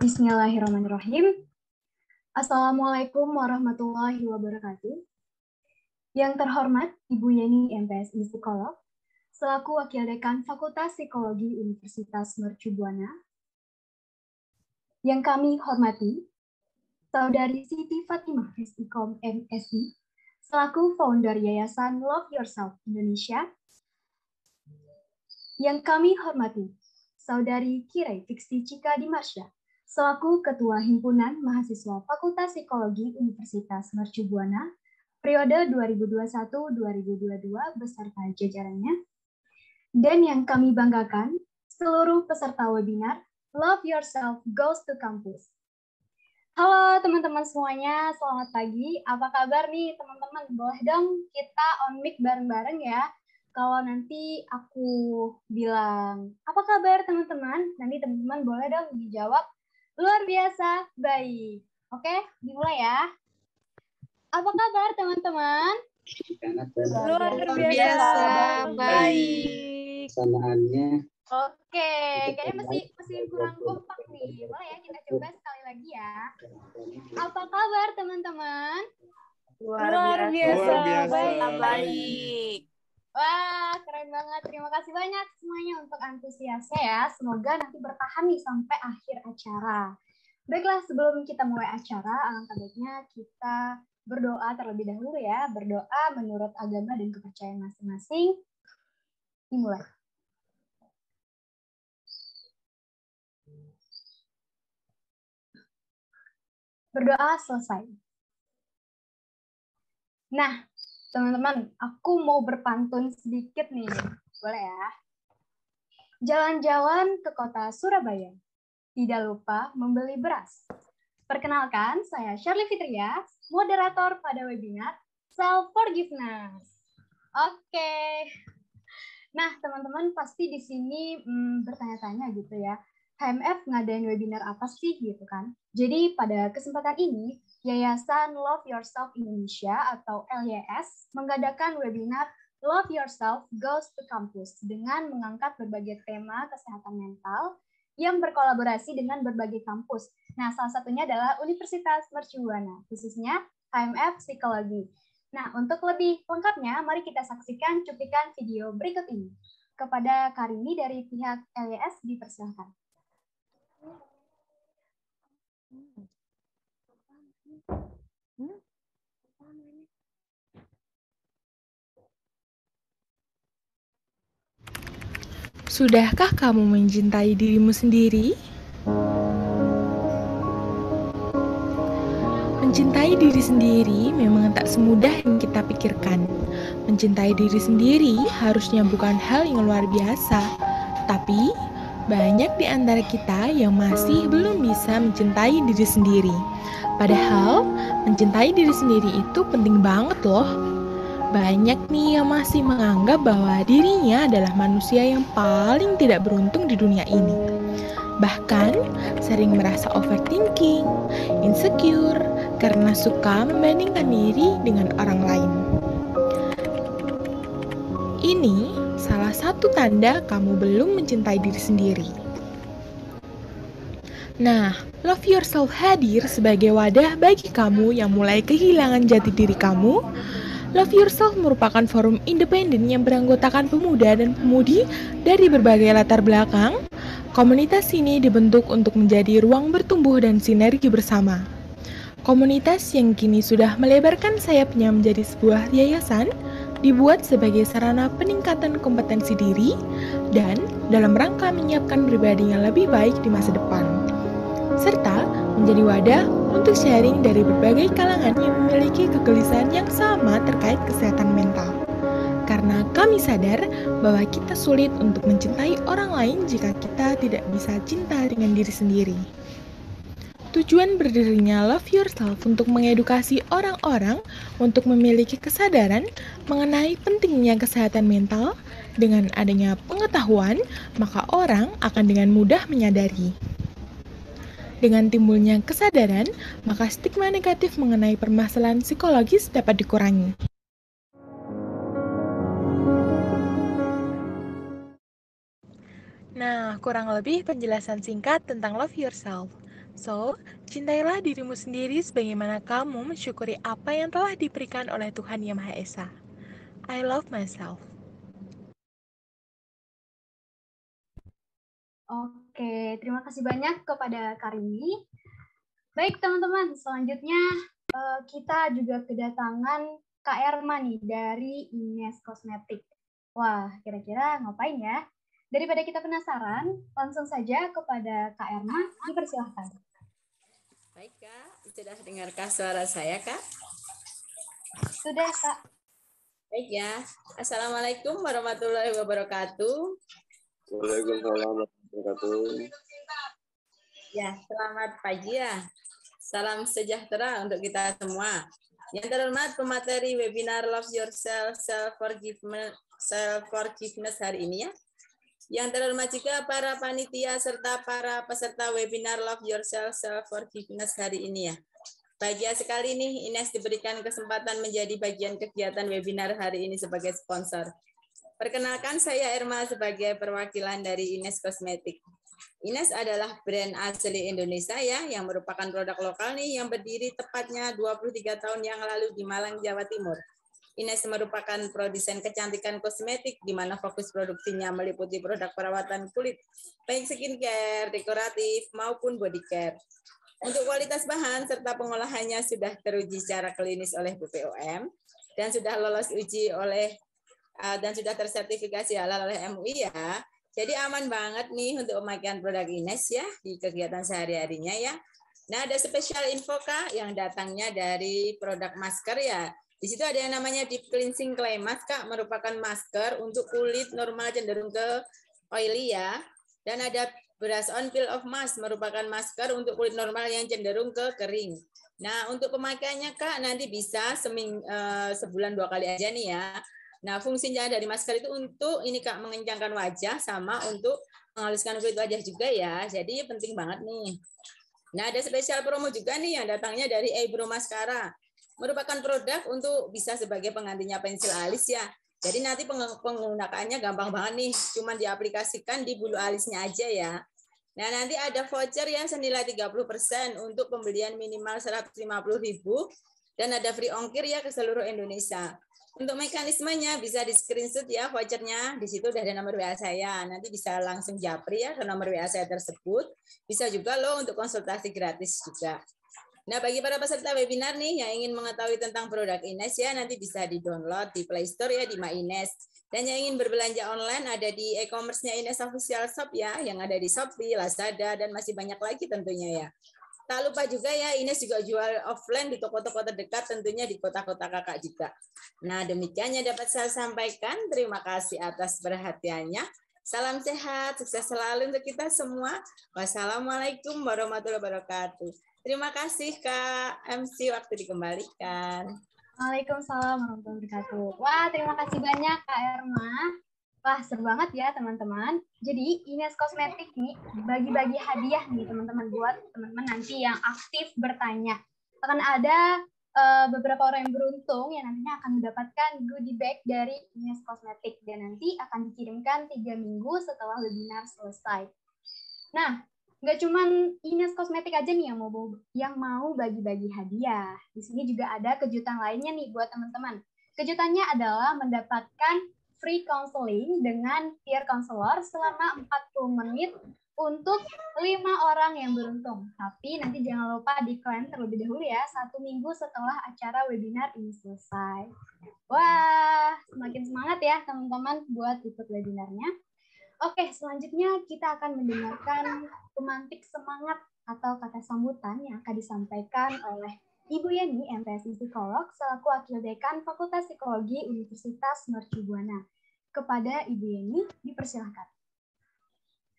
Bismillahirrahmanirrahim. Assalamualaikum warahmatullahi wabarakatuh. Yang terhormat Ibu Yeni MPSI Psikolog, selaku Wakil Dekan Fakultas Psikologi Universitas Mercubuana. Yang kami hormati, Saudari Siti Fatimah Fisikom MSI, selaku founder Yayasan Love Yourself Indonesia. Yang kami hormati, Saudari Kirai Fiksi Cika Dimarsya, selaku Ketua Himpunan Mahasiswa Fakultas Psikologi Universitas Mercubuana periode 2021-2022 beserta jajarannya. Dan yang kami banggakan, seluruh peserta webinar Love Yourself Goes to Campus. Halo teman-teman semuanya, selamat pagi. Apa kabar nih teman-teman? Boleh dong kita on mic bareng-bareng ya kalau nanti aku bilang apa kabar teman-teman nanti teman-teman boleh dong dijawab luar biasa baik. Oke, dimulai ya. Apa kabar teman-teman? Luar biasa baik. Sanaannya. Oke, kayaknya masih masih kurang kompak nih. Boleh ya kita coba sekali lagi ya. Apa kabar teman-teman? Luar, biasa, luar baik. Wah, keren banget. Terima kasih banyak semuanya untuk antusiasnya ya. Semoga nanti bertahan nih sampai akhir acara. Baiklah, sebelum kita mulai acara, alangkah baiknya kita berdoa terlebih dahulu ya. Berdoa menurut agama dan kepercayaan masing-masing. Dimulai. Berdoa selesai. Nah, Teman-teman, aku mau berpantun sedikit nih. Boleh ya? Jalan-jalan ke kota Surabaya. Tidak lupa membeli beras. Perkenalkan, saya Shirley Fitria, moderator pada webinar Self-Forgiveness. Oke. Nah, teman-teman pasti di sini hmm, bertanya-tanya gitu ya. HMF ngadain webinar apa sih gitu kan. Jadi pada kesempatan ini Yayasan Love Yourself Indonesia atau LYS mengadakan webinar Love Yourself Goes to Campus dengan mengangkat berbagai tema kesehatan mental yang berkolaborasi dengan berbagai kampus. Nah, salah satunya adalah Universitas Mercubuana, khususnya HMF Psikologi. Nah, untuk lebih lengkapnya, mari kita saksikan cuplikan video berikut ini. Kepada Karini dari pihak LYS dipersilahkan. Sudahkah kamu mencintai dirimu sendiri? Mencintai diri sendiri memang tak semudah yang kita pikirkan. Mencintai diri sendiri harusnya bukan hal yang luar biasa, tapi banyak di antara kita yang masih belum bisa mencintai diri sendiri. Padahal, mencintai diri sendiri itu penting banget, loh. Banyak nih yang masih menganggap bahwa dirinya adalah manusia yang paling tidak beruntung di dunia ini. Bahkan sering merasa overthinking, insecure, karena suka membandingkan diri dengan orang lain. Ini salah satu tanda kamu belum mencintai diri sendiri. Nah, Love Yourself hadir sebagai wadah bagi kamu yang mulai kehilangan jati diri kamu, Love Yourself merupakan forum independen yang beranggotakan pemuda dan pemudi dari berbagai latar belakang. Komunitas ini dibentuk untuk menjadi ruang bertumbuh dan sinergi bersama. Komunitas yang kini sudah melebarkan sayapnya menjadi sebuah yayasan, dibuat sebagai sarana peningkatan kompetensi diri dan dalam rangka menyiapkan pribadi yang lebih baik di masa depan, serta menjadi wadah untuk sharing dari berbagai kalangan yang memiliki kegelisahan yang sama terkait kesehatan mental. Karena kami sadar bahwa kita sulit untuk mencintai orang lain jika kita tidak bisa cinta dengan diri sendiri. Tujuan berdirinya Love Yourself untuk mengedukasi orang-orang untuk memiliki kesadaran mengenai pentingnya kesehatan mental. Dengan adanya pengetahuan, maka orang akan dengan mudah menyadari dengan timbulnya kesadaran, maka stigma negatif mengenai permasalahan psikologis dapat dikurangi. Nah, kurang lebih penjelasan singkat tentang love yourself. So, cintailah dirimu sendiri sebagaimana kamu mensyukuri apa yang telah diberikan oleh Tuhan Yang Maha Esa. I love myself. Oke, Oke, terima kasih banyak kepada Karimi. Baik teman-teman, selanjutnya eh, kita juga kedatangan Kak Erma nih dari Ines Kosmetik. Wah, kira-kira ngapain ya? Daripada kita penasaran, langsung saja kepada Kak Erma, dipersilahkan. Baik Kak, sudah dengarkah suara saya Kak? Sudah Kak. Baik ya, Assalamualaikum warahmatullahi wabarakatuh. Waalaikumsalam wabarakatuh. Ya, selamat pagi ya. Salam sejahtera untuk kita semua. Yang terhormat pemateri webinar Love Yourself Self Forgiveness Self Forgiveness hari ini ya. Yang terhormat juga para panitia serta para peserta webinar Love Yourself Self Forgiveness hari ini ya. Bahagia sekali nih Ines diberikan kesempatan menjadi bagian kegiatan webinar hari ini sebagai sponsor. Perkenalkan saya Irma sebagai perwakilan dari Ines Kosmetik. Ines adalah brand asli Indonesia ya, yang merupakan produk lokal nih yang berdiri tepatnya 23 tahun yang lalu di Malang, Jawa Timur. Ines merupakan produsen kecantikan kosmetik di mana fokus produksinya meliputi produk perawatan kulit, baik skincare, dekoratif, maupun body care. Untuk kualitas bahan serta pengolahannya sudah teruji secara klinis oleh BPOM dan sudah lolos uji oleh uh, dan sudah tersertifikasi halal oleh MUI ya. Jadi aman banget nih untuk pemakaian produk Ines ya di kegiatan sehari-harinya ya. Nah, ada spesial info kah yang datangnya dari produk masker ya. Di situ ada yang namanya deep cleansing clay mask Kak, merupakan masker untuk kulit normal cenderung ke oily ya. Dan ada brush on peel off mask merupakan masker untuk kulit normal yang cenderung ke kering. Nah, untuk pemakaiannya Kak nanti bisa seming, uh, sebulan dua kali aja nih ya. Nah, fungsinya dari masker itu untuk ini Kak mengencangkan wajah sama untuk menghaluskan kulit wajah juga ya. Jadi penting banget nih. Nah, ada spesial promo juga nih yang datangnya dari Eyebrow Mascara. Merupakan produk untuk bisa sebagai penggantinya pensil alis ya. Jadi nanti penggunaannya gampang banget nih, cuman diaplikasikan di bulu alisnya aja ya. Nah, nanti ada voucher yang senilai 30% untuk pembelian minimal 150.000 dan ada free ongkir ya ke seluruh Indonesia. Untuk mekanismenya bisa di screenshot ya vouchernya. Di situ udah ada nomor WA saya. Nanti bisa langsung japri ya ke nomor WA saya tersebut. Bisa juga loh untuk konsultasi gratis juga. Nah, bagi para peserta webinar nih yang ingin mengetahui tentang produk Ines ya, nanti bisa di-download di Play Store ya di My Ines. Dan yang ingin berbelanja online ada di e-commerce-nya Ines Official Shop ya, yang ada di Shopee, Lazada, dan masih banyak lagi tentunya ya. Tak lupa juga ya, ini juga jual offline di toko-toko terdekat, tentunya di kota-kota kakak juga. Nah, demikiannya dapat saya sampaikan. Terima kasih atas perhatiannya. Salam sehat, sukses selalu untuk kita semua. Wassalamualaikum warahmatullahi wabarakatuh. Terima kasih Kak MC, waktu dikembalikan. Waalaikumsalam warahmatullahi wabarakatuh. Wah, terima kasih banyak Kak Erma. Wah, seru banget ya teman-teman. Jadi Ines Kosmetik nih bagi-bagi hadiah nih teman-teman buat teman-teman nanti yang aktif bertanya. Akan ada uh, beberapa orang yang beruntung yang nantinya akan mendapatkan goodie bag dari Ines Kosmetik dan nanti akan dikirimkan tiga minggu setelah webinar selesai. Nah, nggak cuma Ines Kosmetik aja nih yang mau yang mau bagi-bagi hadiah. Di sini juga ada kejutan lainnya nih buat teman-teman. Kejutannya adalah mendapatkan free counseling dengan peer counselor selama 40 menit untuk lima orang yang beruntung. Tapi nanti jangan lupa diklaim terlebih dahulu ya, satu minggu setelah acara webinar ini selesai. Wah, semakin semangat ya teman-teman buat ikut webinarnya. Oke, selanjutnya kita akan mendengarkan pemantik semangat atau kata sambutan yang akan disampaikan oleh Ibu Yeni, ya, MPSI Psikolog, selaku Wakil Dekan Fakultas Psikologi Universitas Mercubuana. Kepada Ibu Yeni dipersilahkan.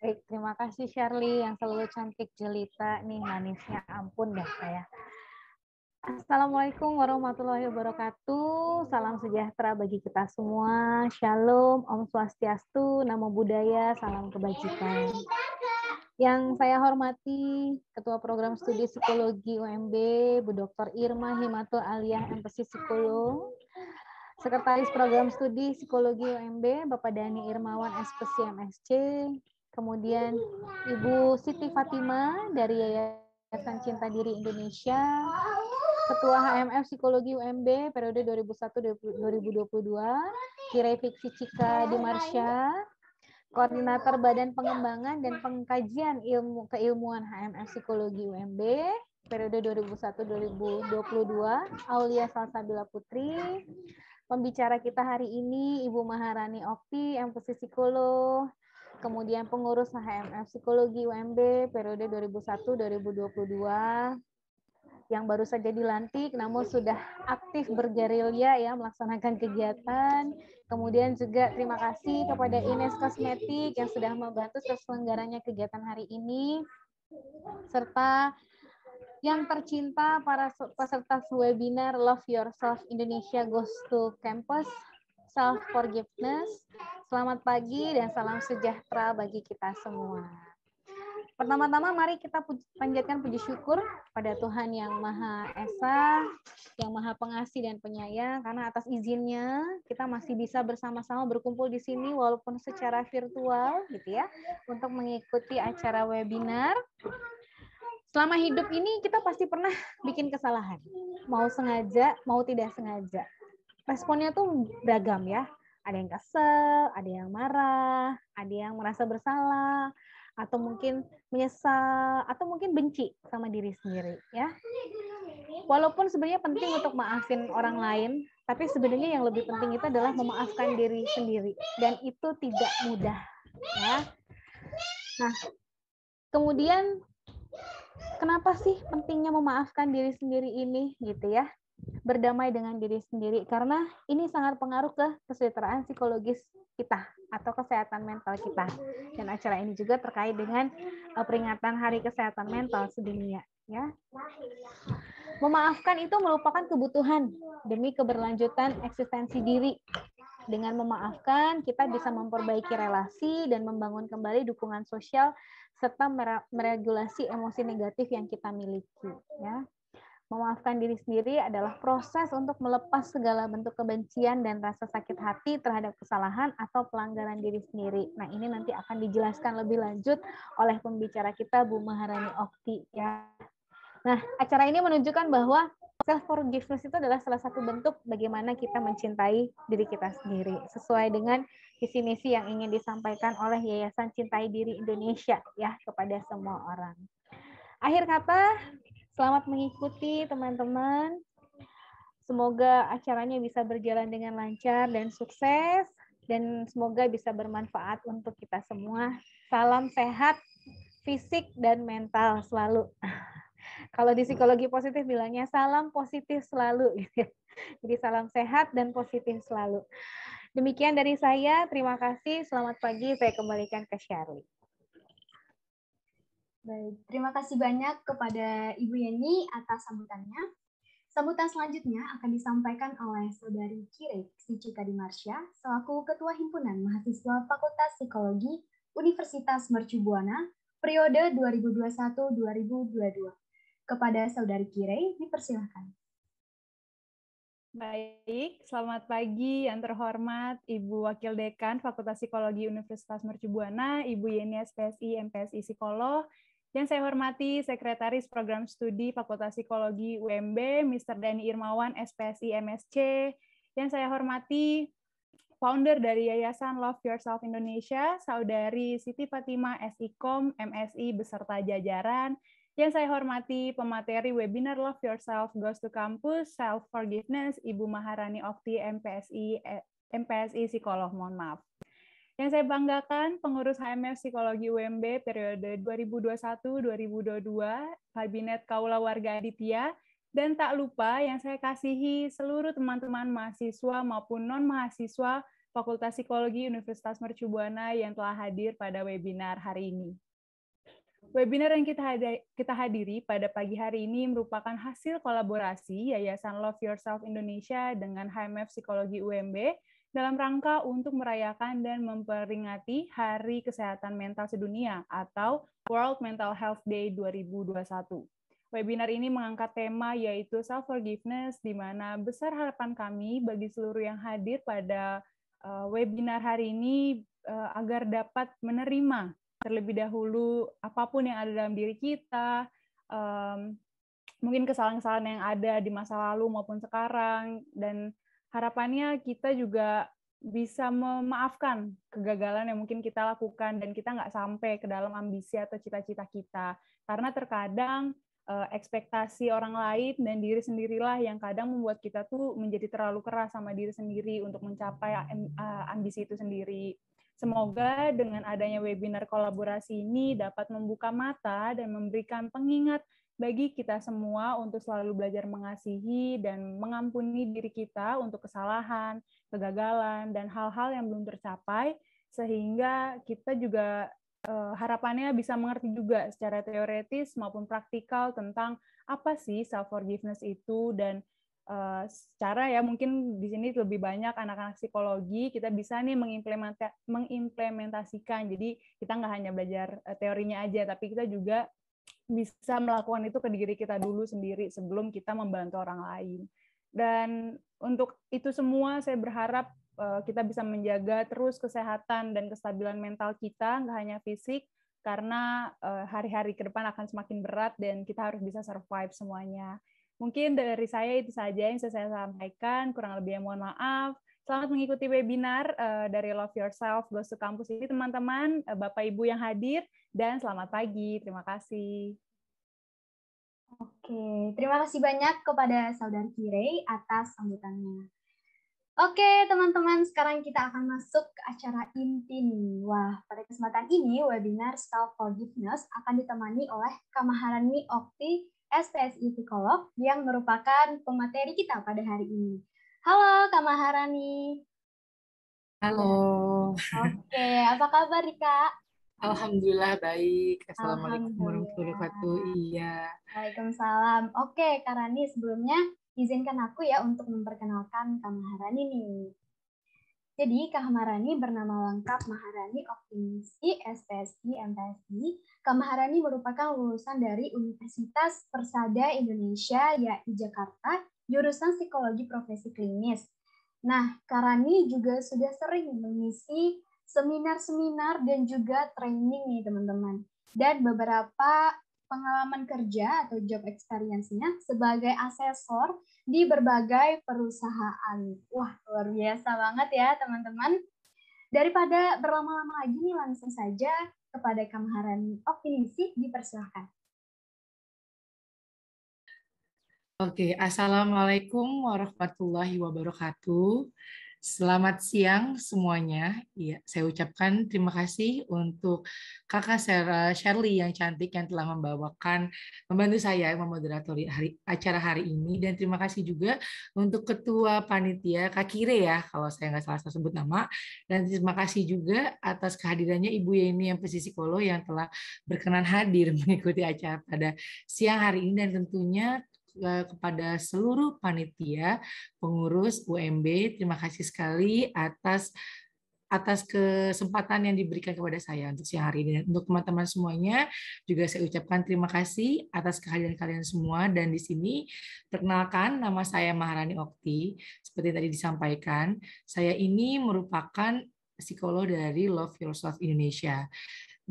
Baik, terima kasih Shirley yang selalu cantik jelita. Nih manisnya ampun deh saya. Assalamualaikum warahmatullahi wabarakatuh. Salam sejahtera bagi kita semua. Shalom, Om Swastiastu, Namo Buddhaya, salam kebajikan. Yang saya hormati Ketua Program Studi Psikologi UMB, Bu Dr. Irma Himatul Aliyah Empesi Psikolog, Sekretaris Program Studi Psikologi UMB, Bapak Dani Irmawan SPC MSC, kemudian Ibu Siti Fatima dari Yayasan Cinta Diri Indonesia, Ketua HMF Psikologi UMB periode 2001-2022, Kirei Fiksi Cika Dimarsya, Koordinator Badan Pengembangan dan Pengkajian Ilmu Keilmuan HMF Psikologi UMB periode 2001-2022, Aulia Salsabila Putri. Pembicara kita hari ini Ibu Maharani Okti, MPC Psikolog, kemudian pengurus HMF Psikologi UMB periode 2001-2022 yang baru saja dilantik namun sudah aktif bergerilya ya melaksanakan kegiatan Kemudian juga terima kasih kepada Ines Kosmetik yang sudah membantu terselenggaranya kegiatan hari ini. Serta yang tercinta para peserta webinar Love Yourself Indonesia Goes to Campus Self Forgiveness. Selamat pagi dan salam sejahtera bagi kita semua. Pertama-tama mari kita panjatkan puji syukur pada Tuhan yang Maha Esa, yang Maha Pengasih dan Penyayang, karena atas izinnya kita masih bisa bersama-sama berkumpul di sini walaupun secara virtual gitu ya, untuk mengikuti acara webinar. Selama hidup ini kita pasti pernah bikin kesalahan, mau sengaja, mau tidak sengaja. Responnya tuh beragam ya, ada yang kesel, ada yang marah, ada yang merasa bersalah, atau mungkin menyesal atau mungkin benci sama diri sendiri ya walaupun sebenarnya penting untuk maafin orang lain tapi sebenarnya yang lebih penting itu adalah memaafkan diri sendiri dan itu tidak mudah ya nah kemudian kenapa sih pentingnya memaafkan diri sendiri ini gitu ya berdamai dengan diri sendiri karena ini sangat pengaruh ke kesejahteraan psikologis kita atau kesehatan mental kita. Dan acara ini juga terkait dengan eh, peringatan Hari Kesehatan Mental Sedunia ya. Memaafkan itu merupakan kebutuhan demi keberlanjutan eksistensi diri. Dengan memaafkan, kita bisa memperbaiki relasi dan membangun kembali dukungan sosial serta meregulasi emosi negatif yang kita miliki, ya. Memaafkan diri sendiri adalah proses untuk melepas segala bentuk kebencian dan rasa sakit hati terhadap kesalahan atau pelanggaran diri sendiri. Nah, ini nanti akan dijelaskan lebih lanjut oleh pembicara kita Bu Maharani Okti ya. Nah, acara ini menunjukkan bahwa self forgiveness itu adalah salah satu bentuk bagaimana kita mencintai diri kita sendiri sesuai dengan visi misi yang ingin disampaikan oleh Yayasan Cintai Diri Indonesia ya kepada semua orang. Akhir kata, Selamat mengikuti teman-teman. Semoga acaranya bisa berjalan dengan lancar dan sukses dan semoga bisa bermanfaat untuk kita semua. Salam sehat fisik dan mental selalu. Kalau di psikologi positif bilangnya salam positif selalu. Jadi salam sehat dan positif selalu. Demikian dari saya, terima kasih. Selamat pagi, saya kembalikan ke Shirley. Baik, terima kasih banyak kepada Ibu Yeni atas sambutannya. Sambutan selanjutnya akan disampaikan oleh Saudari Kirek Suci Kadimarsya selaku Ketua Himpunan Mahasiswa Fakultas Psikologi Universitas Mercubuana periode 2021-2022. Kepada Saudari Kirei, dipersilahkan. Baik, selamat pagi yang terhormat Ibu Wakil Dekan Fakultas Psikologi Universitas Mercubuana, Ibu Yeni SPSI MPSI Psikolog, yang saya hormati Sekretaris Program Studi Fakultas Psikologi UMB, Mr. Dani Irmawan, SPSI MSC. Yang saya hormati founder dari Yayasan Love Yourself Indonesia, Saudari Siti Fatima SIKOM, MSI beserta jajaran. Yang saya hormati pemateri webinar Love Yourself Goes to Campus, Self Forgiveness, Ibu Maharani Okti, MPSI, MPSI Psikolog, mohon maaf. Yang saya banggakan, pengurus HMF Psikologi UMB periode 2021-2022, Kabinet Kaula Warga Aditya, dan tak lupa yang saya kasihi seluruh teman-teman mahasiswa maupun non-mahasiswa Fakultas Psikologi Universitas Mercubuana yang telah hadir pada webinar hari ini. Webinar yang kita, kita hadiri pada pagi hari ini merupakan hasil kolaborasi Yayasan Love Yourself Indonesia dengan HMF Psikologi UMB dalam rangka untuk merayakan dan memperingati Hari Kesehatan Mental Sedunia atau World Mental Health Day 2021. Webinar ini mengangkat tema yaitu self-forgiveness, di mana besar harapan kami bagi seluruh yang hadir pada eh, webinar hari ini eh, agar dapat menerima terlebih dahulu apapun yang ada dalam diri kita, mungkin kesalahan-kesalahan yang ada di masa lalu maupun sekarang, dan harapannya kita juga bisa memaafkan kegagalan yang mungkin kita lakukan dan kita nggak sampai ke dalam ambisi atau cita-cita kita karena terkadang eh, ekspektasi orang lain dan diri sendirilah yang kadang membuat kita tuh menjadi terlalu keras sama diri sendiri untuk mencapai eh, ambisi itu sendiri. Semoga dengan adanya webinar kolaborasi ini dapat membuka mata dan memberikan pengingat bagi kita semua untuk selalu belajar mengasihi dan mengampuni diri kita untuk kesalahan, kegagalan, dan hal-hal yang belum tercapai, sehingga kita juga uh, harapannya bisa mengerti juga secara teoretis maupun praktikal tentang apa sih self-forgiveness itu dan Uh, secara ya mungkin di sini lebih banyak anak-anak psikologi kita bisa nih mengimplementasikan jadi kita nggak hanya belajar eh, teorinya aja tapi kita juga bisa melakukan itu ke diri kita dulu sendiri sebelum kita membantu orang lain. Dan untuk itu semua saya berharap eh, kita bisa menjaga terus kesehatan dan kestabilan mental kita, nggak hanya fisik, karena eh, hari-hari uh, ke depan akan semakin berat dan kita harus bisa survive semuanya. Mungkin dari saya itu saja yang saya sampaikan, kurang lebih mohon maaf. Selamat mengikuti webinar eh, dari Love Yourself Goes to Campus ini teman-teman, Bapak Ibu yang hadir. Dan selamat pagi, terima kasih. Oke, terima kasih banyak kepada saudara Kirei atas sambutannya. Oke, teman-teman, sekarang kita akan masuk ke acara inti nih. Wah, pada kesempatan ini webinar Self Forgiveness akan ditemani oleh Kamaharani Okti SPSI Psikolog yang merupakan pemateri kita pada hari ini. Halo Kamaharani. Halo. Oke, apa kabar Rika? Alhamdulillah baik. Assalamualaikum warahmatullahi wabarakatuh. Iya. Waalaikumsalam. Oke, Karani sebelumnya izinkan aku ya untuk memperkenalkan Kak Maharani nih. Jadi Kak Maharani bernama lengkap Maharani Optimisi SPSI MPSI. Kak Maharani merupakan lulusan dari Universitas Persada Indonesia yaitu Jakarta, jurusan Psikologi Profesi Klinis. Nah, Karani juga sudah sering mengisi seminar-seminar dan juga training nih teman-teman. Dan beberapa pengalaman kerja atau job experience-nya sebagai asesor di berbagai perusahaan. Wah, luar biasa banget ya teman-teman. Daripada berlama-lama lagi nih langsung saja kepada Kamaharan Optimisi dipersilahkan. Oke, Assalamualaikum warahmatullahi wabarakatuh. Selamat siang semuanya. Ya, saya ucapkan terima kasih untuk kakak Sarah Shirley yang cantik yang telah membawakan, membantu saya memoderatori hari, acara hari ini. Dan terima kasih juga untuk Ketua Panitia Kak Kire ya, kalau saya nggak salah sebut nama. Dan terima kasih juga atas kehadirannya Ibu Yeni yang psikolog yang telah berkenan hadir mengikuti acara pada siang hari ini. Dan tentunya kepada seluruh panitia pengurus UMB. Terima kasih sekali atas atas kesempatan yang diberikan kepada saya untuk siang hari ini. untuk teman-teman semuanya juga saya ucapkan terima kasih atas kehadiran kalian semua dan di sini perkenalkan nama saya Maharani Okti. Seperti tadi disampaikan, saya ini merupakan psikolog dari Love Yourself Indonesia.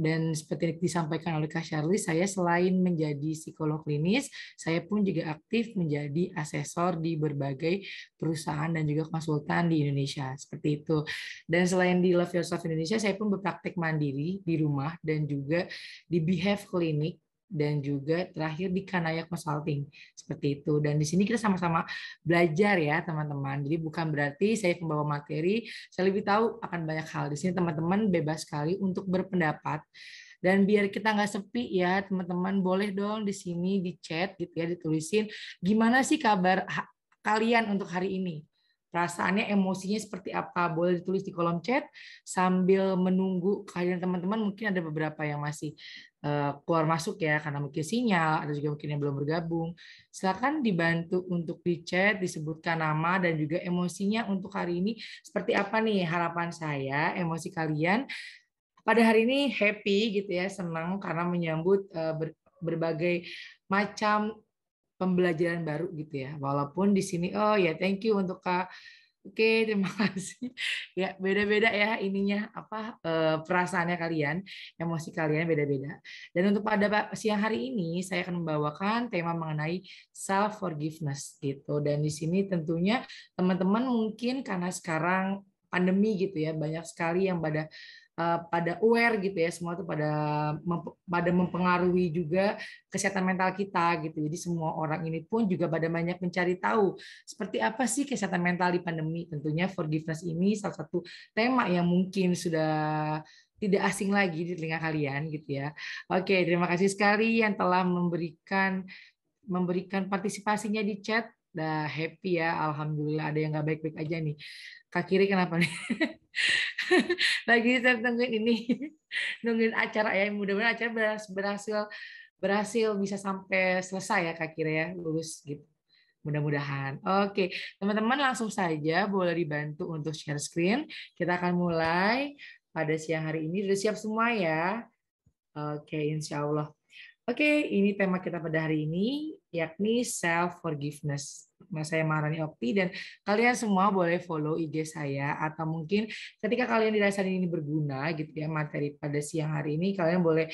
Dan seperti yang disampaikan oleh Kak Charlie, saya selain menjadi psikolog klinis, saya pun juga aktif menjadi asesor di berbagai perusahaan dan juga konsultan di Indonesia. Seperti itu. Dan selain di Love Yourself Indonesia, saya pun berpraktek mandiri di rumah dan juga di Behave Clinic dan juga terakhir di Kanaya Consulting seperti itu. Dan di sini kita sama-sama belajar ya teman-teman. Jadi bukan berarti saya pembawa materi, saya lebih tahu akan banyak hal. Di sini teman-teman bebas sekali untuk berpendapat. Dan biar kita nggak sepi ya teman-teman, boleh dong di sini di chat gitu ya ditulisin gimana sih kabar kalian untuk hari ini perasaannya, emosinya seperti apa. Boleh ditulis di kolom chat sambil menunggu kalian teman-teman. Mungkin ada beberapa yang masih eh, keluar masuk ya karena mungkin sinyal, ada juga mungkin yang belum bergabung. Silahkan dibantu untuk di chat, disebutkan nama dan juga emosinya untuk hari ini seperti apa nih harapan saya, emosi kalian pada hari ini happy gitu ya, senang karena menyambut eh, berbagai macam pembelajaran baru gitu ya. Walaupun di sini oh ya thank you untuk Kak Oke, terima kasih. Ya, beda-beda ya ininya apa eh, perasaannya kalian, emosi kalian beda-beda. Dan untuk pada siang hari ini saya akan membawakan tema mengenai self forgiveness gitu. Dan di sini tentunya teman-teman mungkin karena sekarang pandemi gitu ya, banyak sekali yang pada Eh, pada aware gitu ya semua itu pada pada mempengaruhi juga kesehatan mental kita gitu jadi semua orang ini pun juga pada banyak mencari tahu seperti apa sih kesehatan mental di pandemi tentunya forgiveness ini salah satu tema yang mungkin sudah tidak asing lagi di telinga kalian gitu ya oke terima kasih sekali yang telah memberikan memberikan partisipasinya di chat udah happy ya alhamdulillah ada yang nggak baik-baik aja nih kak kiri kenapa nih lagi saya tungguin ini nungguin acara ya mudah-mudahan acara berhasil, berhasil bisa sampai selesai ya kak kiri ya lulus gitu mudah-mudahan oke teman-teman langsung saja boleh dibantu untuk share screen kita akan mulai pada siang hari ini sudah siap semua ya oke insyaallah insya Allah Oke, ini tema kita pada hari ini yakni self forgiveness. Mas nah, saya Marani Okti dan kalian semua boleh follow IG saya atau mungkin ketika kalian dirasa ini berguna gitu ya materi pada siang hari ini kalian boleh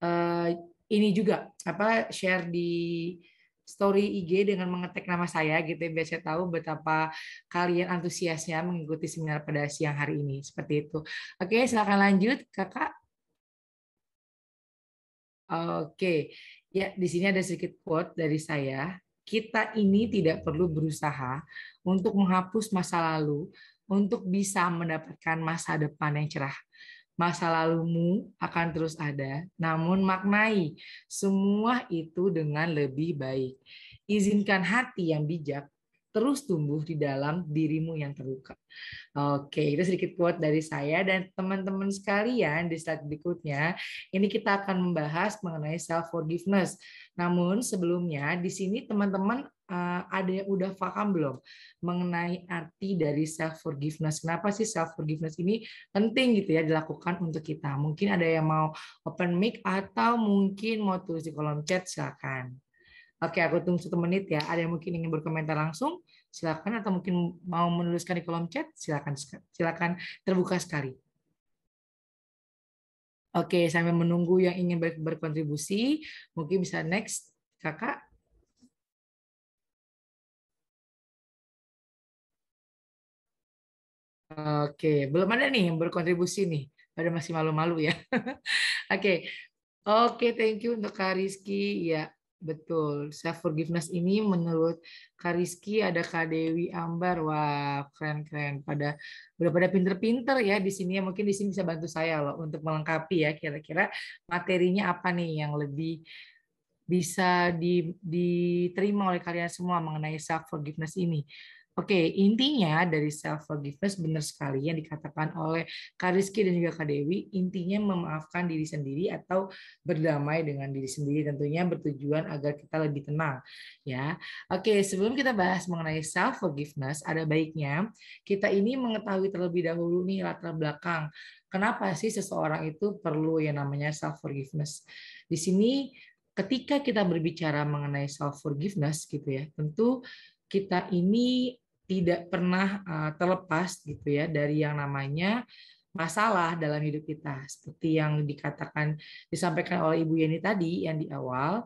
uh, ini juga apa share di story IG dengan mengetik nama saya gitu ya, biar saya tahu betapa kalian antusiasnya mengikuti seminar pada siang hari ini seperti itu. Oke, silakan lanjut Kakak. Oke. Ya, di sini ada sedikit quote dari saya. Kita ini tidak perlu berusaha untuk menghapus masa lalu untuk bisa mendapatkan masa depan yang cerah. Masa lalumu akan terus ada, namun maknai semua itu dengan lebih baik. Izinkan hati yang bijak terus tumbuh di dalam dirimu yang terluka. Oke, itu sedikit quote dari saya dan teman-teman sekalian di slide berikutnya ini kita akan membahas mengenai self forgiveness. Namun sebelumnya di sini teman-teman eh, ada yang udah paham belum mengenai arti dari self forgiveness? Kenapa sih self forgiveness ini penting gitu ya dilakukan untuk kita? Mungkin ada yang mau open mic atau mungkin mau tulis di kolom chat silakan. Oke, aku tunggu satu menit ya. Ada yang mungkin ingin berkomentar langsung, silakan atau mungkin mau menuliskan di kolom chat, silakan silakan terbuka sekali. Oke, sambil menunggu yang ingin ber berkontribusi, mungkin bisa next kakak. Oke, belum ada nih yang berkontribusi nih. Pada masih malu-malu ya. Oke, oke, thank you untuk Kariski Ya, Betul. Self forgiveness ini menurut Kariski ada Kak Dewi Ambar. Wah, keren-keren. Pada udah pada pinter-pinter ya di sini ya. Mungkin di sini bisa bantu saya loh untuk melengkapi ya kira-kira materinya apa nih yang lebih bisa diterima oleh kalian semua mengenai self forgiveness ini. Oke, intinya dari self forgiveness benar sekali yang dikatakan oleh Kak Rizky dan juga Kak Dewi, intinya memaafkan diri sendiri atau berdamai dengan diri sendiri tentunya bertujuan agar kita lebih tenang, ya. Oke, sebelum kita bahas mengenai self forgiveness, ada baiknya kita ini mengetahui terlebih dahulu nih latar belakang kenapa sih seseorang itu perlu yang namanya self forgiveness. Di sini ketika kita berbicara mengenai self forgiveness gitu ya, tentu kita ini tidak pernah eh, terlepas gitu ya dari yang namanya masalah dalam hidup kita. Seperti yang dikatakan disampaikan oleh Ibu Yeni tadi yang di awal,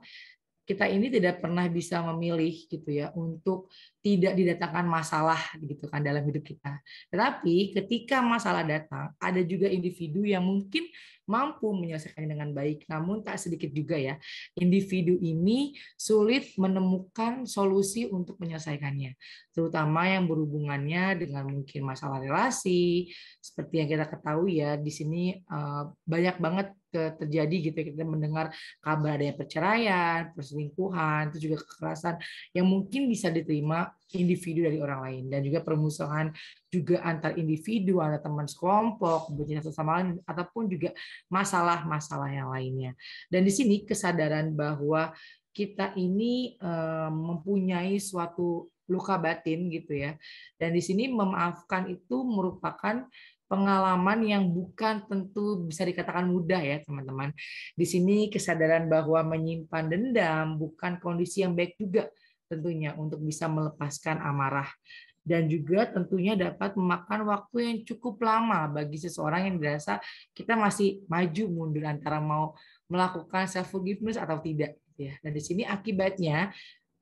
kita ini tidak pernah bisa memilih gitu ya untuk tidak didatangkan masalah gitu kan dalam hidup kita. Tetapi ketika masalah datang, ada juga individu yang mungkin mampu menyelesaikannya dengan baik. Namun tak sedikit juga ya, individu ini sulit menemukan solusi untuk menyelesaikannya, terutama yang berhubungannya dengan mungkin masalah relasi. Seperti yang kita ketahui ya, di sini eh, banyak banget terjadi gitu ya, kita mendengar kabar adanya perceraian, perselingkuhan, itu juga kekerasan yang mungkin bisa diterima individu dari orang lain dan juga permusuhan juga antar individu antar teman sekelompok berjenis sesama lain ataupun juga masalah-masalah yang lainnya dan di sini kesadaran bahwa kita ini eh, mempunyai suatu luka batin gitu ya. Dan di sini memaafkan itu merupakan pengalaman yang bukan tentu bisa dikatakan mudah ya teman-teman. Di sini kesadaran bahwa menyimpan dendam bukan kondisi yang baik juga tentunya untuk bisa melepaskan amarah dan juga tentunya dapat memakan waktu yang cukup lama bagi seseorang yang dirasa kita masih maju mundur antara mau melakukan self forgiveness atau tidak gitu ya. Dan di sini akibatnya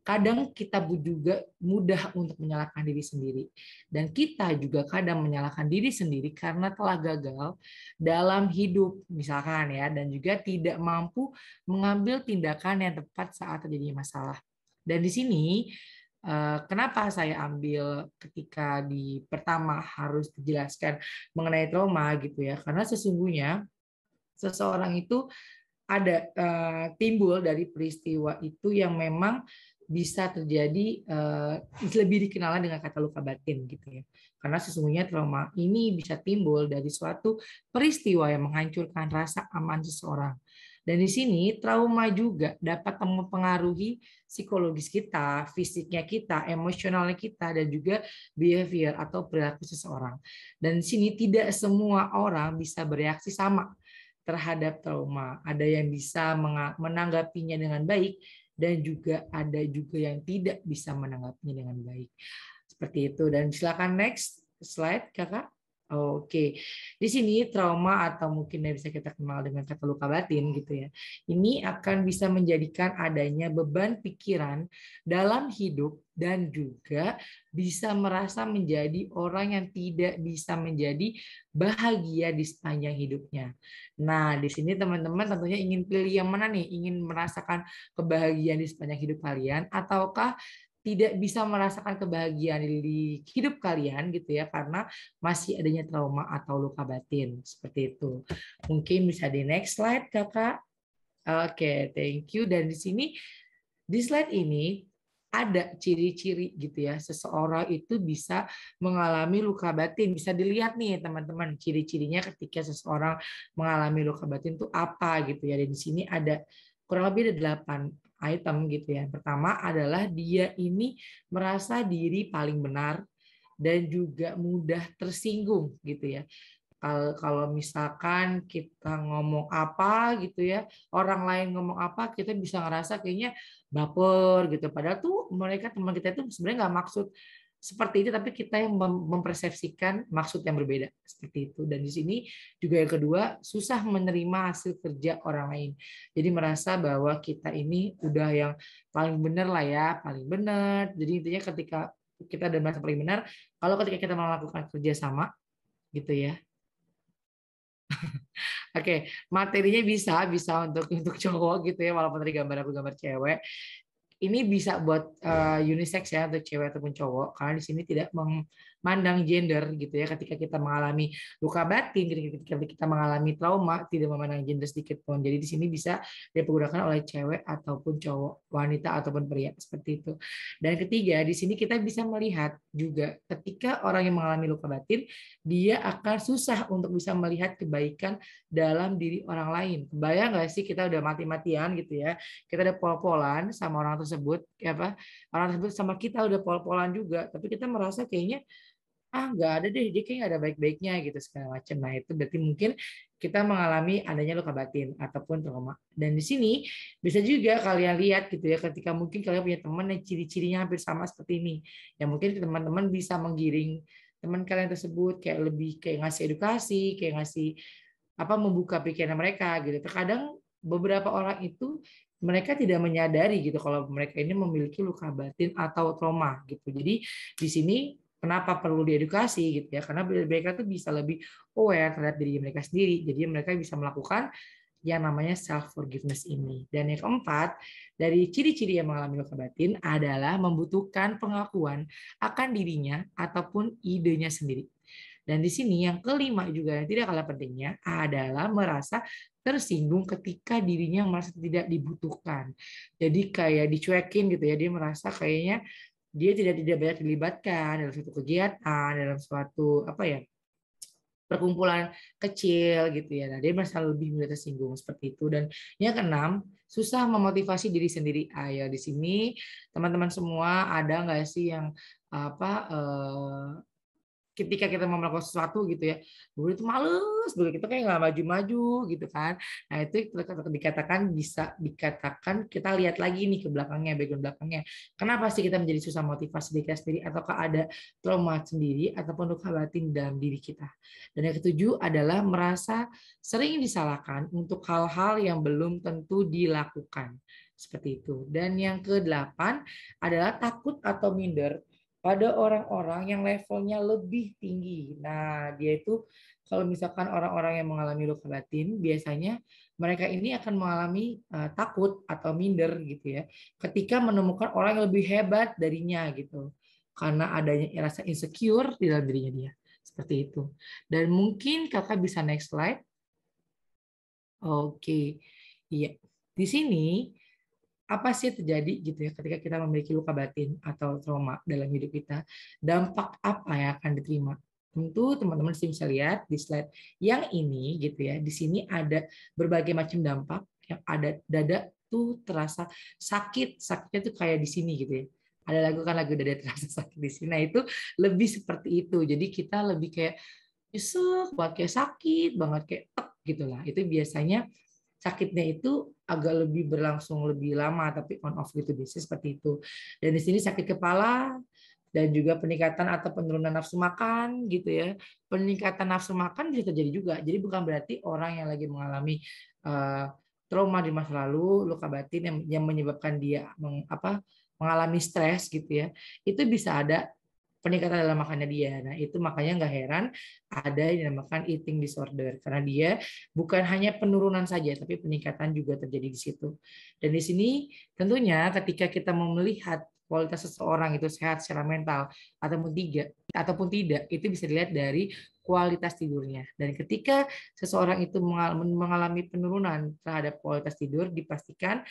kadang kita juga mudah untuk menyalahkan diri sendiri. Dan kita juga kadang menyalahkan diri sendiri karena telah gagal dalam hidup, misalkan ya, dan juga tidak mampu mengambil tindakan yang tepat saat terjadi masalah. Dan di sini, eh, kenapa saya ambil ketika di pertama harus dijelaskan mengenai trauma gitu ya, karena sesungguhnya seseorang itu ada uh, timbul dari peristiwa itu yang memang bisa terjadi uh, lebih dikenal dengan kata luka batin gitu ya. Karena sesungguhnya trauma ini bisa timbul dari suatu peristiwa yang menghancurkan rasa aman seseorang. Dan di sini trauma juga dapat mempengaruhi psikologis kita, fisiknya kita, emosionalnya kita, dan juga behavior atau perilaku seseorang. Dan di sini tidak semua orang bisa bereaksi sama terhadap trauma. Ada yang bisa menanggapinya dengan baik, dan juga ada juga yang tidak bisa menanggapinya dengan baik. Seperti itu. Dan silakan next slide, Kakak. Oke, di sini trauma atau mungkin yang bisa kita kenal dengan kata luka batin gitu ya. Ini akan bisa menjadikan adanya beban pikiran dalam hidup dan juga bisa merasa menjadi orang yang tidak bisa menjadi bahagia di sepanjang hidupnya. Nah, di sini teman-teman tentunya ingin pilih yang mana nih? Ingin merasakan kebahagiaan di sepanjang hidup kalian ataukah tidak bisa merasakan kebahagiaan di hidup kalian gitu ya karena masih adanya trauma atau luka batin seperti itu. Mungkin bisa di next slide Kakak. Oke, okay, thank you dan di sini di slide ini ada ciri-ciri gitu ya seseorang itu bisa mengalami luka batin bisa dilihat nih teman-teman ciri-cirinya ketika seseorang mengalami luka batin itu apa gitu ya dan di sini ada kurang lebih ada delapan item gitu ya. Pertama adalah dia ini merasa diri paling benar dan juga mudah tersinggung gitu ya. Kalau, misalkan kita ngomong apa gitu ya, orang lain ngomong apa kita bisa ngerasa kayaknya baper gitu. Padahal tuh mereka teman kita itu sebenarnya nggak maksud seperti itu tapi kita yang mempersepsikan maksud yang berbeda seperti itu dan di sini juga yang kedua susah menerima hasil kerja orang lain jadi merasa bahwa kita ini udah yang paling benar lah ya paling benar jadi intinya ketika kita dan merasa paling benar kalau ketika kita melakukan kerja sama gitu ya Oke, materinya bisa bisa untuk untuk cowok gitu ya, walaupun tadi gambar aku gambar cewek ini bisa buat uh, unisex ya atau cewek ataupun cowok karena di sini tidak meng mandang gender gitu ya ketika kita mengalami luka batin ketika kita mengalami trauma tidak memandang gender sedikit pun jadi di sini bisa dipergunakan oleh cewek ataupun cowok wanita ataupun pria seperti itu dan ketiga di sini kita bisa melihat juga ketika orang yang mengalami luka batin dia akan susah untuk bisa melihat kebaikan dalam diri orang lain Bayang nggak sih kita udah mati-matian gitu ya kita ada pol-polan sama orang tersebut ya apa orang tersebut sama kita udah pol-polan juga tapi kita merasa kayaknya ah nggak ada deh dia kayaknya nggak ada baik-baiknya gitu segala macam nah itu berarti mungkin kita mengalami adanya luka batin ataupun trauma dan di sini bisa juga kalian lihat gitu ya ketika mungkin kalian punya teman yang ciri-cirinya hampir sama seperti ini ya mungkin teman-teman bisa menggiring teman kalian tersebut kayak lebih kayak ngasih edukasi kayak ngasih apa membuka pikiran mereka gitu terkadang beberapa orang itu mereka tidak menyadari gitu kalau mereka ini memiliki luka batin atau trauma gitu. Jadi di sini kenapa perlu diedukasi gitu ya karena mereka tuh bisa lebih aware terhadap diri mereka sendiri jadi mereka bisa melakukan yang namanya self forgiveness ini dan yang keempat dari ciri-ciri yang mengalami luka batin adalah membutuhkan pengakuan akan dirinya ataupun idenya sendiri dan di sini yang kelima juga yang tidak kalah pentingnya adalah merasa tersinggung ketika dirinya merasa tidak dibutuhkan. Jadi kayak dicuekin gitu ya, dia merasa kayaknya dia tidak tidak banyak dilibatkan dalam suatu kegiatan dalam suatu apa ya perkumpulan kecil gitu ya. Nah, dia merasa lebih mudah tersinggung seperti itu. Dan yang keenam, susah memotivasi diri sendiri. Ayo ah, ya, di sini teman-teman semua ada nggak sih yang apa eh, ketika kita mau melakukan sesuatu gitu ya dulu itu males dulu kita kayak nggak maju-maju gitu kan nah itu dikatakan bisa dikatakan kita lihat lagi nih ke belakangnya background belakangnya kenapa sih kita menjadi susah motivasi diri kita sendiri ataukah ada trauma sendiri ataupun luka batin dalam diri kita dan yang ketujuh adalah merasa sering disalahkan untuk hal-hal yang belum tentu dilakukan seperti itu. Dan yang kedelapan adalah takut atau minder pada orang-orang yang levelnya lebih tinggi. Nah, dia itu kalau misalkan orang-orang yang mengalami luka batin, biasanya mereka ini akan mengalami uh, takut atau minder gitu ya, ketika menemukan orang yang lebih hebat darinya gitu, karena adanya rasa insecure di dalam dirinya dia seperti itu. Dan mungkin kakak bisa next slide. Oke, okay. iya. Di sini apa sih terjadi gitu ya ketika kita memiliki luka batin atau trauma dalam hidup kita dampak apa yang akan diterima tentu teman-teman sih bisa lihat di slide yang ini gitu ya di sini ada berbagai macam dampak yang ada dada tuh terasa sakit sakitnya tuh kayak di sini gitu ya ada lagu kan lagu dada terasa sakit di sini nah itu lebih seperti itu jadi kita lebih kayak nyesek buat kayak sakit banget kayak tek gitulah itu biasanya sakitnya itu agak lebih berlangsung lebih lama tapi on off gitu biasanya seperti itu dan di sini sakit kepala dan juga peningkatan atau penurunan nafsu makan gitu ya peningkatan nafsu makan bisa terjadi juga jadi bukan berarti orang yang lagi mengalami uh, trauma di masa lalu luka batin yang, yang menyebabkan dia meng, apa mengalami stres gitu ya itu bisa ada peningkatan dalam makannya dia. Nah, itu makanya nggak heran ada yang dinamakan eating disorder karena dia bukan hanya penurunan saja tapi peningkatan juga terjadi di situ. Dan di sini tentunya ketika kita mau melihat kualitas seseorang itu sehat secara mental ataupun tiga ataupun tidak itu bisa dilihat dari kualitas tidurnya dan ketika seseorang itu mengalami penurunan terhadap kualitas tidur dipastikan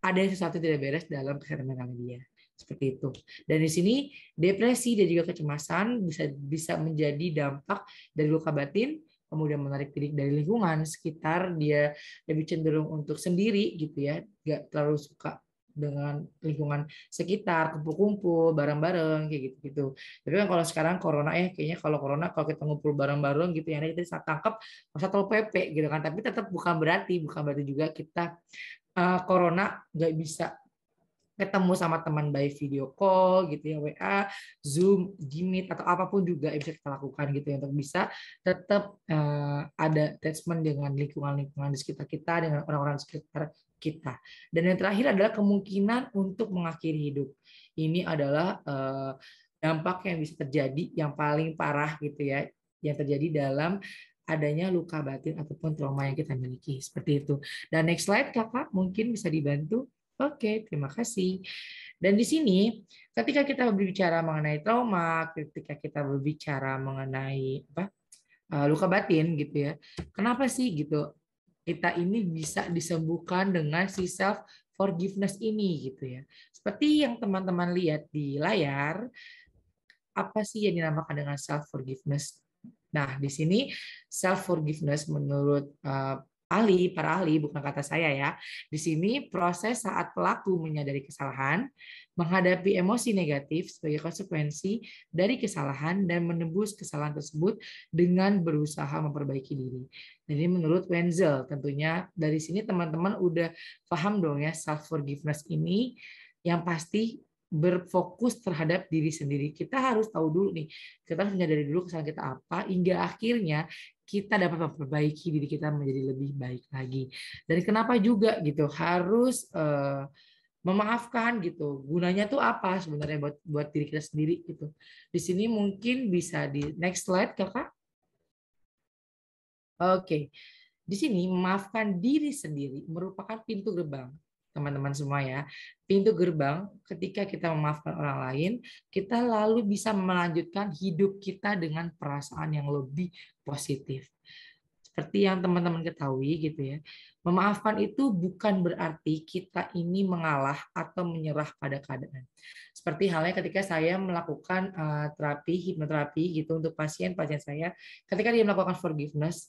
ada sesuatu tidak beres dalam kesehatan mentalnya dia seperti itu. Dan di sini depresi dan juga kecemasan bisa bisa menjadi dampak dari luka batin, kemudian menarik diri dari lingkungan sekitar, dia lebih cenderung untuk sendiri gitu ya, nggak terlalu suka dengan lingkungan sekitar, kumpul-kumpul, bareng-bareng, kayak gitu-gitu. Tapi kan kalau sekarang corona ya, kayaknya kalau corona kalau kita ngumpul bareng-bareng gitu, ya kita bisa tangkap terlalu PP gitu kan. Tapi tetap bukan berarti, bukan berarti juga kita uh, corona nggak bisa ketemu sama teman by video call gitu ya WA, Zoom, Gmeet atau apapun juga yang bisa kita lakukan gitu ya untuk bisa tetap uh, eh, ada attachment dengan lingkungan-lingkungan di sekitar kita dengan orang-orang sekitar kita. Dan yang terakhir adalah kemungkinan untuk mengakhiri hidup. Ini adalah uh, dampak yang bisa terjadi yang paling parah gitu ya yang terjadi dalam adanya luka batin ataupun trauma yang kita miliki seperti itu. Dan next slide kakak mungkin bisa dibantu. Oke, terima kasih. Dan di sini, ketika kita berbicara mengenai trauma, ketika kita berbicara mengenai apa eh, luka batin gitu ya, kenapa sih gitu kita ini bisa disembuhkan dengan si self forgiveness ini gitu ya. Seperti yang teman-teman lihat di layar, apa sih yang dinamakan dengan self forgiveness? Nah, di sini self forgiveness menurut uh, ahli, para ahli, bukan kata saya ya. Di sini proses saat pelaku menyadari kesalahan, menghadapi emosi negatif sebagai konsekuensi dari kesalahan dan menebus kesalahan tersebut dengan berusaha memperbaiki diri. Jadi menurut Wenzel tentunya dari sini teman-teman udah paham dong ya self forgiveness ini yang pasti berfokus terhadap diri sendiri. Kita harus tahu dulu nih, kita harus menyadari dulu kesalahan kita apa, hingga akhirnya kita dapat memperbaiki diri kita menjadi lebih baik lagi. Dan kenapa juga gitu harus uh, memaafkan gitu. Gunanya tuh apa sebenarnya buat buat diri kita sendiri gitu. Di sini mungkin bisa di next slide kakak. Oke. Okay. Di sini memaafkan diri sendiri merupakan pintu gerbang teman-teman semua ya. Pintu gerbang ketika kita memaafkan orang lain, kita lalu bisa melanjutkan hidup kita dengan perasaan yang lebih positif. Seperti yang teman-teman ketahui gitu ya. Memaafkan itu bukan berarti kita ini mengalah atau menyerah pada keadaan. Seperti halnya ketika saya melakukan eh, terapi hipnoterapi gitu untuk pasien pasien saya, ketika dia melakukan forgiveness,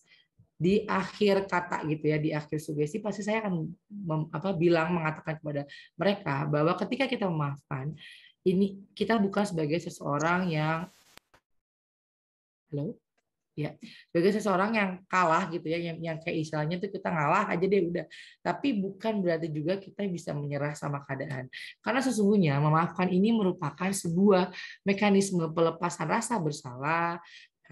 di akhir kata gitu ya, di akhir sugesti pasti saya akan mem, apa bilang mengatakan kepada mereka bahwa ketika kita memaafkan ini kita bukan sebagai seseorang yang halo ya sebagai seseorang yang kalah gitu ya yang, yang kayak istilahnya itu kita ngalah aja deh udah tapi bukan berarti juga kita bisa menyerah sama keadaan karena sesungguhnya memaafkan ini merupakan sebuah mekanisme pelepasan rasa bersalah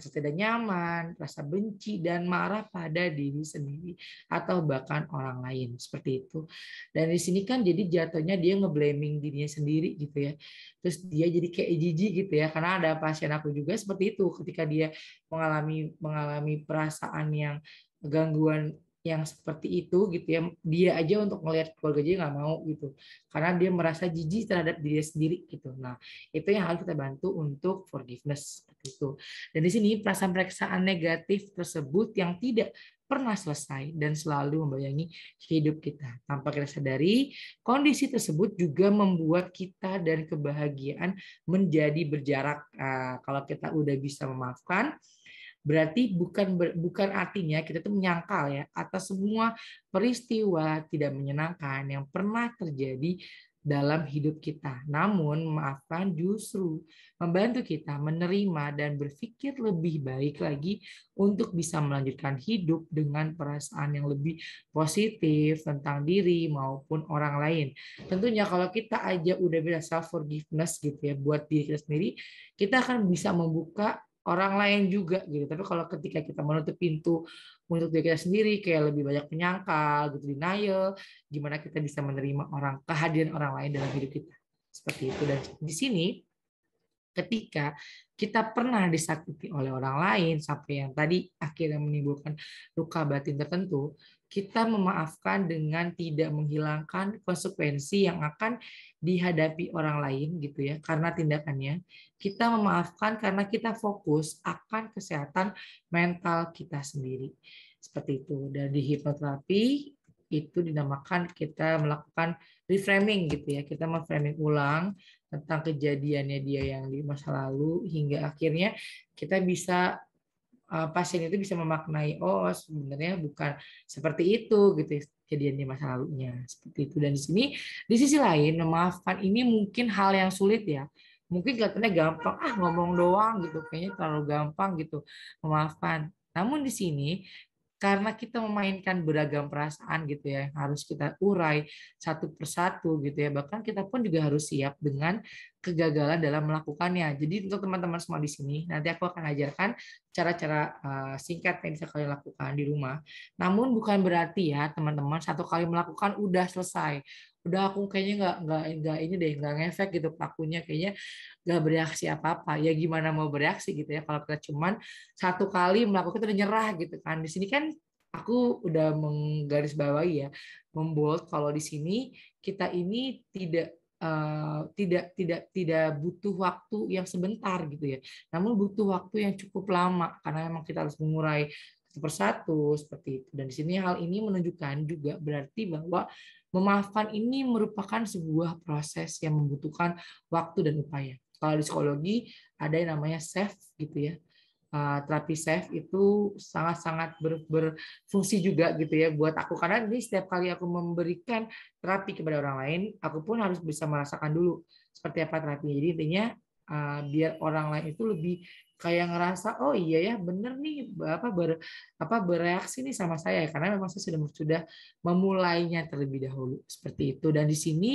rasa tidak nyaman, rasa benci dan marah pada diri sendiri atau bahkan orang lain seperti itu. Dan di sini kan jadi jatuhnya dia ngeblaming dirinya sendiri gitu ya. Terus dia jadi kayak jijik gitu ya karena ada pasien aku juga seperti itu ketika dia mengalami mengalami perasaan yang gangguan yang seperti itu gitu ya dia aja untuk melihat keluarga dia nggak mau gitu karena dia merasa jijik terhadap diri sendiri gitu nah itu yang harus kita bantu untuk forgiveness gitu dan di sini perasaan-perasaan negatif tersebut yang tidak pernah selesai dan selalu membayangi hidup kita. Tanpa kita sadari, kondisi tersebut juga membuat kita dan kebahagiaan menjadi berjarak. Nah, kalau kita udah bisa memaafkan, Berarti bukan bukan artinya kita tuh menyangkal ya atas semua peristiwa tidak menyenangkan yang pernah terjadi dalam hidup kita. Namun, maafkan justru membantu kita menerima dan berpikir lebih baik lagi untuk bisa melanjutkan hidup dengan perasaan yang lebih positif tentang diri maupun orang lain. Tentunya kalau kita aja udah bisa self forgiveness gitu ya buat diri kita sendiri, kita akan bisa membuka orang lain juga gitu. Tapi kalau ketika kita menutup pintu untuk diri kita sendiri kayak lebih banyak penyangkal, gitu denial, gimana kita bisa menerima orang kehadiran orang lain dalam hidup kita. Seperti itu dan di sini ketika kita pernah disakiti oleh orang lain sampai yang tadi akhirnya menimbulkan luka batin tertentu, kita memaafkan dengan tidak menghilangkan konsekuensi yang akan dihadapi orang lain gitu ya karena tindakannya kita memaafkan karena kita fokus akan kesehatan mental kita sendiri seperti itu dan di hipnoterapi itu dinamakan kita melakukan reframing gitu ya kita memframing ulang tentang kejadiannya dia yang di masa lalu hingga akhirnya kita bisa Eh, pasien itu bisa memaknai oh sebenarnya bukan seperti itu gitu kejadian di masa lalunya seperti itu dan di sini di sisi lain memaafkan ini mungkin hal yang sulit ya mungkin kelihatannya gampang ah ngomong doang gitu kayaknya terlalu gampang gitu memaafkan namun di sini karena kita memainkan beragam perasaan gitu ya yang harus kita urai satu persatu gitu ya bahkan kita pun juga harus siap dengan kegagalan dalam melakukannya jadi untuk teman-teman semua di sini nanti aku akan ajarkan cara-cara eh, singkat yang bisa kalian lakukan di rumah namun bukan berarti ya teman-teman satu kali melakukan udah selesai udah aku kayaknya nggak nggak nggak ini deh nggak ngefek gitu pelakunya kayaknya nggak bereaksi apa apa ya gimana mau bereaksi gitu ya kalau kita cuman satu kali melakukan itu udah nyerah gitu kan di sini kan aku udah menggarisbawahi ya membuat kalau di sini kita ini tidak uh, tidak tidak tidak butuh waktu yang sebentar gitu ya namun butuh waktu yang cukup lama karena memang kita harus mengurai satu persatu seperti itu. Dan di sini hal ini menunjukkan juga berarti bahwa memaafkan ini merupakan sebuah proses yang membutuhkan waktu dan upaya. Kalau di psikologi ada yang namanya self gitu ya. Uh, terapi safe itu sangat-sangat ber, berfungsi juga gitu ya buat aku karena ini setiap kali aku memberikan terapi kepada orang lain aku pun harus bisa merasakan dulu seperti apa terapinya jadi intinya uh, biar orang lain itu lebih kayak ngerasa oh iya ya bener nih apa ber apa bereaksi nih sama saya ya, karena memang saya sudah sudah memulainya terlebih dahulu seperti itu dan di sini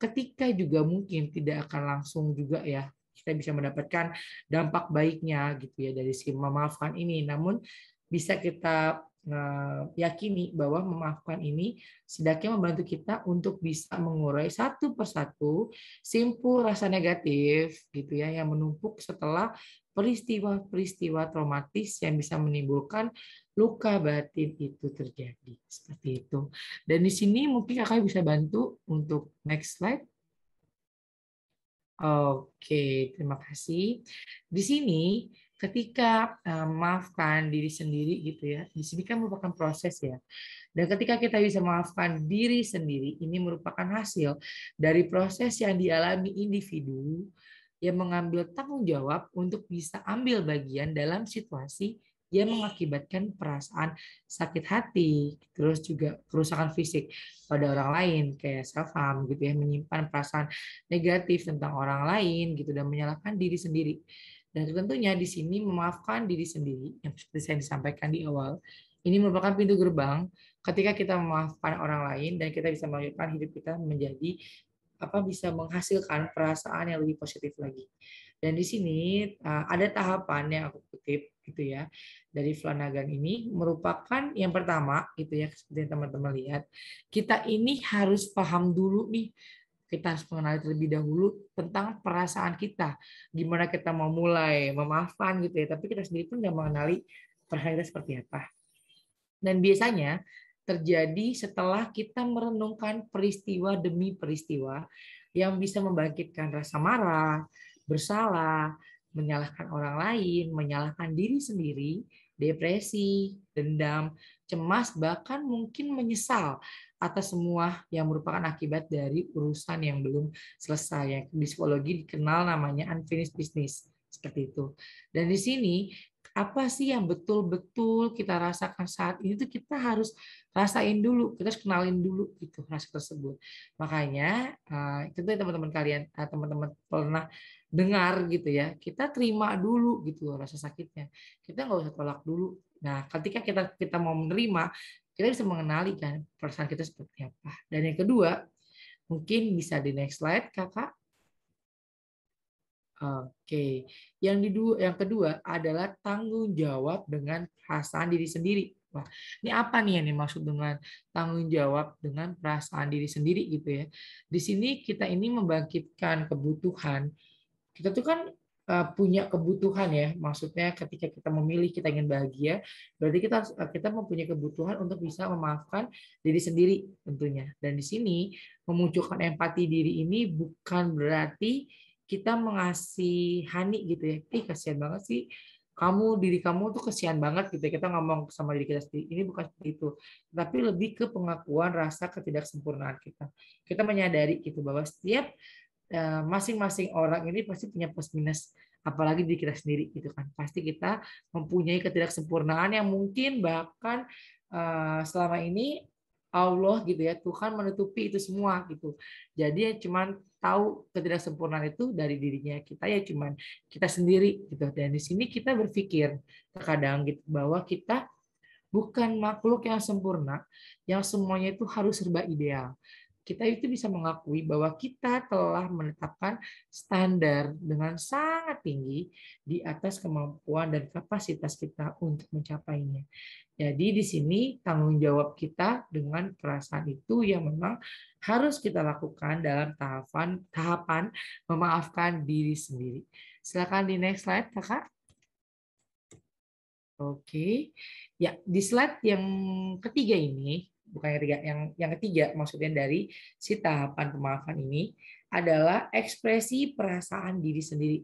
ketika juga mungkin tidak akan langsung juga ya kita bisa mendapatkan dampak baiknya gitu ya dari si memaafkan ini namun bisa kita Eh, yakini bahwa memaafkan ini sedaknya membantu kita untuk bisa mengurai satu persatu simpul rasa negatif gitu ya yang menumpuk setelah peristiwa-peristiwa traumatis yang bisa menimbulkan luka batin itu terjadi seperti itu dan di sini mungkin kakak bisa bantu untuk next slide Oke, terima kasih. Di sini ketika uh, maafkan diri sendiri gitu ya di sini kan merupakan proses ya dan ketika kita bisa maafkan diri sendiri ini merupakan hasil dari proses yang dialami individu yang mengambil tanggung jawab untuk bisa ambil bagian dalam situasi yang mengakibatkan perasaan sakit hati terus juga kerusakan fisik pada orang lain kayak self harm gitu ya menyimpan perasaan negatif tentang orang lain gitu dan menyalahkan diri sendiri dan tentunya di sini memaafkan diri sendiri, yang seperti saya disampaikan di awal, ini merupakan pintu gerbang ketika kita memaafkan orang lain dan kita bisa melanjutkan hidup kita menjadi apa bisa menghasilkan perasaan yang lebih positif lagi. Dan di sini eh, ada tahapan yang aku kutip gitu ya dari Flanagan ini merupakan yang pertama gitu ya seperti yang teman-teman lihat kita ini harus paham dulu nih kita harus mengenali terlebih dahulu tentang perasaan kita, gimana kita mau mulai memaafkan gitu ya. Tapi kita sendiri pun nggak mengenali perasaan kita seperti apa. Dan biasanya terjadi setelah kita merenungkan peristiwa demi peristiwa yang bisa membangkitkan rasa marah, bersalah, menyalahkan orang lain, menyalahkan diri sendiri, depresi, dendam, cemas, bahkan mungkin menyesal atas semua yang merupakan akibat dari urusan yang belum selesai. Yang di psikologi dikenal namanya unfinished business seperti itu. Dan di sini apa sih yang betul-betul kita rasakan saat ini itu kita harus rasain dulu, kita harus kenalin dulu gitu rasa tersebut. Makanya itu eh, teman-teman kalian, eh, teman-teman pernah dengar gitu ya, kita terima dulu gitu loh rasa sakitnya. Kita nggak usah tolak dulu. Nah, ketika kita kita mau menerima, kita bisa mengenali kan perasaan kita seperti apa. Dan yang kedua, mungkin bisa di next slide kakak. Oke, okay. yang dua yang kedua adalah tanggung jawab dengan perasaan diri sendiri. Wah, ini apa nih yang dimaksud dengan tanggung jawab dengan perasaan diri sendiri gitu ya? Di sini kita ini membangkitkan kebutuhan. Kita tuh kan Eh, punya kebutuhan ya maksudnya ketika kita memilih kita ingin bahagia berarti kita eh, kita mempunyai kebutuhan untuk bisa memaafkan diri sendiri tentunya dan di sini memunculkan empati diri ini bukan berarti kita mengasihani gitu ya ih kasihan banget sih kamu diri kamu tuh kesian banget gitu ya. kita ngomong sama diri kita sendiri ini bukan seperti itu tapi lebih ke pengakuan rasa ketidaksempurnaan kita kita menyadari gitu bahwa setiap Eh, masing-masing orang ini pasti punya plus minus apalagi di kita sendiri gitu kan pasti kita mempunyai ketidaksempurnaan yang mungkin bahkan eh, selama ini Allah gitu ya Tuhan menutupi itu semua gitu jadi ya cuman tahu ketidaksempurnaan itu dari dirinya kita ya cuman kita sendiri gitu dan di sini kita berpikir terkadang gitu bahwa kita bukan makhluk yang sempurna yang semuanya itu harus serba ideal kita itu bisa mengakui bahwa kita telah menetapkan standar dengan sangat tinggi di atas kemampuan dan kapasitas kita untuk mencapainya. Jadi di sini tanggung jawab kita dengan perasaan itu yang memang harus kita lakukan dalam tahapan tahapan memaafkan diri sendiri. Silakan di next slide, Kakak. Oke. Ya, di slide yang ketiga ini bukan yang ketiga, yang yang ketiga maksudnya dari si tahapan pemaafan ini adalah ekspresi perasaan diri sendiri.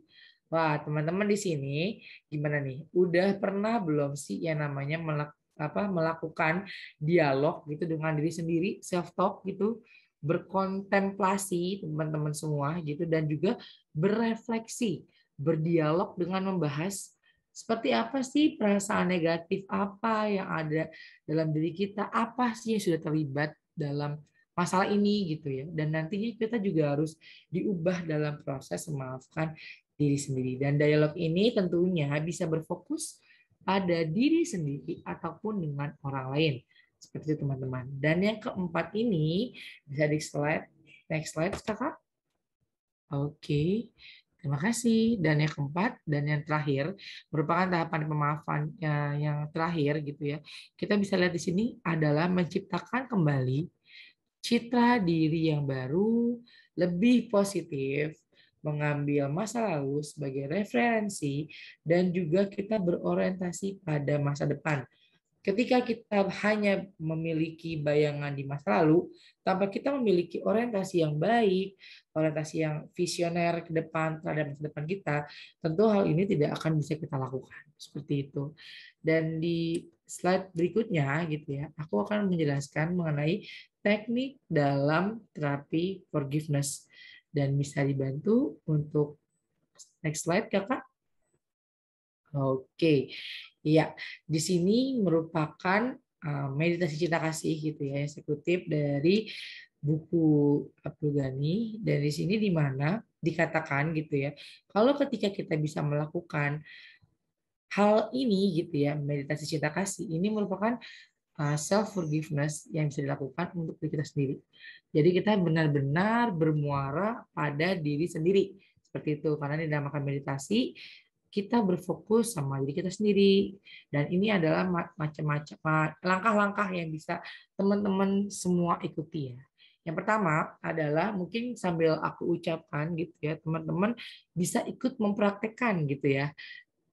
Wah, teman-teman di sini gimana nih? Udah pernah belum sih yang namanya melak, apa, melakukan dialog gitu dengan diri sendiri, self talk gitu, berkontemplasi teman-teman semua gitu dan juga berefleksi, berdialog dengan membahas seperti apa sih perasaan negatif apa yang ada dalam diri kita? Apa sih yang sudah terlibat dalam masalah ini gitu ya? Dan nantinya kita juga harus diubah dalam proses memaafkan diri sendiri. Dan dialog ini tentunya bisa berfokus pada diri sendiri ataupun dengan orang lain. Seperti itu teman-teman. Dan yang keempat ini bisa di slide. Next slide kakak. Oke. Okay terima kasih. Dan yang keempat dan yang terakhir merupakan tahapan pemaafan ya, yang terakhir gitu ya. Kita bisa lihat di sini adalah menciptakan kembali citra diri yang baru, lebih positif, mengambil masa lalu sebagai referensi dan juga kita berorientasi pada masa depan Ketika kita hanya memiliki bayangan di masa lalu, tanpa kita memiliki orientasi yang baik, orientasi yang visioner ke depan terhadap masa depan kita, tentu hal ini tidak akan bisa kita lakukan. Seperti itu. Dan di slide berikutnya gitu ya, aku akan menjelaskan mengenai teknik dalam terapi forgiveness dan bisa dibantu untuk next slide Kakak. Oke, ya Di sini merupakan meditasi cinta kasih gitu ya, saya kutip dari buku Abdul Ghani. di sini di mana dikatakan gitu ya, kalau ketika kita bisa melakukan hal ini gitu ya, meditasi cinta kasih ini merupakan self forgiveness yang bisa dilakukan untuk diri kita sendiri. Jadi kita benar-benar bermuara pada diri sendiri seperti itu karena dinamakan meditasi kita berfokus sama diri kita sendiri dan ini adalah macam-macam langkah-langkah yang bisa teman-teman semua ikuti ya. Yang pertama adalah mungkin sambil aku ucapkan gitu ya, teman-teman bisa ikut mempraktekkan gitu ya.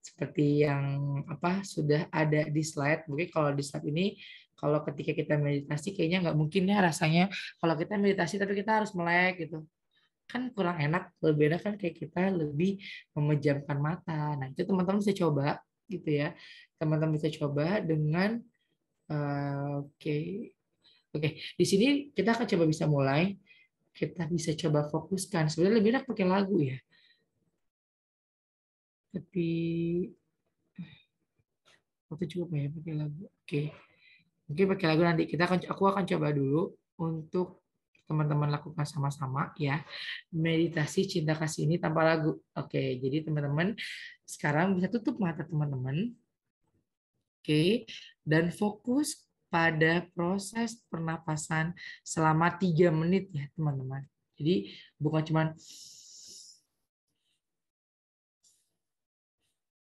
Seperti yang apa sudah ada di slide, mungkin kalau di slide ini kalau ketika kita meditasi kayaknya nggak mungkin ya rasanya kalau kita meditasi tapi kita harus melek gitu kan kurang enak lebih enak kan kayak kita lebih memejamkan mata nah itu teman-teman bisa coba gitu ya teman-teman bisa coba dengan eh, oke uh, oke okay. okay. di sini kita akan coba bisa mulai kita bisa coba fokuskan sebenarnya lebih enak pakai lagu ya tapi waktu cukup ya pakai lagu oke okay. mungkin pakai lagu nanti kita akan aku akan coba dulu untuk teman-teman lakukan sama-sama ya. Meditasi cinta kasih ini tanpa lagu. Oke, jadi teman-teman sekarang bisa tutup mata teman-teman. Oke, dan fokus pada proses pernapasan selama tiga menit ya teman-teman. Jadi bukan cuma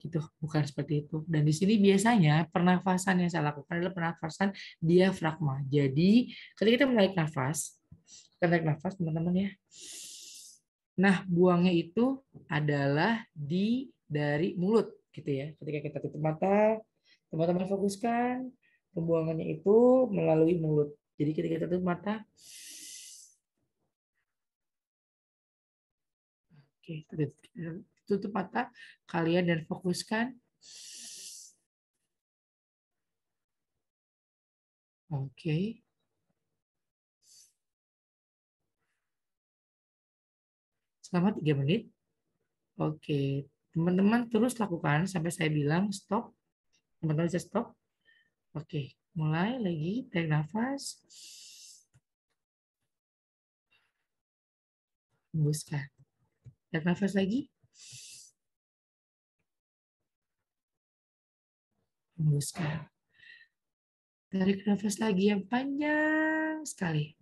gitu bukan seperti itu dan di sini biasanya pernafasan yang saya lakukan adalah pernafasan diafragma jadi ketika kita menarik nafas kita tarik nafas teman-teman ya. Nah, buangnya itu adalah di dari mulut gitu ya. Ketika kita tutup mata, teman-teman fokuskan pembuangannya itu melalui mulut. Jadi ketika kita tutup mata, oke, tutup mata kalian dan fokuskan. Oke. selama 3 menit. Oke, teman-teman terus lakukan sampai saya bilang stop. Teman-teman bisa stop. Oke, mulai lagi tarik nafas. Hembuskan. Tarik nafas lagi. Hembuskan. Tarik nafas lagi yang panjang sekali.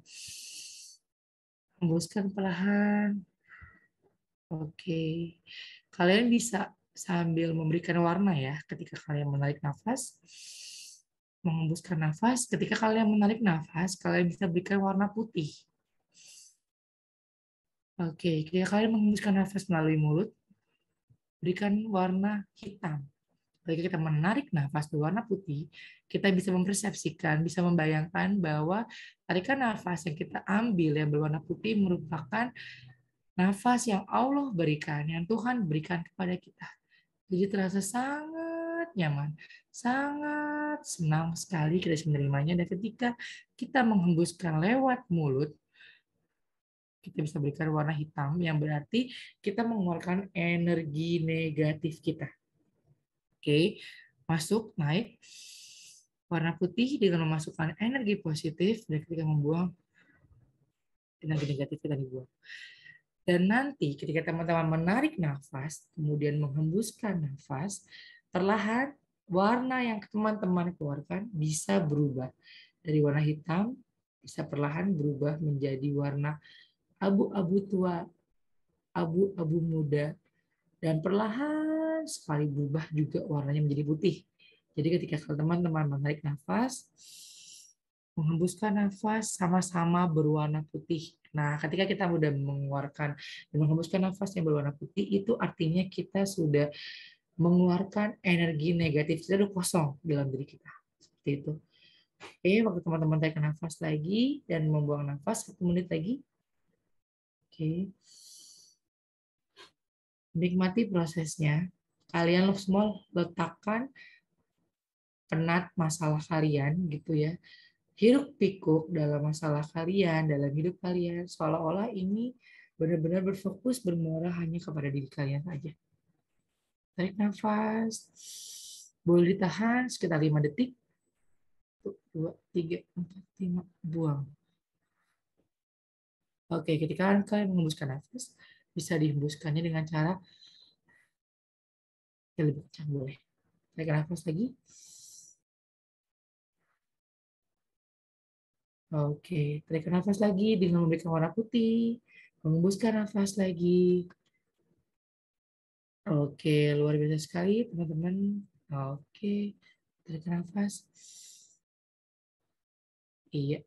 Hembuskan perlahan. Oke, kalian bisa sambil memberikan warna ya ketika kalian menarik nafas, mengembuskan nafas. Ketika kalian menarik nafas, kalian bisa berikan warna putih. Oke, ketika kalian mengembuskan nafas melalui mulut, berikan warna hitam. Ketika kita menarik nafas berwarna putih, kita bisa mempersepsikan, bisa membayangkan bahwa tarikan nafas yang kita ambil yang berwarna putih merupakan nafas yang Allah berikan, yang Tuhan berikan kepada kita. Jadi terasa sangat nyaman, sangat senang sekali kita menerimanya. Dan ketika kita menghembuskan lewat mulut, kita bisa berikan warna hitam yang berarti kita mengeluarkan energi negatif kita. Oke, masuk, naik. Warna putih dengan memasukkan energi positif dan ketika membuang energi negatif kita dibuang. Dan nanti ketika teman-teman menarik nafas, kemudian menghembuskan nafas, perlahan warna yang teman-teman keluarkan bisa berubah. Dari warna hitam bisa perlahan berubah menjadi warna abu-abu tua, abu-abu muda, dan perlahan sekali berubah juga warnanya menjadi putih. Jadi ketika teman-teman menarik nafas, menghembuskan nafas sama-sama berwarna putih. Nah, ketika kita sudah mengeluarkan dan menghembuskan nafas yang berwarna putih, itu artinya kita sudah mengeluarkan energi negatif sudah kosong dalam diri kita. Seperti itu. Oke, waktu teman-teman tarik nafas lagi dan membuang nafas satu menit lagi. Oke. Nikmati prosesnya. Kalian small letakkan penat masalah kalian gitu ya hiruk pikuk dalam masalah kalian, dalam hidup kalian, seolah-olah ini benar-benar berfokus bermuara hanya kepada diri kalian saja. Tarik nafas, boleh ditahan sekitar 5 detik. 2, 3, 4, 5, buang. Oke, ketika kalian mengembuskan nafas, bisa dihembuskannya dengan cara yang lebih kencang boleh. Tarik nafas lagi. Oke, tarik nafas lagi dengan memberikan warna putih. Mengembuskan nafas lagi. Oke, luar biasa sekali teman-teman. Oke, tarik nafas. Iya.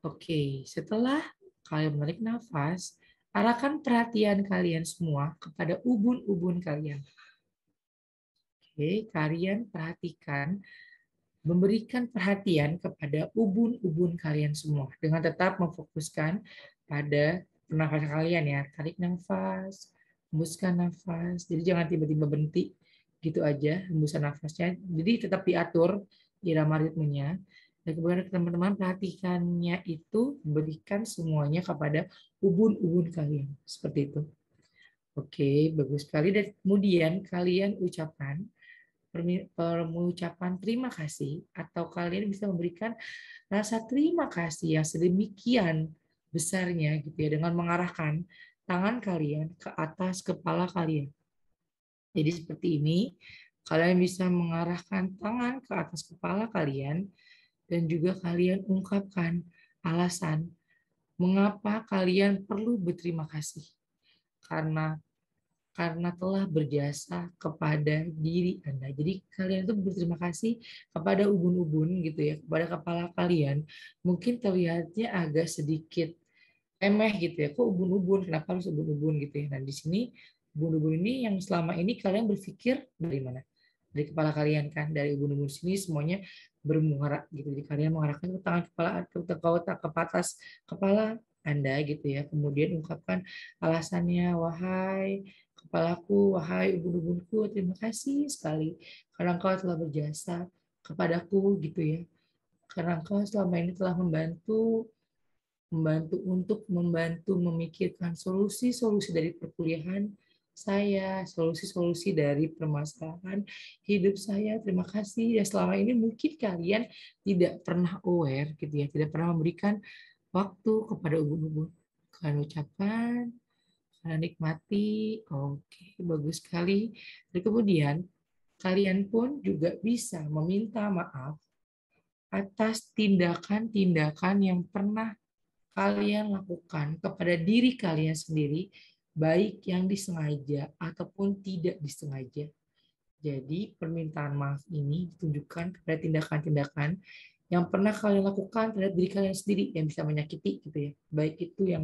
Oke, setelah kalian menarik nafas, arahkan perhatian kalian semua kepada ubun-ubun kalian. Oke, kalian perhatikan memberikan perhatian kepada ubun-ubun kalian semua dengan tetap memfokuskan pada pernafasan kalian ya. Tarik nafas, hembuskan nafas. Jadi jangan tiba-tiba berhenti gitu aja hembusan nafasnya. Jadi tetap diatur irama ritmenya. Dan kemudian teman-teman perhatikannya itu berikan semuanya kepada ubun-ubun kalian. Seperti itu. Oke, bagus sekali. Dan kemudian kalian ucapkan pengucapan terima kasih atau kalian bisa memberikan rasa terima kasih yang sedemikian besarnya gitu ya dengan mengarahkan tangan kalian ke atas kepala kalian. Jadi seperti ini, kalian bisa mengarahkan tangan ke atas kepala kalian dan juga kalian ungkapkan alasan mengapa kalian perlu berterima kasih. Karena karena telah berjasa kepada diri Anda. Jadi kalian itu berterima kasih kepada ubun-ubun gitu ya, kepada kepala kalian. Mungkin terlihatnya agak sedikit emeh gitu ya. Kok ubun-ubun? Kenapa harus ubun-ubun gitu ya? Nah, di sini ubun-ubun ini yang selama ini kalian berpikir dari mana? Dari kepala kalian kan, dari ubun-ubun sini semuanya bermuara gitu. Jadi kalian mengarahkan ke tangan kepala atau ke, kota ke atas kepala anda gitu ya. Kemudian ungkapkan alasannya, wahai kepalaku, wahai ibu ubunku terima kasih sekali karena engkau telah berjasa kepadaku gitu ya. Karena engkau selama ini telah membantu membantu untuk membantu memikirkan solusi-solusi dari perkuliahan saya, solusi-solusi dari permasalahan hidup saya. Terima kasih. Ya selama ini mungkin kalian tidak pernah aware gitu ya, tidak pernah memberikan waktu kepada ibu ibu Kalian ucapan nikmati. Oke, bagus sekali. Dan kemudian kalian pun juga bisa meminta maaf atas tindakan-tindakan yang pernah kalian lakukan kepada diri kalian sendiri, baik yang disengaja ataupun tidak disengaja. Jadi permintaan maaf ini ditunjukkan kepada tindakan-tindakan yang pernah kalian lakukan terhadap diri kalian sendiri yang bisa menyakiti gitu ya baik itu yang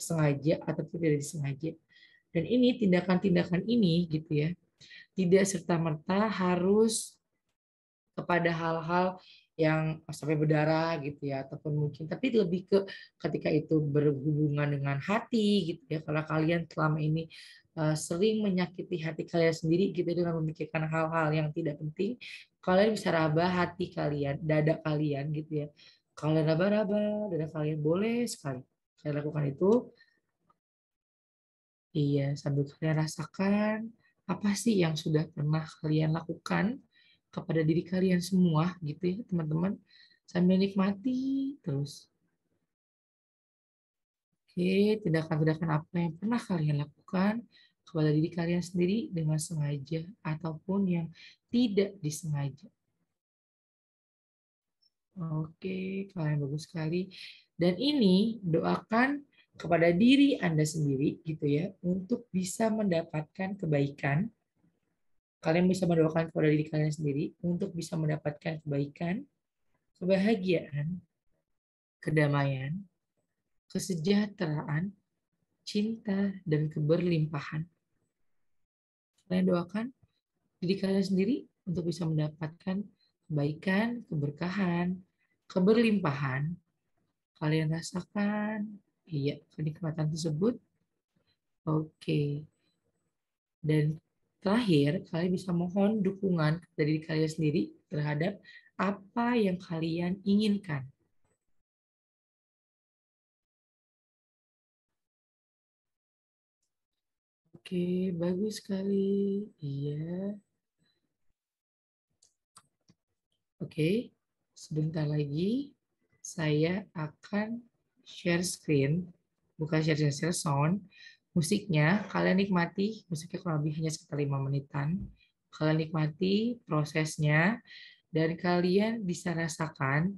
sengaja ataupun tidak disengaja dan ini tindakan-tindakan ini gitu ya tidak serta merta harus kepada hal-hal yang sampai berdarah gitu ya ataupun mungkin tapi lebih ke ketika itu berhubungan dengan hati gitu ya karena kalian selama ini eh, sering menyakiti hati kalian sendiri gitu dengan memikirkan hal-hal yang tidak penting kalian bisa raba hati kalian, dada kalian gitu ya. Kalian raba-raba dada kalian boleh sekali. Kalian lakukan itu. Iya, sambil kalian rasakan apa sih yang sudah pernah kalian lakukan kepada diri kalian semua gitu ya, teman-teman. Sambil nikmati terus. Oke, tindakan-tindakan apa yang pernah kalian lakukan kepada diri kalian sendiri dengan sengaja ataupun yang tidak disengaja. Oke, kalian bagus sekali. Dan ini doakan kepada diri Anda sendiri gitu ya untuk bisa mendapatkan kebaikan. Kalian bisa mendoakan kepada diri kalian sendiri untuk bisa mendapatkan kebaikan, kebahagiaan, kedamaian, kesejahteraan, cinta dan keberlimpahan Kalian doakan diri kalian sendiri untuk bisa mendapatkan kebaikan, keberkahan, keberlimpahan. Kalian rasakan, iya, kenikmatan tersebut. Oke. Dan terakhir, kalian bisa mohon dukungan dari diri kalian sendiri terhadap apa yang kalian inginkan. Oke, bagus sekali. Iya. Oke, sebentar lagi saya akan share screen, bukan share share, share sound. Musiknya kalian nikmati, musiknya kurang lebih hanya sekitar 5 menitan. Kalian nikmati prosesnya dan kalian bisa rasakan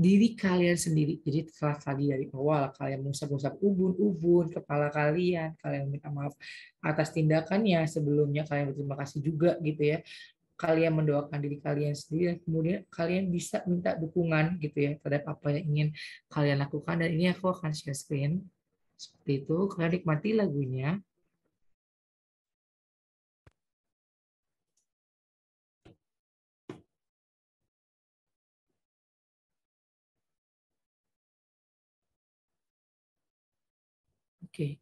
diri kalian sendiri. Jadi setelah tadi dari awal kalian mengusap-usap ubun-ubun kepala kalian, kalian minta maaf atas tindakannya sebelumnya, kalian berterima kasih juga gitu ya. Kalian mendoakan diri kalian sendiri, kemudian kalian bisa minta dukungan gitu ya terhadap apa yang ingin kalian lakukan. Dan ini aku akan share screen seperti itu. Kalian nikmati lagunya. Okay.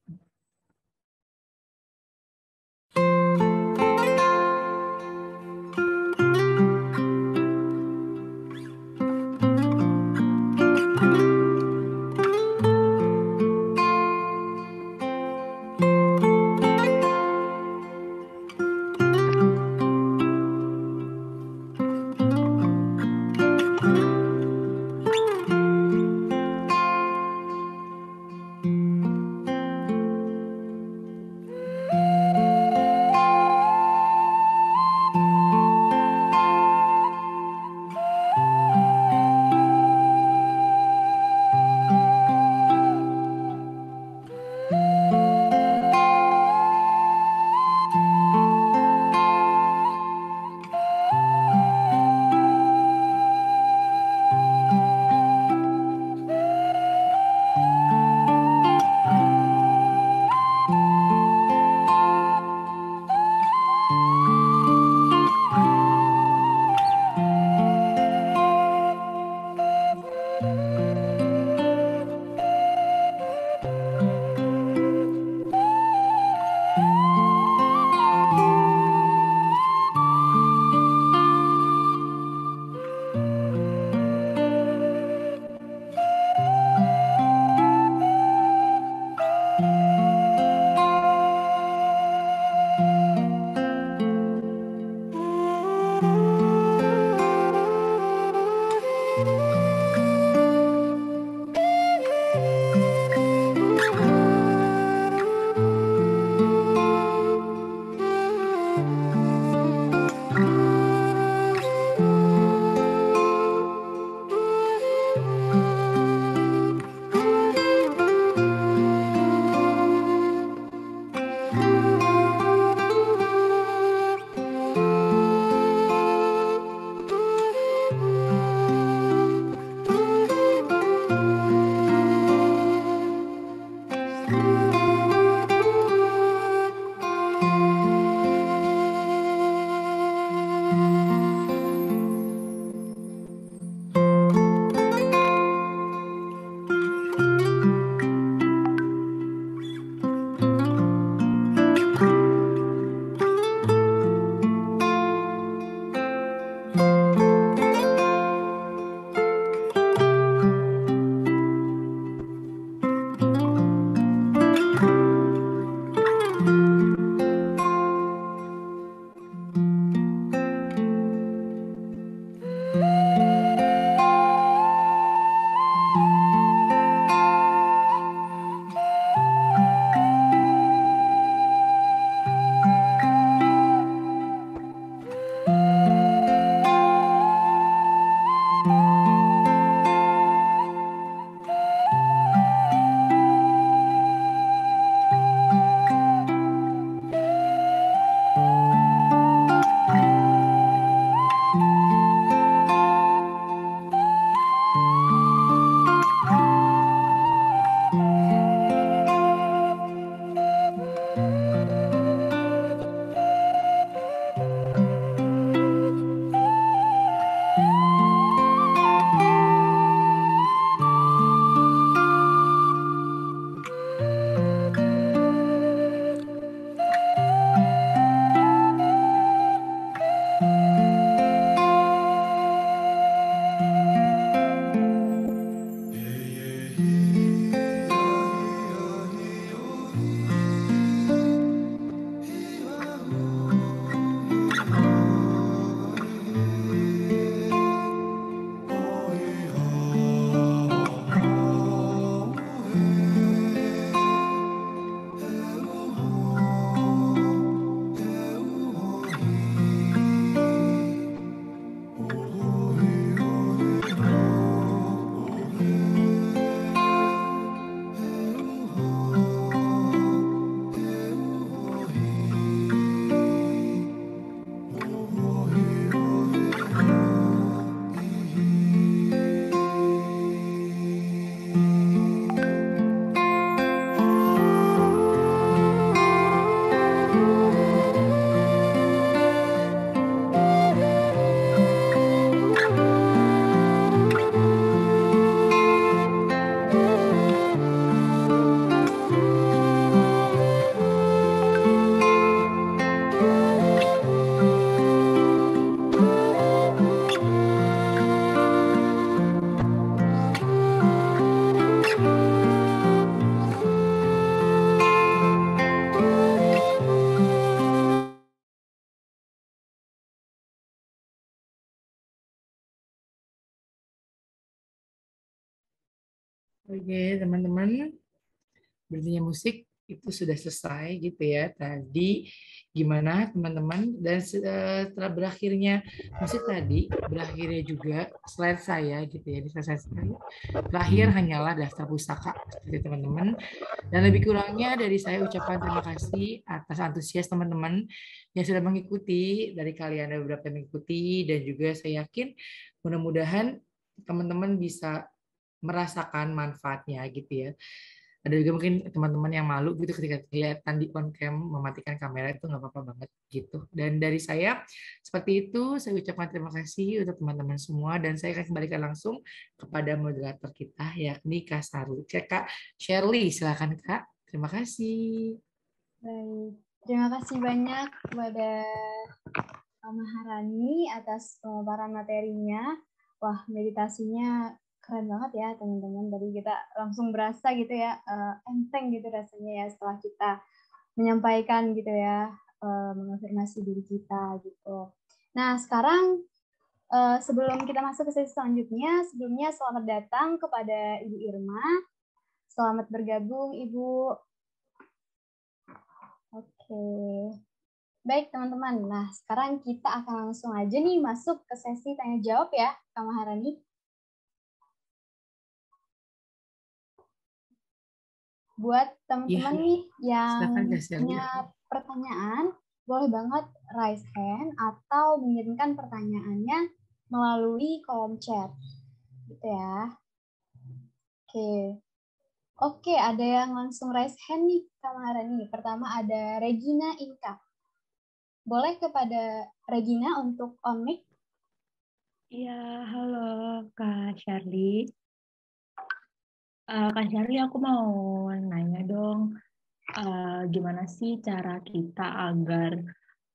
Oke, teman-teman. berhentinya musik itu sudah selesai gitu ya tadi gimana teman-teman dan eh, setelah berakhirnya musik tadi berakhirnya juga slide saya gitu ya Bisa saya sekali. terakhir hanyalah daftar pustaka seperti gitu ya, teman-teman dan lebih kurangnya dari saya ucapan terima kasih atas antusias teman-teman yang sudah mengikuti dari kalian ada beberapa yang mengikuti dan juga saya yakin mudah-mudahan teman-teman bisa merasakan manfaatnya gitu ya ada juga mungkin teman-teman yang malu gitu ketika kelihatan di on cam mematikan kamera itu nggak apa-apa banget gitu dan dari saya seperti itu saya ucapkan terima kasih untuk teman-teman semua dan saya akan kembalikan langsung kepada moderator kita yakni Kak Saru Kak Shirley silakan Kak terima kasih baik terima kasih banyak kepada Maharani atas paparan eh, materinya wah meditasinya keren banget ya teman-teman. Tadi kita langsung berasa gitu ya uh, enteng gitu rasanya ya setelah kita menyampaikan gitu ya uh, mengafirmasi diri kita gitu. Nah sekarang uh, sebelum kita masuk ke sesi selanjutnya, sebelumnya selamat datang kepada Ibu Irma. Selamat bergabung Ibu. Oke. Baik teman-teman, nah sekarang kita akan langsung aja nih masuk ke sesi tanya jawab ya, Kamaharani buat iya. teman-teman ya, nih yang punya pertanyaan, boleh banget raise hand atau mengirimkan pertanyaannya melalui kolom chat. Gitu ya. Oke. Oke, ada yang langsung raise hand nih kemarin nih. Pertama ada Regina Inka. Boleh kepada Regina untuk on mic? Iya, halo Kak Charlie. Uh, Kak Syarli, aku mau nanya dong, uh, gimana sih cara kita agar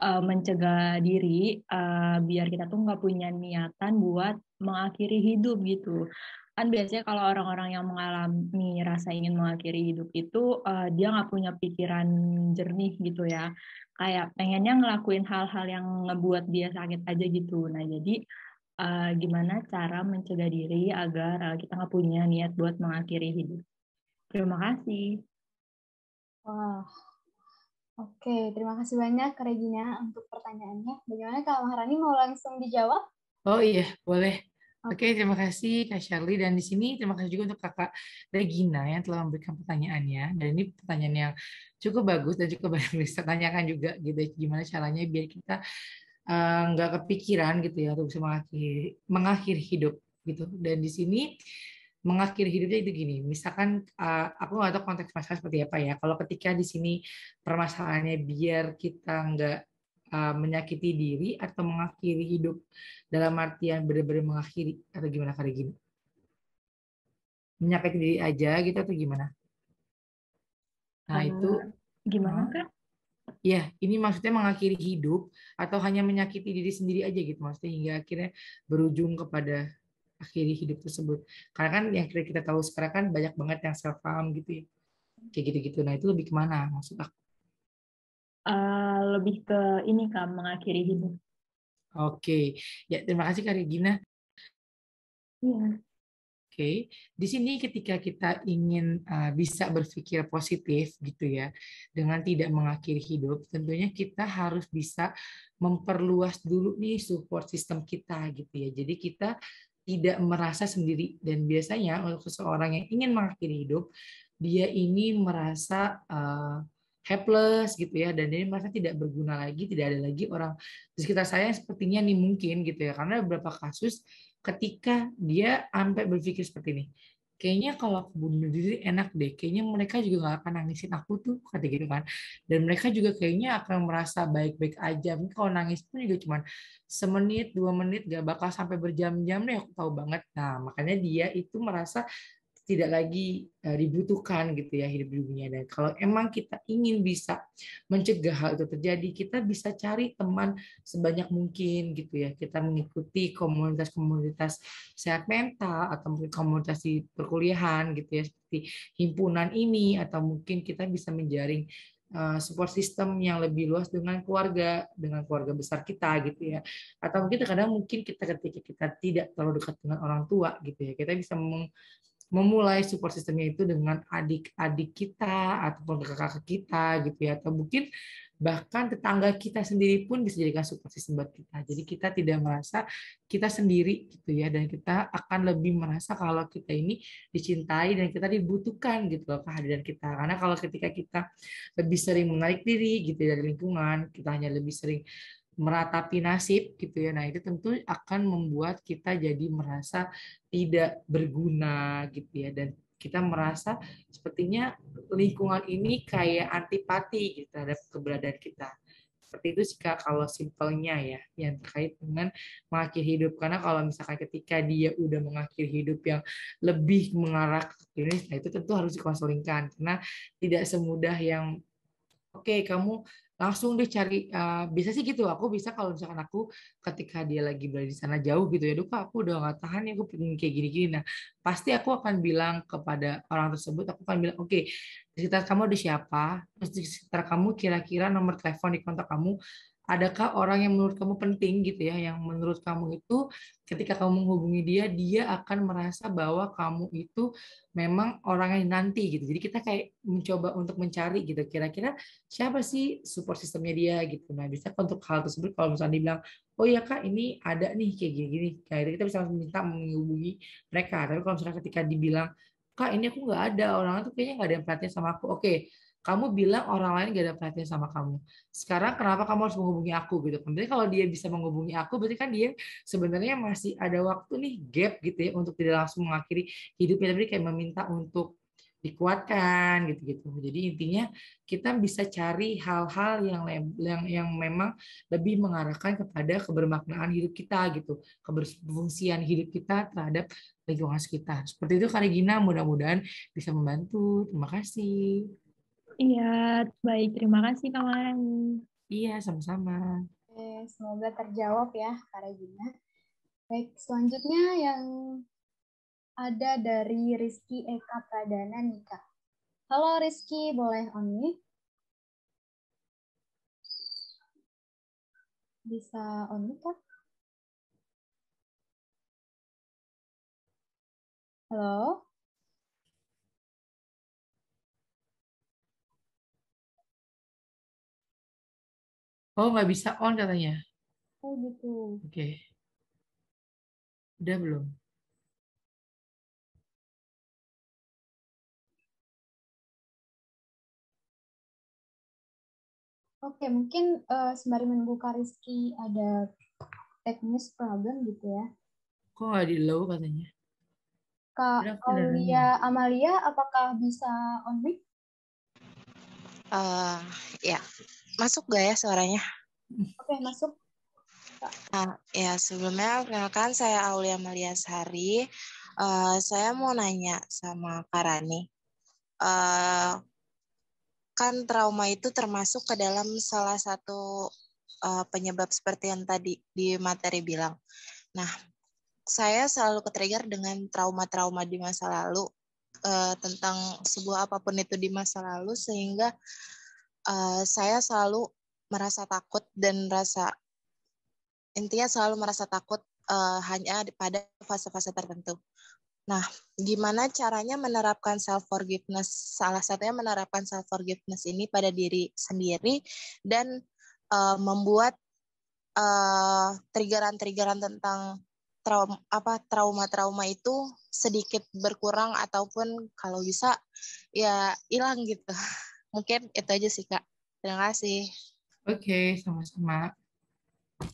uh, mencegah diri uh, biar kita tuh nggak punya niatan buat mengakhiri hidup gitu? Kan biasanya kalau orang-orang yang mengalami rasa ingin mengakhiri hidup itu uh, dia nggak punya pikiran jernih gitu ya, kayak pengennya ngelakuin hal-hal yang ngebuat dia sakit aja gitu. Nah jadi uh, gimana cara mencegah diri agar uh, kita nggak punya niat buat mengakhiri hidup. Terima kasih. Wah, oke. Terima kasih banyak Regina untuk pertanyaannya. Bagaimana Kak Maharani mau langsung dijawab? Oh iya, boleh. Oke, okay, terima kasih Kak Shirley. Dan di sini terima kasih juga untuk Kakak Regina yang telah memberikan pertanyaannya. Dan ini pertanyaan yang cukup bagus dan cukup banyak bisa ditanyakan juga gitu. Gimana caranya biar kita Eh, nggak uh, kepikiran gitu ya untuk bisa mengakhiri mengakhiri hidup gitu dan di sini mengakhiri hidupnya itu gini misalkan uh, aku nggak tahu konteks masalah seperti apa ya kalau ketika di sini permasalahannya biar kita nggak eh, menyakiti diri atau mengakhiri hidup dalam artian benar-benar mengakhiri atau gimana kali gini menyakiti diri aja gitu atau gimana nah itu gimana kan ya ini maksudnya mengakhiri hidup atau hanya menyakiti diri sendiri aja gitu maksudnya hingga akhirnya berujung kepada akhiri hidup tersebut karena kan yang kita tahu sekarang kan banyak banget yang self harm gitu ya kayak gitu-gitu nah itu lebih kemana maksud aku uh, lebih ke ini kan mengakhiri hidup oke okay. ya terima kasih kak Regina iya yeah okay? di sini ketika kita ingin uh, bisa berpikir positif gitu ya, dengan tidak mengakhiri hidup, tentunya kita harus bisa memperluas dulu nih support system kita gitu ya. Jadi kita tidak merasa sendiri dan biasanya untuk seseorang yang ingin mengakhiri hidup, dia ini merasa uh, helpless gitu ya dan dia merasa tidak berguna lagi tidak ada lagi orang di sekitar saya sepertinya nih mungkin gitu ya karena beberapa kasus ketika dia sampai berpikir seperti ini kayaknya kalau aku bunuh diri enak deh kayaknya mereka juga nggak akan nangisin aku tuh kata gitu kan dan mereka juga kayaknya akan merasa baik-baik aja mungkin kalau nangis pun juga cuman semenit dua menit gak bakal sampai berjam-jam deh aku tahu banget nah makanya dia itu merasa tidak lagi e, dibutuhkan gitu ya hidup di dunia dan kalau emang kita ingin bisa mencegah hal itu terjadi kita bisa cari teman sebanyak mungkin gitu ya kita mengikuti komunitas-komunitas sehat mental atau mungkin komunitas di perkuliahan gitu ya seperti himpunan ini atau mungkin kita bisa menjaring e, support system yang lebih luas dengan keluarga, dengan keluarga besar kita gitu ya. Atau mungkin kadang mungkin kita ketika kita tidak terlalu dekat dengan orang tua gitu ya, kita bisa memulai support sistemnya itu dengan adik-adik kita ataupun kakak-kakak kita gitu ya atau mungkin bahkan tetangga kita sendiri pun bisa jadikan support system buat kita. Jadi kita tidak merasa kita sendiri gitu ya dan kita akan lebih merasa kalau kita ini dicintai dan kita dibutuhkan gitu loh kehadiran kita. Karena kalau ketika kita lebih sering menarik diri gitu ya dari lingkungan, kita hanya lebih sering meratapi nasib gitu ya. Nah, itu tentu akan membuat kita jadi merasa tidak berguna gitu ya dan kita merasa sepertinya lingkungan ini kayak antipati gitu terhadap keberadaan kita. Seperti itu sih Kak kalau simpelnya ya yang terkait dengan mengakhiri hidup karena kalau misalkan ketika dia udah mengakhiri hidup yang lebih mengarah ke klinis nah itu tentu harus dikonselingkan karena tidak semudah yang oke okay, kamu langsung deh cari uh, bisa sih gitu aku bisa kalau misalkan aku ketika dia lagi berada di sana jauh gitu ya duka aku udah nggak tahan ya aku pengen kayak gini-gini nah pasti aku akan bilang kepada orang tersebut aku akan bilang oke okay, sekitar kamu ada siapa terus di sekitar kamu kira-kira nomor telepon di kontak kamu adakah orang yang menurut kamu penting gitu ya, yang menurut kamu itu ketika kamu menghubungi dia, dia akan merasa bahwa kamu itu memang orang yang nanti gitu. Jadi kita kayak mencoba untuk mencari gitu, kira-kira siapa sih support sistemnya dia gitu. Nah bisa kan untuk hal tersebut kalau misalnya dibilang, oh ya kak ini ada nih kayak gini-gini, nah, kita bisa minta menghubungi mereka. Tapi kalau misalnya ketika dibilang, kak ini aku nggak ada, orangnya, itu kayaknya nggak ada yang perhatian sama aku, oke kamu bilang orang lain gak ada perhatian sama kamu. Sekarang kenapa kamu harus menghubungi aku gitu? Jadi kan? kalau dia bisa menghubungi aku, berarti kan dia sebenarnya masih ada waktu nih gap gitu ya untuk tidak langsung mengakhiri hidupnya, tapi kayak meminta untuk dikuatkan gitu-gitu. Jadi intinya kita bisa cari hal-hal yang yang yang memang lebih mengarahkan kepada kebermaknaan hidup kita gitu, keberfungsian hidup kita terhadap lingkungan sekitar. Seperti itu Karigina mudah-mudahan bisa membantu. Terima kasih. Iya, baik. Terima kasih, teman. Iya, sama-sama. semoga terjawab ya, Kak Regina. Baik, selanjutnya yang ada dari Rizky Eka Pradana Nika. Halo Rizky, boleh on mute? Bisa on mute, Kak? Halo? Oh, nggak bisa on katanya. Oh, gitu. Oke. Okay. Udah belum? Oke, mungkin uh, sembari menunggu Kak Rizky ada teknis problem gitu ya. Kok nggak di low katanya? Kak Aulia Amalia, apakah bisa on mic? Uh, ya, Masuk gak ya suaranya? Oke, masuk. Nah, ya sebelumnya perkenalkan saya Aulia Malia Sari. Uh, eh, saya mau nanya sama Karani. Uh, eh, kan trauma itu termasuk ke dalam salah satu uh, penyebab seperti yang tadi di materi bilang. Nah, saya selalu ketrigger dengan trauma-trauma di masa lalu uh, tentang sebuah apapun itu di masa lalu sehingga Eh, saya selalu merasa takut dan rasa intinya selalu merasa takut uh, hanya pada fase-fase tertentu. Nah, gimana caranya menerapkan self forgiveness? Salah satunya menerapkan self forgiveness ini pada diri sendiri dan uh, membuat triggeran triggeran-triggeran tentang traum apa trauma-trauma itu sedikit berkurang ataupun kalau bisa ya hilang gitu. Mungkin itu aja sih Kak. Terima kasih. Oke, okay, sama-sama.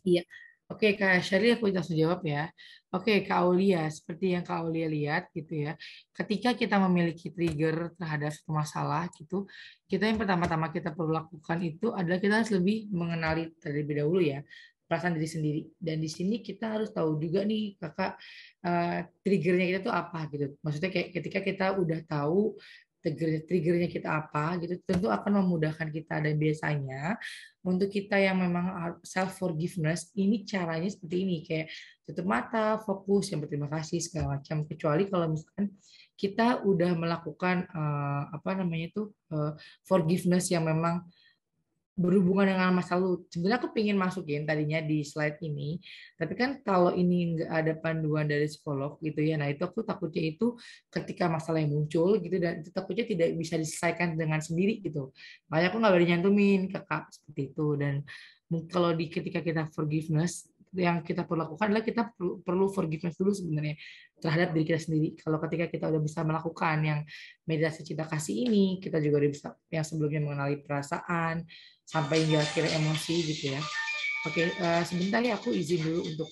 Iya. Oke, okay, Kak Shirley, aku langsung jawab ya. Oke, okay, Kak Aulia, seperti yang Kak Aulia lihat gitu ya. Ketika kita memiliki trigger terhadap satu masalah gitu, kita yang pertama-tama kita perlu lakukan itu adalah kita harus lebih mengenali terlebih dahulu ya perasaan diri sendiri. Dan di sini kita harus tahu juga nih kakak uh, triggernya kita tuh apa gitu. Maksudnya kayak ketika kita udah tahu trigger triggernya kita apa gitu tentu akan memudahkan kita dan biasanya untuk kita yang memang self forgiveness ini caranya seperti ini kayak tutup mata fokus yang berterima kasih segala macam kecuali kalau misalkan kita udah melakukan uh, apa namanya itu uh, forgiveness yang memang berhubungan dengan masa lalu. Sebenarnya aku pingin masukin tadinya di slide ini, tapi kan kalau ini nggak ada panduan dari psikolog gitu ya, nah itu aku takutnya itu ketika masalah yang muncul gitu dan itu takutnya tidak bisa diselesaikan dengan sendiri gitu. Makanya aku nggak berani nyantumin kakak seperti itu dan kalau di ketika kita forgiveness yang kita perlu lakukan adalah kita perlu, perlu forgiveness dulu sebenarnya terhadap diri kita sendiri. Kalau ketika kita udah bisa melakukan yang meditasi cinta kasih ini, kita juga udah bisa yang sebelumnya mengenali perasaan sampai hingga akhirnya emosi gitu ya. Oke, uh, sebentar ya aku izin dulu untuk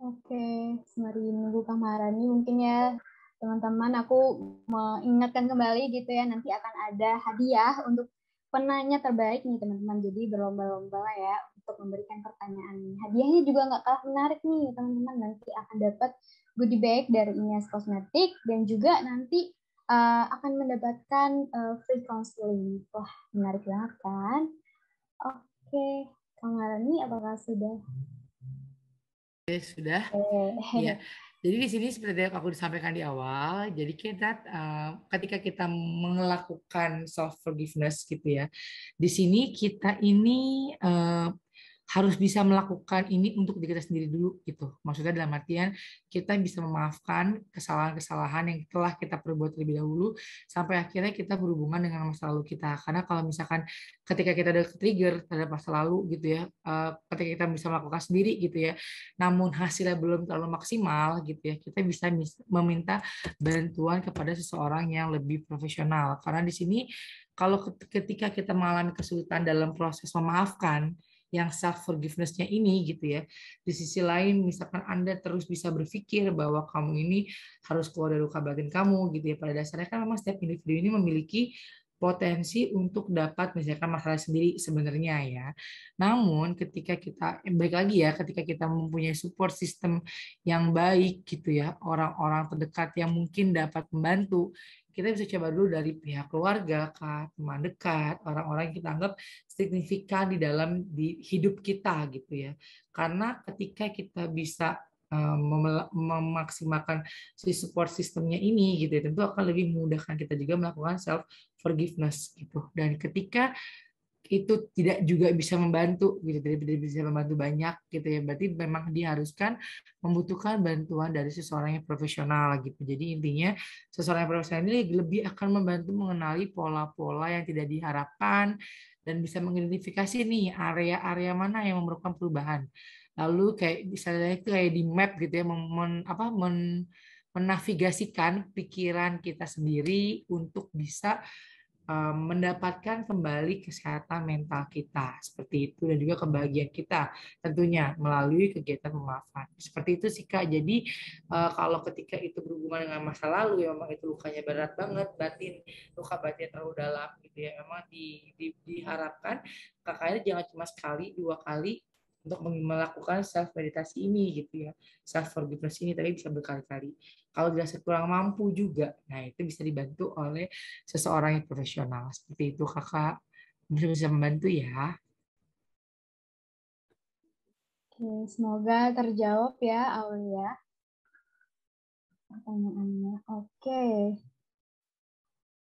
Oke, okay. sembari nunggu Kak Maharani mungkin ya teman-teman aku mengingatkan kembali gitu ya nanti akan ada hadiah untuk penanya terbaik nih teman-teman jadi berlomba-lomba ya untuk memberikan pertanyaan hadiahnya juga nggak kalah menarik nih teman-teman nanti akan dapat goodie bag dari Ines Kosmetik dan juga nanti uh, akan mendapatkan uh, free counseling wah menarik banget kan oke Kang Alani apakah sudah Oke, sudah. Ya. Jadi di sini seperti yang aku disampaikan di awal, jadi kita uh, ketika kita melakukan self forgiveness gitu ya, di sini kita ini uh, harus bisa melakukan ini untuk diri kita sendiri dulu gitu. Maksudnya dalam artian kita bisa memaafkan kesalahan-kesalahan yang telah kita perbuat terlebih dahulu sampai akhirnya kita berhubungan dengan masa lalu kita. Karena kalau misalkan ketika kita ada trigger terhadap masa lalu gitu ya, eh, ketika kita bisa melakukan sendiri gitu ya, namun hasilnya belum terlalu maksimal gitu ya, kita bisa meminta bantuan kepada seseorang yang lebih profesional. Karena di sini kalau ketika kita mengalami kesulitan dalam proses memaafkan, yang self forgivenessnya ini gitu ya. Di sisi lain misalkan Anda terus bisa berpikir bahwa kamu ini harus keluar dari luka bagian kamu gitu ya. Pada dasarnya kan memang setiap individu ini memiliki potensi untuk dapat menyelesaikan masalah sendiri sebenarnya ya. Namun ketika kita eh, baik lagi ya, ketika kita mempunyai support system yang baik gitu ya, orang-orang terdekat yang mungkin dapat membantu, kita bisa coba dulu dari pihak keluarga, kak, teman dekat, orang-orang yang kita anggap signifikan di dalam di hidup kita gitu ya. Karena ketika kita bisa eh, memaksimalkan si support sistemnya ini gitu ya, tentu akan lebih memudahkan kita juga melakukan self forgiveness gitu. Dan ketika itu tidak juga bisa membantu gitu tidak, bisa membantu banyak gitu ya berarti memang diharuskan membutuhkan bantuan dari seseorang yang profesional gitu jadi intinya seseorang yang profesional ini lebih akan membantu mengenali pola-pola yang tidak diharapkan dan bisa mengidentifikasi nih area-area mana yang memerlukan perubahan lalu kayak misalnya itu kayak di map gitu ya men apa men menavigasikan pikiran kita sendiri untuk bisa Eh, mendapatkan kembali kesehatan mental kita seperti itu dan juga kebahagiaan kita tentunya melalui kegiatan memaafkan seperti itu sih kak jadi eh, kalau ketika itu berhubungan dengan masa lalu ya memang itu lukanya berat banget batin luka batin terlalu dalam gitu ya memang di, di, diharapkan kakaknya jangan cuma sekali dua kali untuk melakukan self meditasi ini gitu ya self forgiveness ini tapi bisa berkali-kali kalau dirasa kurang mampu juga. Nah, itu bisa dibantu oleh seseorang yang profesional. Seperti itu, Kakak. Bisa membantu ya. Oke, semoga terjawab ya, Aulia. Ya. Pertanyaannya. Oke.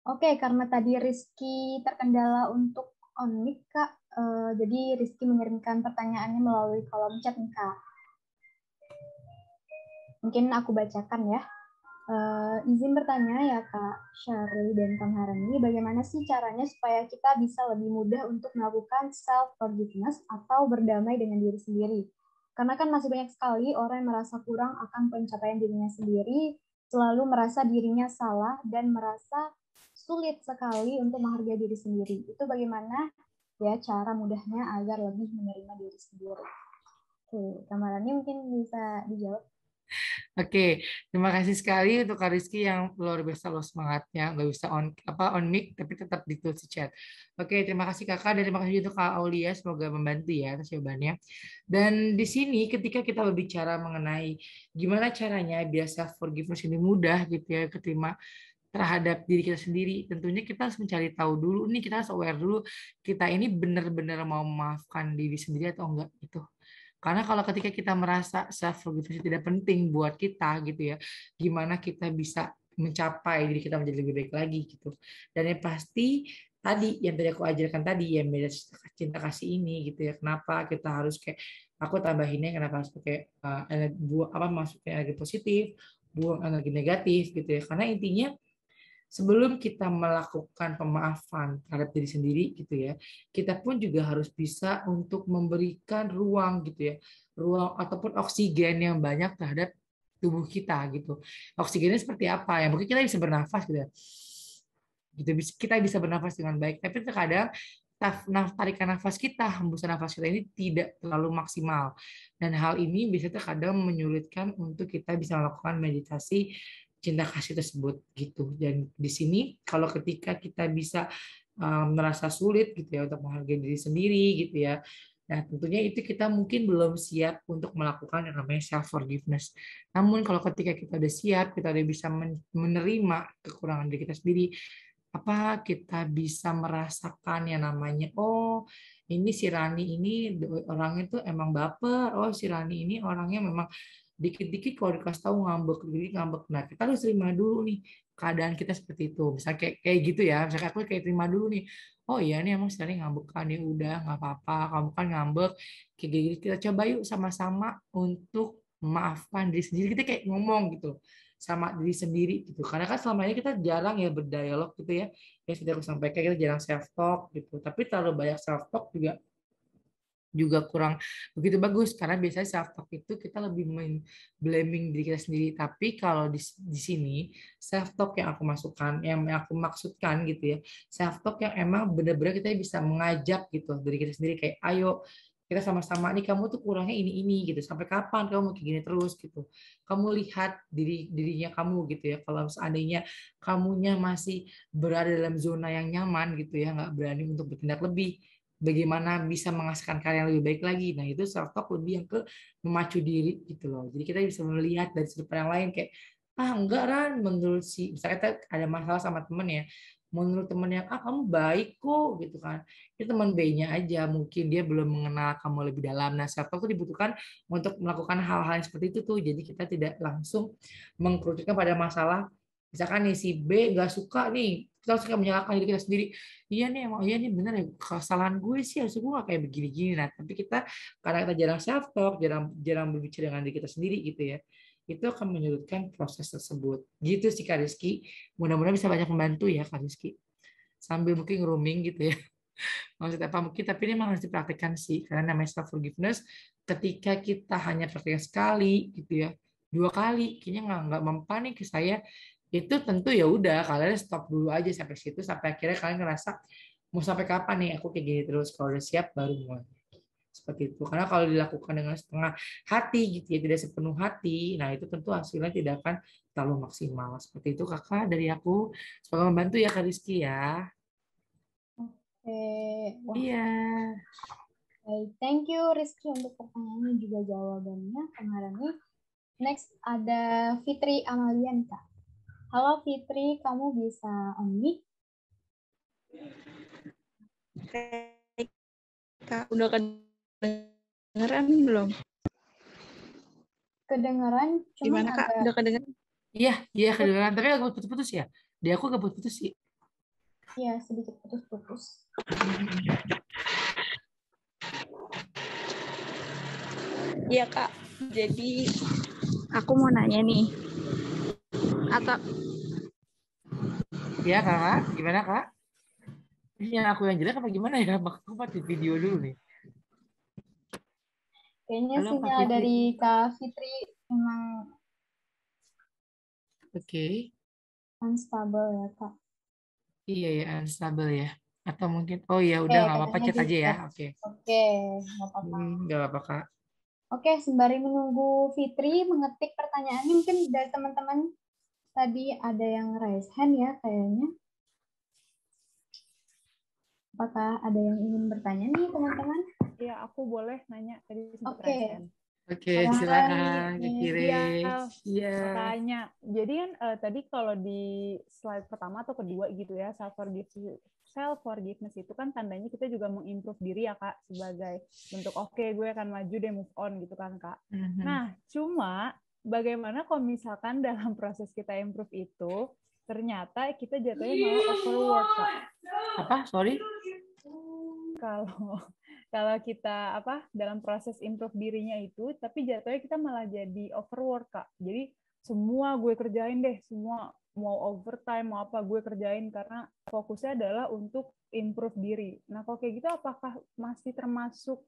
Oke, karena tadi Rizky terkendala untuk on-mic, Kak. Eh, jadi Rizky mengirimkan pertanyaannya melalui kolom chat, Kak. Mungkin aku bacakan ya. Uh, izin bertanya ya Kak Shirley dan Kang Harani, bagaimana sih caranya supaya kita bisa lebih mudah untuk melakukan self forgiveness atau berdamai dengan diri sendiri? Karena kan masih banyak sekali orang yang merasa kurang akan pencapaian dirinya sendiri, selalu merasa dirinya salah dan merasa sulit sekali untuk menghargai diri sendiri. Itu bagaimana ya cara mudahnya agar lebih menerima diri sendiri. Oke, Kang Harani mungkin bisa dijawab. Oke, terima kasih sekali untuk Kak Rizky yang luar biasa lo semangatnya, nggak bisa on apa on mic tapi tetap di Chat. Oke, terima kasih Kakak dan terima kasih untuk Kak Aulia, semoga membantu ya atas jawabannya. Dan di sini ketika kita berbicara mengenai gimana caranya biasa forgiveness ini mudah gitu ya keterima terhadap diri kita sendiri, tentunya kita harus mencari tahu dulu nih kita harus aware dulu kita ini benar-benar mau memaafkan diri sendiri atau enggak gitu. Karena kalau ketika kita merasa self forgiveness tidak penting buat kita gitu ya, gimana kita bisa mencapai diri kita menjadi lebih baik lagi gitu. Dan yang pasti tadi yang tadi aku ajarkan tadi ya beda cinta kasih ini gitu ya. Kenapa kita harus kayak aku tambahinnya kenapa harus pakai uh, eh, energi, buang apa masuknya energi positif, buang energi negatif gitu ya. Karena intinya sebelum kita melakukan pemaafan terhadap diri sendiri gitu ya, kita pun juga harus bisa untuk memberikan ruang gitu ya, ruang ataupun oksigen yang banyak terhadap tubuh kita gitu. Oksigennya seperti apa ya? Mungkin kita bisa bernafas gitu ya. Gitu, kita bisa bernafas dengan baik, tapi terkadang tarikan nafas kita, hembusan nafas kita ini tidak terlalu maksimal. Dan hal ini bisa terkadang menyulitkan untuk kita bisa melakukan meditasi cinta kasih tersebut gitu. Dan di sini kalau ketika kita bisa um, merasa sulit gitu ya untuk menghargai diri sendiri gitu ya. Nah, tentunya itu kita mungkin belum siap untuk melakukan yang namanya self forgiveness. Namun kalau ketika kita udah siap, kita udah bisa menerima kekurangan diri kita sendiri, apa kita bisa merasakan yang namanya oh ini si Rani ini orangnya tuh emang baper oh si Rani ini orangnya memang dikit-dikit kalau dikasih tahu ngambek dikit ngambek nah kita harus terima dulu nih keadaan kita seperti itu misalnya kayak kayak gitu ya misalnya aku kayak terima dulu nih oh iya nih emang sekali ngambek kan ya udah nggak apa-apa kamu kan ngambek kayak gini gitu, gitu. kita coba yuk sama-sama untuk maafkan diri sendiri kita kayak ngomong gitu sama diri sendiri gitu karena kan selama ini kita jarang ya berdialog gitu ya ya sudah aku sampaikan kita jarang self talk gitu tapi terlalu banyak self talk juga juga kurang begitu bagus karena biasanya self talk itu kita lebih main blaming diri kita sendiri tapi kalau di, di sini self talk yang aku masukkan yang aku maksudkan gitu ya self talk yang emang bener-bener kita bisa mengajak gitu diri kita sendiri kayak ayo kita sama-sama nih kamu tuh kurangnya ini ini gitu sampai kapan kamu kayak gini terus gitu kamu lihat diri dirinya kamu gitu ya kalau seandainya kamunya masih berada dalam zona yang nyaman gitu ya nggak berani untuk bertindak lebih bagaimana bisa menghasilkan karya yang lebih baik lagi. Nah, itu self talk lebih yang ke memacu diri gitu loh. Jadi kita bisa melihat dari sudut pandang lain kayak ah enggak Ran menurut si misalnya kita ada masalah sama temen ya menurut temen yang ah kamu baik kok gitu kan itu teman b aja mungkin dia belum mengenal kamu lebih dalam nah self talk itu dibutuhkan untuk melakukan hal-hal seperti itu tuh jadi kita tidak langsung mengkerucutkan pada masalah misalkan nih si B nggak suka nih kita kayak menyalahkan diri kita sendiri iya nih emang iya nih bener ya kesalahan gue sih harus gue gak kayak begini gini nah tapi kita karena kita jarang self talk jarang jarang berbicara dengan diri kita sendiri gitu ya itu akan menyulitkan proses tersebut gitu sih Kak Rizky mudah-mudahan bisa banyak membantu ya Kak Rizky sambil mungkin grooming gitu ya maksud apa mungkin tapi ini memang harus dipraktikkan sih karena namanya self forgiveness ketika kita hanya praktek sekali gitu ya dua kali kayaknya nggak nggak mempan nih ke saya itu tentu ya udah kalian stop dulu aja sampai situ sampai akhirnya kalian ngerasa mau sampai kapan nih aku kayak gini terus kalau udah siap baru mulai seperti itu karena kalau dilakukan dengan setengah hati gitu ya tidak sepenuh hati nah itu tentu hasilnya tidak akan terlalu maksimal seperti itu kakak dari aku semoga membantu ya kak Rizky ya oke okay. iya baik thank you Rizky untuk pertanyaannya juga jawabannya kemarin next ada Fitri Amalian kak Halo Fitri, kamu bisa on mic? Kak, udah kedengeran belum? Kedengeran, cuma Gimana, Kak? Agak... Udah kedengeran? Iya, iya kedengeran, tapi agak putus-putus ya. Di aku agak putus-putus sih. Iya, sedikit putus-putus. Iya, Kak. Jadi aku mau nanya nih atau ya kakak gimana kak ini aku yang jelek apa gimana ya aku mati video dulu nih kayaknya sinyal dari kak Fitri emang oke okay. unstable ya kak iya ya unstable ya atau mungkin oh ya udah eh, nggak apa-apa chat aja ya oke oke hmm, nggak apa-apa kak Oke, sembari menunggu Fitri mengetik pertanyaannya, mungkin dari teman-teman tadi ada yang raise hand ya kayaknya. Apakah ada yang ingin bertanya nih teman-teman? Iya, -teman? aku boleh nanya tadi Oke. okay. raise hand. Oke, okay, silakan Kiri. Iya. iya. Tanya. Jadi kan uh, tadi kalau di slide pertama atau kedua gitu ya, self forgiveness, self forgiveness itu kan tandanya kita juga mengimprove diri ya kak sebagai bentuk oke okay, gue akan maju deh move on gitu kan kak. Mm-hmm. Nah, cuma bagaimana kalau misalkan dalam proses kita improve itu ternyata kita jatuhnya malah overwork kak. apa sorry kalau kalau kita apa dalam proses improve dirinya itu tapi jatuhnya kita malah jadi overwork kak jadi semua gue kerjain deh semua mau overtime mau apa gue kerjain karena fokusnya adalah untuk improve diri nah kalau kayak gitu apakah masih termasuk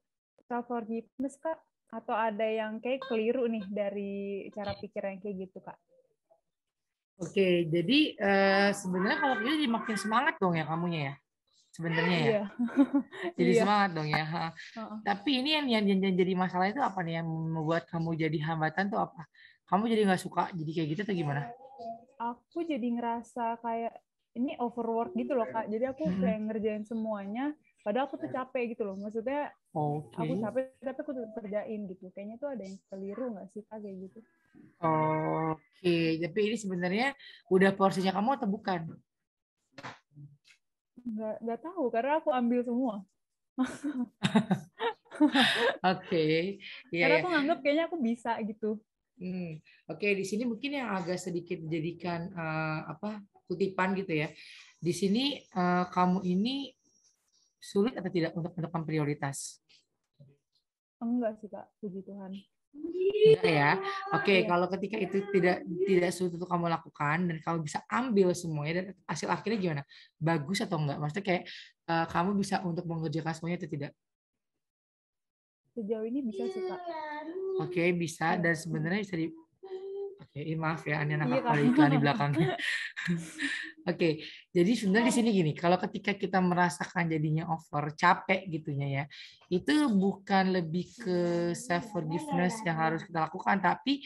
self forgiveness kak atau ada yang kayak keliru nih dari cara pikir yang kayak gitu kak? Oke, jadi uh, sebenarnya kalau gitu jadi makin semangat dong ya kamunya ya, sebenarnya ya. Iya. jadi iya. semangat dong ya. Tapi ini yang, yang yang jadi masalah itu apa nih yang membuat kamu jadi hambatan tuh apa? Kamu jadi nggak suka jadi kayak gitu atau gimana? Aku jadi ngerasa kayak ini overwork gitu loh kak. Jadi aku kayak mm-hmm. ngerjain semuanya Padahal aku tuh iya. capek gitu loh. Maksudnya okay. aku capek tapi aku tetap kerjain gitu. Kayaknya tuh ada yang keliru nggak sih kak kayak gitu? Oke, okay. tapi ini sebenarnya udah porsinya kamu atau bukan? Nggak, nggak tahu karena aku ambil semua. Oke, okay. Iya, yeah, karena iya. aku nganggap kayaknya aku bisa gitu. Hmm. Oke, okay, di sini mungkin yang agak sedikit dijadikan uh, eh, apa kutipan gitu ya. Di sini uh, kamu ini sulit atau tidak untuk menentukan prioritas? Enggak sih kak, puji Tuhan. Enggak ya. Oke, okay, kalau ketika itu tidak tidak sulit untuk kamu lakukan dan kamu bisa ambil semuanya dan hasil akhirnya gimana? Bagus atau enggak? Maksudnya kayak uh, kamu bisa untuk mengerjakan semuanya atau tidak? Sejauh ini bisa sih kak. Oke, okay, bisa dan sebenarnya bisa di, Oke, okay, maaf ya, ini anak iya, iklan di belakangnya. Oke, okay, jadi sebenarnya di sini gini, kalau ketika kita merasakan jadinya over, capek gitu ya, itu bukan lebih ke self forgiveness yang harus kita lakukan, tapi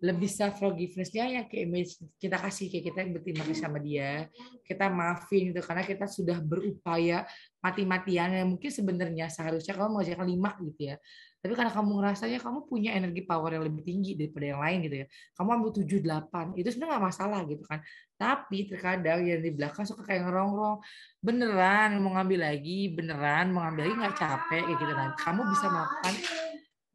lebih self forgivenessnya yang kayak image kita kasih, kayak kita yang berterima kasih sama dia, kita maafin gitu, karena kita sudah berupaya mati-matian yang mungkin sebenarnya seharusnya kamu mengerjakan lima gitu ya. Tapi karena kamu ngerasanya kamu punya energi power yang lebih tinggi daripada yang lain gitu ya. Kamu ambil tujuh delapan itu sebenarnya nggak masalah gitu kan. Tapi terkadang yang di belakang suka kayak ngerongrong. Beneran mau ngambil lagi, beneran mau ngambil lagi nggak capek kayak gitu. kan kamu bisa makan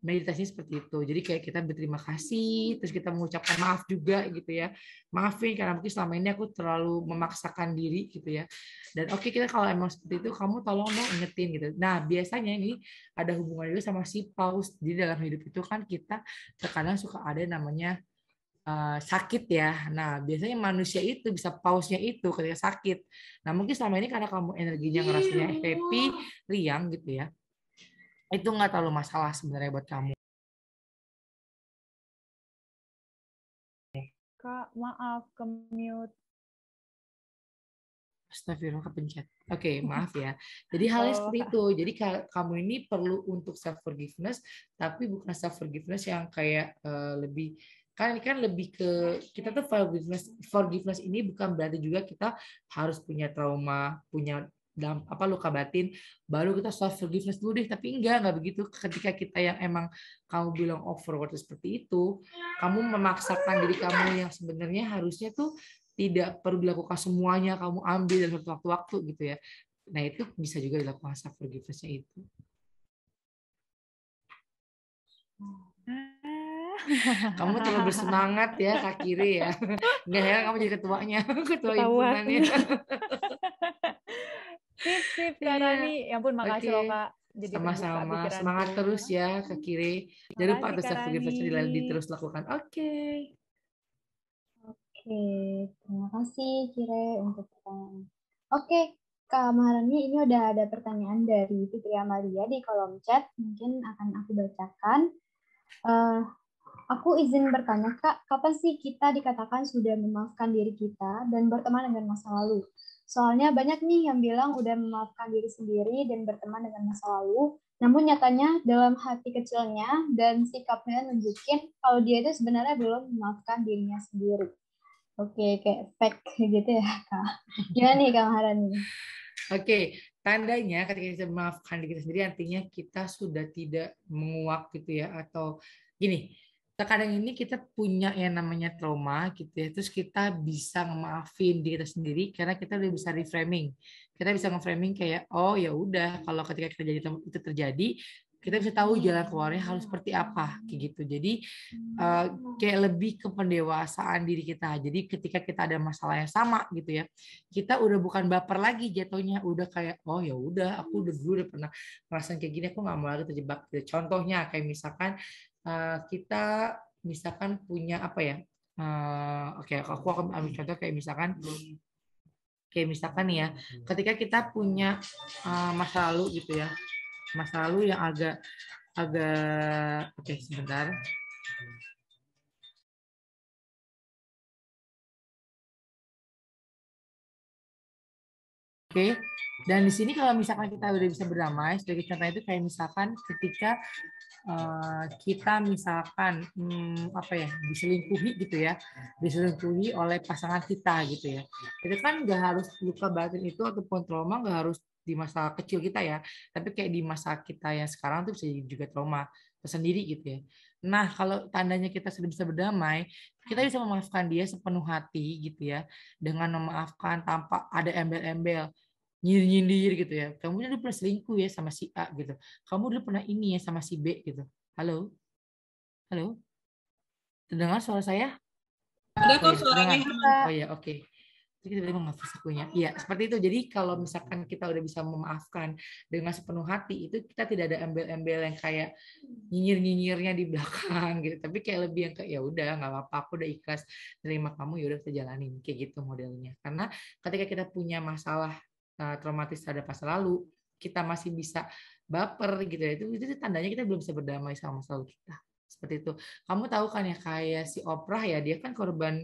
meditasinya seperti itu. Jadi kayak kita berterima kasih, terus kita mengucapkan maaf juga gitu ya. Maafin karena mungkin selama ini aku terlalu memaksakan diri gitu ya. Dan oke okay, kita kalau emang seperti itu, kamu tolong dong ingetin gitu. Nah biasanya ini ada hubungan juga sama si paus. di dalam hidup itu kan kita terkadang suka ada namanya Uh, sakit ya. Nah, biasanya manusia itu bisa pausnya itu ketika sakit. Nah, mungkin selama ini karena kamu energinya ngerasanya iya, happy, iya. riang gitu ya itu nggak terlalu masalah sebenarnya buat kamu. Kak, maaf ke mute. Astagfirullah kepencet. Oke, okay, maaf ya. Jadi halnya oh. seperti itu. Jadi kamu ini perlu untuk self forgiveness, tapi bukan self forgiveness yang kayak uh, lebih kan ini kan lebih ke kita tuh forgiveness forgiveness ini bukan berarti juga kita harus punya trauma punya dalam apa luka batin baru kita soft forgiveness dulu deh tapi enggak enggak begitu ketika kita yang emang kamu bilang overwork seperti itu kamu memaksakan diri kamu yang sebenarnya harusnya tuh tidak perlu dilakukan semuanya kamu ambil dalam satu waktu-waktu gitu ya nah itu bisa juga dilakukan soft forgivenessnya itu kamu terlalu bersemangat ya kak kiri ya nggak heran kamu jadi ketuanya ketua himpunannya Sip, sip, Kak iya. Rani. Ya ampun, makasih okay. loh, Kak. Sama-sama, semangat terus ya, ke hmm. Kiri. Jangan lupa atas aktivitas di terus lakukan. Oke. Okay. Oke, okay. terima kasih Kire untuk pertanyaan. Oke, okay. Kak Maharani, ini udah ada pertanyaan dari Fitri Amalia di kolom chat. Mungkin akan aku bacakan. Uh, aku izin bertanya, Kak, kapan sih kita dikatakan sudah memaafkan diri kita dan berteman dengan masa lalu? Soalnya banyak nih yang bilang udah memaafkan diri sendiri dan berteman dengan masa lalu, namun nyatanya dalam hati kecilnya dan sikapnya nunjukin kalau dia itu sebenarnya belum memaafkan dirinya sendiri. Oke, kayak fake gitu ya, Kak. Gimana nih, Kak Maharani? Oke, tandanya ketika kita memaafkan diri sendiri artinya kita sudah tidak menguak gitu ya atau gini, Terkadang ini kita punya yang namanya trauma gitu ya, terus kita bisa ngemaafin diri kita sendiri karena kita udah bisa reframing. Kita bisa ngeframing kayak oh ya udah kalau ketika kita terjadi itu terjadi kita bisa tahu jalan keluarnya harus seperti apa kayak gitu jadi uh, kayak lebih ke pendewasaan diri kita jadi ketika kita ada masalah yang sama gitu ya kita udah bukan baper lagi jatuhnya udah kayak oh ya udah aku udah dulu udah pernah merasa kayak gini aku nggak mau lagi terjebak contohnya kayak misalkan Eh, kita misalkan punya apa ya? Eh, oke, okay, aku akan ambil contoh kayak misalkan kayak misalkan ya, ketika kita punya eh, masa lalu gitu ya, masa lalu yang agak agak oke okay, sebentar. Oke, okay. dan di sini kalau misalkan kita udah bisa berdamai, sebagai contoh itu kayak misalkan ketika Eh, kita misalkan hmm, apa ya diselingkuhi gitu ya diselingkuhi oleh pasangan kita gitu ya itu kan nggak harus luka batin itu ataupun trauma nggak harus di masa kecil kita ya tapi kayak di masa kita yang sekarang tuh bisa juga trauma tersendiri gitu ya nah kalau tandanya kita sudah bisa berdamai kita bisa memaafkan dia sepenuh hati gitu ya dengan memaafkan tanpa ada embel-embel nyindir-nyindir gitu ya. Kamu dulu pernah selingkuh ya sama si A gitu. Kamu dulu pernah ini ya sama si B gitu. Halo? Halo? Terdengar suara saya? Ada kok oh, ya, suaranya. Oh ya, oke. Okay. Jadi kita menghapus akunya. Iya, seperti itu. Jadi kalau misalkan kita udah bisa memaafkan dengan sepenuh hati, itu kita tidak ada embel-embel yang kayak nyinyir-nyinyirnya di belakang gitu. Tapi kayak lebih yang kayak ya udah nggak apa-apa, aku udah ikhlas terima kamu, ya udah kita jalanin kayak gitu modelnya. Karena ketika kita punya masalah uh, traumatis ada masa lalu, kita masih bisa baper gitu ya, itu, itu tandanya kita belum bisa berdamai sama masa lalu kita. Seperti itu. Kamu tahu kan ya kayak si Oprah ya, dia kan korban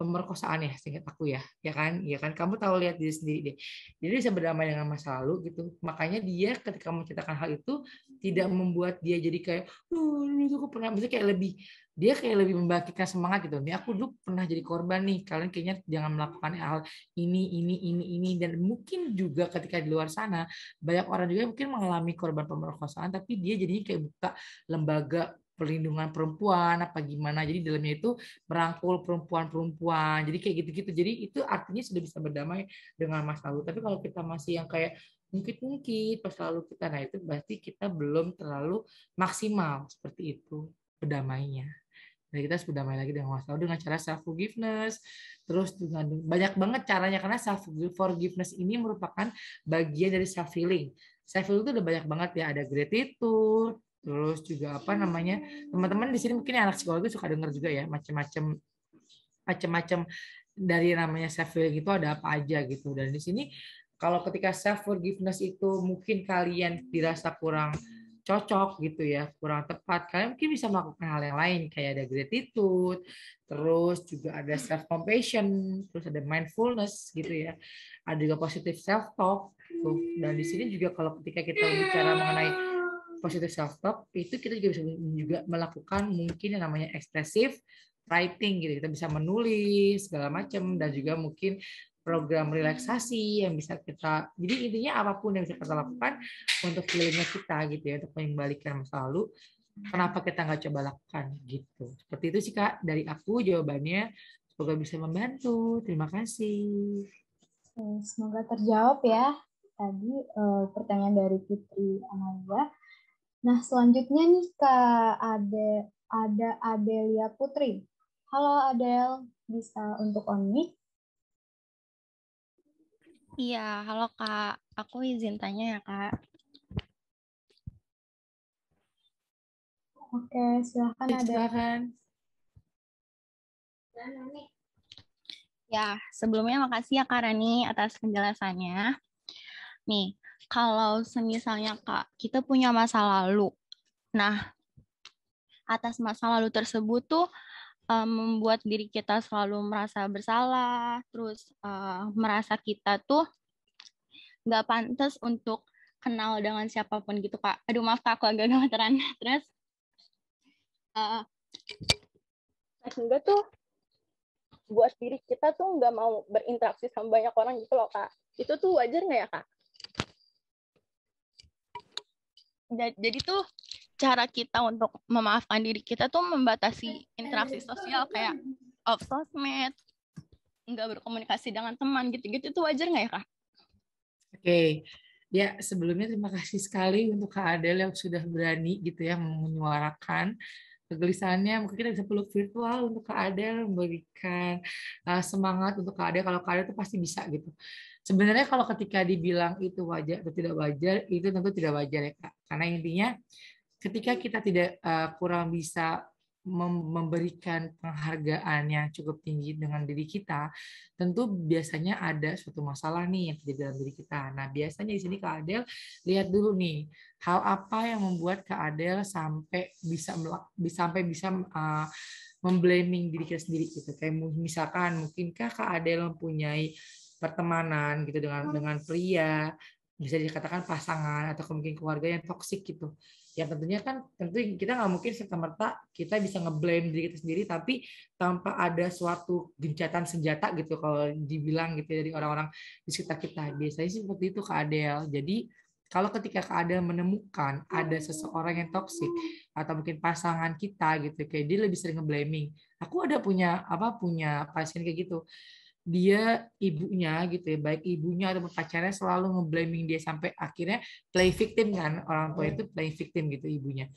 pemerkosaan ya singkat aku ya ya kan ya kan kamu tahu lihat diri sendiri deh jadi bisa berdamai dengan masa lalu gitu makanya dia ketika menceritakan hal itu tidak membuat dia jadi kayak lu tuh aku pernah bisa kayak lebih dia kayak lebih membangkitkan semangat gitu. Nih aku dulu pernah jadi korban nih. Kalian kayaknya jangan melakukan hal ini, ini, ini, ini. Dan mungkin juga ketika di luar sana banyak orang juga mungkin mengalami korban pemerkosaan, tapi dia jadinya kayak buka lembaga perlindungan perempuan apa gimana jadi dalamnya itu merangkul perempuan-perempuan jadi kayak gitu-gitu jadi itu artinya sudah bisa berdamai dengan masa lalu tapi kalau kita masih yang kayak mungkin-mungkin pas lalu kita nah itu berarti kita belum terlalu maksimal seperti itu berdamainya dan ya, kita sudah main lagi dengan masa dengan cara self forgiveness terus dengan banyak banget caranya karena self forgiveness ini merupakan bagian dari self healing self healing itu udah banyak banget ya ada gratitude terus juga apa namanya teman-teman di sini mungkin anak psikologi suka dengar juga ya macam-macam macam-macam dari namanya self healing itu ada apa aja gitu dan di sini kalau ketika self forgiveness itu mungkin kalian dirasa kurang cocok gitu ya, kurang tepat. Kalian mungkin bisa melakukan hal yang lain kayak ada gratitude, terus juga ada self compassion, terus ada mindfulness gitu ya. Ada juga positive self talk. Dan di sini juga kalau ketika kita bicara mengenai positive self talk itu kita juga bisa juga melakukan mungkin yang namanya ekspresif writing gitu kita bisa menulis segala macam dan juga mungkin program relaksasi yang bisa kita jadi intinya apapun yang bisa kita lakukan untuk healingnya kita gitu ya untuk mengembalikan masa lalu kenapa kita nggak coba lakukan gitu seperti itu sih kak dari aku jawabannya semoga bisa membantu terima kasih semoga terjawab ya tadi eh, pertanyaan dari Putri Amalia nah selanjutnya nih kak ada ada Adelia Putri halo Adel bisa untuk on mic Iya, halo Kak. Aku izin tanya ya, Kak. Oke, silahkan ada. Silahkan. Ya, sebelumnya makasih ya Kak Rani atas penjelasannya. Nih, kalau semisalnya Kak, kita punya masa lalu. Nah, atas masa lalu tersebut tuh uh, membuat diri kita selalu merasa bersalah, terus uh, merasa kita tuh nggak pantas untuk kenal dengan siapapun gitu kak. Aduh maaf kak, aku agak gemeteran. Terus uh, eh, sehingga nah, tuh buat diri kita tuh nggak mau berinteraksi sama banyak orang gitu loh kak itu tuh wajar nggak ya kak jadi tuh cara kita untuk memaafkan diri kita tuh membatasi interaksi sosial kayak off sosmed, nggak berkomunikasi dengan teman gitu-gitu itu wajar nggak ya kak? Oke, okay. ya sebelumnya terima kasih sekali untuk Kak Adel yang sudah berani gitu ya menyuarakan kegelisahannya. Mungkin kita bisa peluk virtual untuk Kak Adel memberikan uh, semangat untuk Kak Adel. Kalau Kak Adel tuh pasti bisa gitu. Sebenarnya kalau ketika dibilang itu wajar atau tidak wajar, itu tentu tidak wajar ya Kak. Karena intinya ketika kita tidak uh, kurang bisa memberikan penghargaan yang cukup tinggi dengan diri kita, tentu biasanya ada suatu masalah nih yang terjadi dalam diri kita. Nah, biasanya di sini Kak Adel lihat dulu nih, hal apa yang membuat Kak Adel sampai bisa sampai bisa uh, memblaming diri kita sendiri gitu. Kayak misalkan mungkinkah Kak Adel mempunyai pertemanan gitu dengan dengan pria bisa dikatakan pasangan atau mungkin keluarga yang toksik gitu ya tentunya kan tentu kita nggak mungkin serta merta kita bisa ngeblame diri kita sendiri tapi tanpa ada suatu gencatan senjata gitu kalau dibilang gitu ya, dari orang-orang di sekitar kita biasanya sih seperti itu Kak Adel jadi kalau ketika Kak Adel menemukan ada seseorang yang toksik atau mungkin pasangan kita gitu kayak dia lebih sering ngeblaming aku ada punya apa punya pasien kayak gitu dia ibunya gitu ya baik ibunya atau pacarnya selalu ngeblaming dia sampai akhirnya play victim kan orang tua hmm. itu play victim gitu ibunya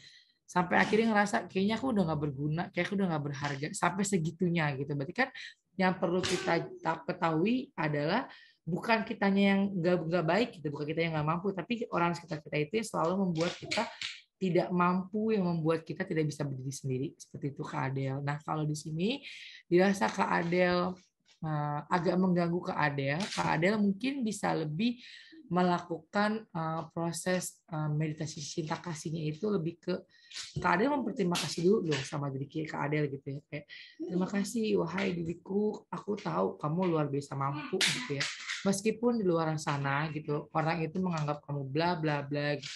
sampai akhirnya ngerasa kayaknya aku udah nggak berguna kayak aku udah nggak berharga sampai segitunya gitu berarti kan yang perlu kita ketahui adalah bukan kitanya yang nggak nggak baik gitu bukan kita yang nggak mampu tapi orang sekitar kita itu selalu membuat kita tidak mampu yang membuat kita tidak bisa berdiri sendiri seperti itu Kak Adel. Nah kalau di sini dirasa Kak Adel uh, agak mengganggu ke Adel. Kak Adel mungkin bisa lebih melakukan uh, proses uh, meditasi cinta kasihnya itu lebih ke Kak Adel memperterima kasih dulu dong sama diri Kak Adel gitu ya. Kayak, terima kasih wahai diriku, aku tahu kamu luar biasa mampu gitu ya. Meskipun di luar sana gitu, orang itu menganggap kamu bla bla bla gitu.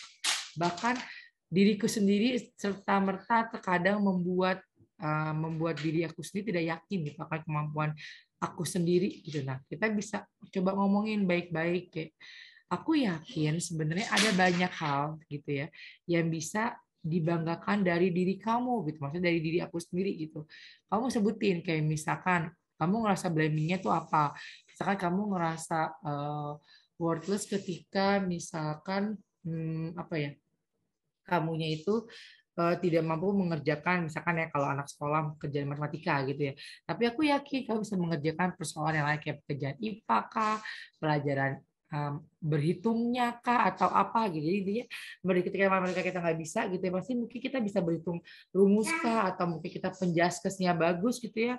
Bahkan diriku sendiri serta merta terkadang membuat uh, membuat diri aku sendiri tidak yakin gitu akan kemampuan aku sendiri gitu nah kita bisa coba ngomongin baik-baik kayak aku yakin sebenarnya ada banyak hal gitu ya yang bisa dibanggakan dari diri kamu gitu maksudnya dari diri aku sendiri gitu kamu sebutin kayak misalkan kamu ngerasa blamingnya tuh apa misalkan kamu ngerasa uh, worthless ketika misalkan hmm, apa ya kamunya itu Eh, tidak mampu mengerjakan misalkan ya kalau anak sekolah kerjaan matematika gitu ya. Tapi aku yakin kamu bisa mengerjakan persoalan yang lain kayak pekerjaan IPA kah, pelajaran um, berhitungnya kah atau apa gitu. Jadi beri ketika mereka kita nggak bisa gitu ya pasti mungkin kita bisa berhitung rumus kah atau mungkin kita penjaskesnya bagus gitu ya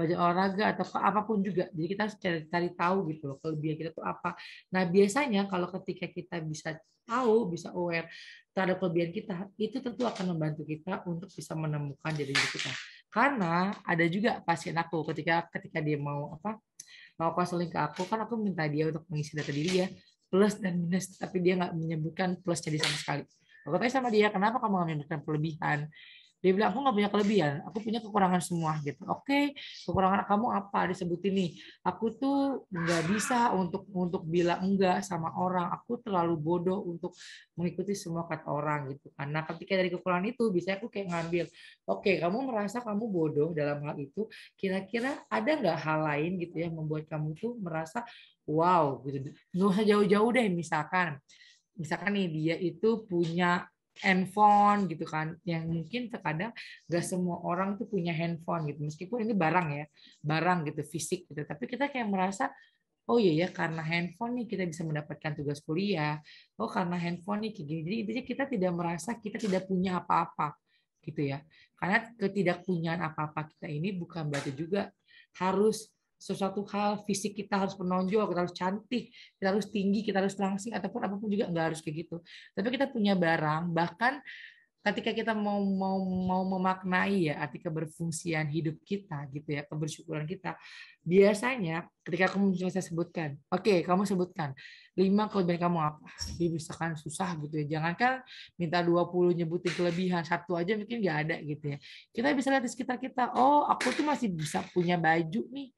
belajar olahraga atau apapun juga. Jadi kita harus cari, cari tahu gitu loh kelebihan kita tuh apa. Nah biasanya kalau ketika kita bisa tahu, bisa aware terhadap kelebihan kita, itu tentu akan membantu kita untuk bisa menemukan diri kita. Karena ada juga pasien aku ketika ketika dia mau apa mau konseling ke aku kan aku minta dia untuk mengisi data diri ya plus dan minus tapi dia nggak menyebutkan plusnya di sama sekali. Aku tanya sama dia kenapa kamu menyebutkan kelebihan dia bilang aku nggak punya kelebihan aku punya kekurangan semua gitu oke okay, kekurangan kamu apa Disebut ini, aku tuh nggak bisa untuk untuk bilang enggak sama orang aku terlalu bodoh untuk mengikuti semua kata orang gitu karena ketika dari kekurangan itu bisa aku kayak ngambil oke okay, kamu merasa kamu bodoh dalam hal itu kira-kira ada nggak hal lain gitu ya membuat kamu tuh merasa wow gitu nggak usah jauh-jauh deh misalkan misalkan nih dia itu punya handphone gitu kan yang mungkin terkadang gak semua orang tuh punya handphone gitu meskipun ini barang ya barang gitu fisik gitu tapi kita kayak merasa oh iya ya karena handphone nih kita bisa mendapatkan tugas kuliah oh karena handphone nih kayak gini jadi intinya kita tidak merasa kita tidak punya apa-apa gitu ya karena ketidakpunyaan apa-apa kita ini bukan berarti juga harus sesuatu hal fisik kita harus menonjol, kita harus cantik, kita harus tinggi, kita harus langsing ataupun apapun juga nggak harus kayak gitu. Tapi kita punya barang bahkan ketika kita mau mau mau memaknai ya arti keberfungsian hidup kita gitu ya kebersyukuran kita biasanya ketika kamu misalnya saya sebutkan oke okay, kamu sebutkan lima kelebihan kamu apa jadi misalkan susah gitu ya jangan kan minta 20 nyebutin kelebihan satu aja mungkin nggak ada gitu ya kita bisa lihat di sekitar kita oh aku tuh masih bisa punya baju nih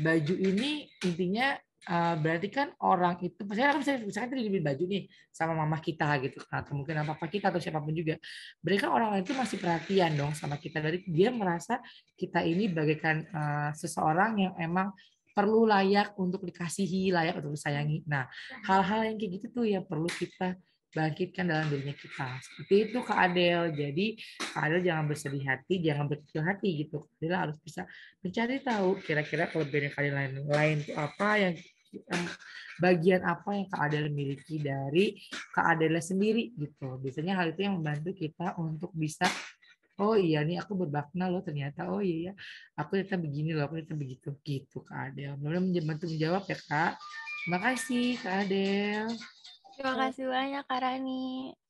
baju ini intinya uh, berarti kan orang itu misalnya kan misalnya, misalnya tadi dibeli baju nih sama mama kita gitu kan, atau mungkin papa kita atau siapapun juga berarti orang lain itu masih perhatian dong sama kita dari dia merasa kita ini bagaikan uh, seseorang yang emang perlu layak untuk dikasihi layak untuk disayangi nah hal-hal yang kayak gitu tuh yang perlu kita bangkitkan dalam dirinya kita. Seperti itu Kak Adel. Jadi Kak Adel jangan bersedih hati, jangan berkecil hati gitu. Kak harus bisa mencari tahu kira-kira kelebihan yang Kak lain, lain itu apa yang eh, bagian apa yang Kak Adel miliki dari Kak Adel sendiri gitu. Biasanya hal itu yang membantu kita untuk bisa oh iya nih aku berbakna loh ternyata oh iya ya aku ternyata begini loh aku ternyata begitu gitu Kak Adel. Mudah-mudahan membantu menjawab ya Kak. Terima kasih Kak Adel. Terima iya. kasih banyak Karani. Rani.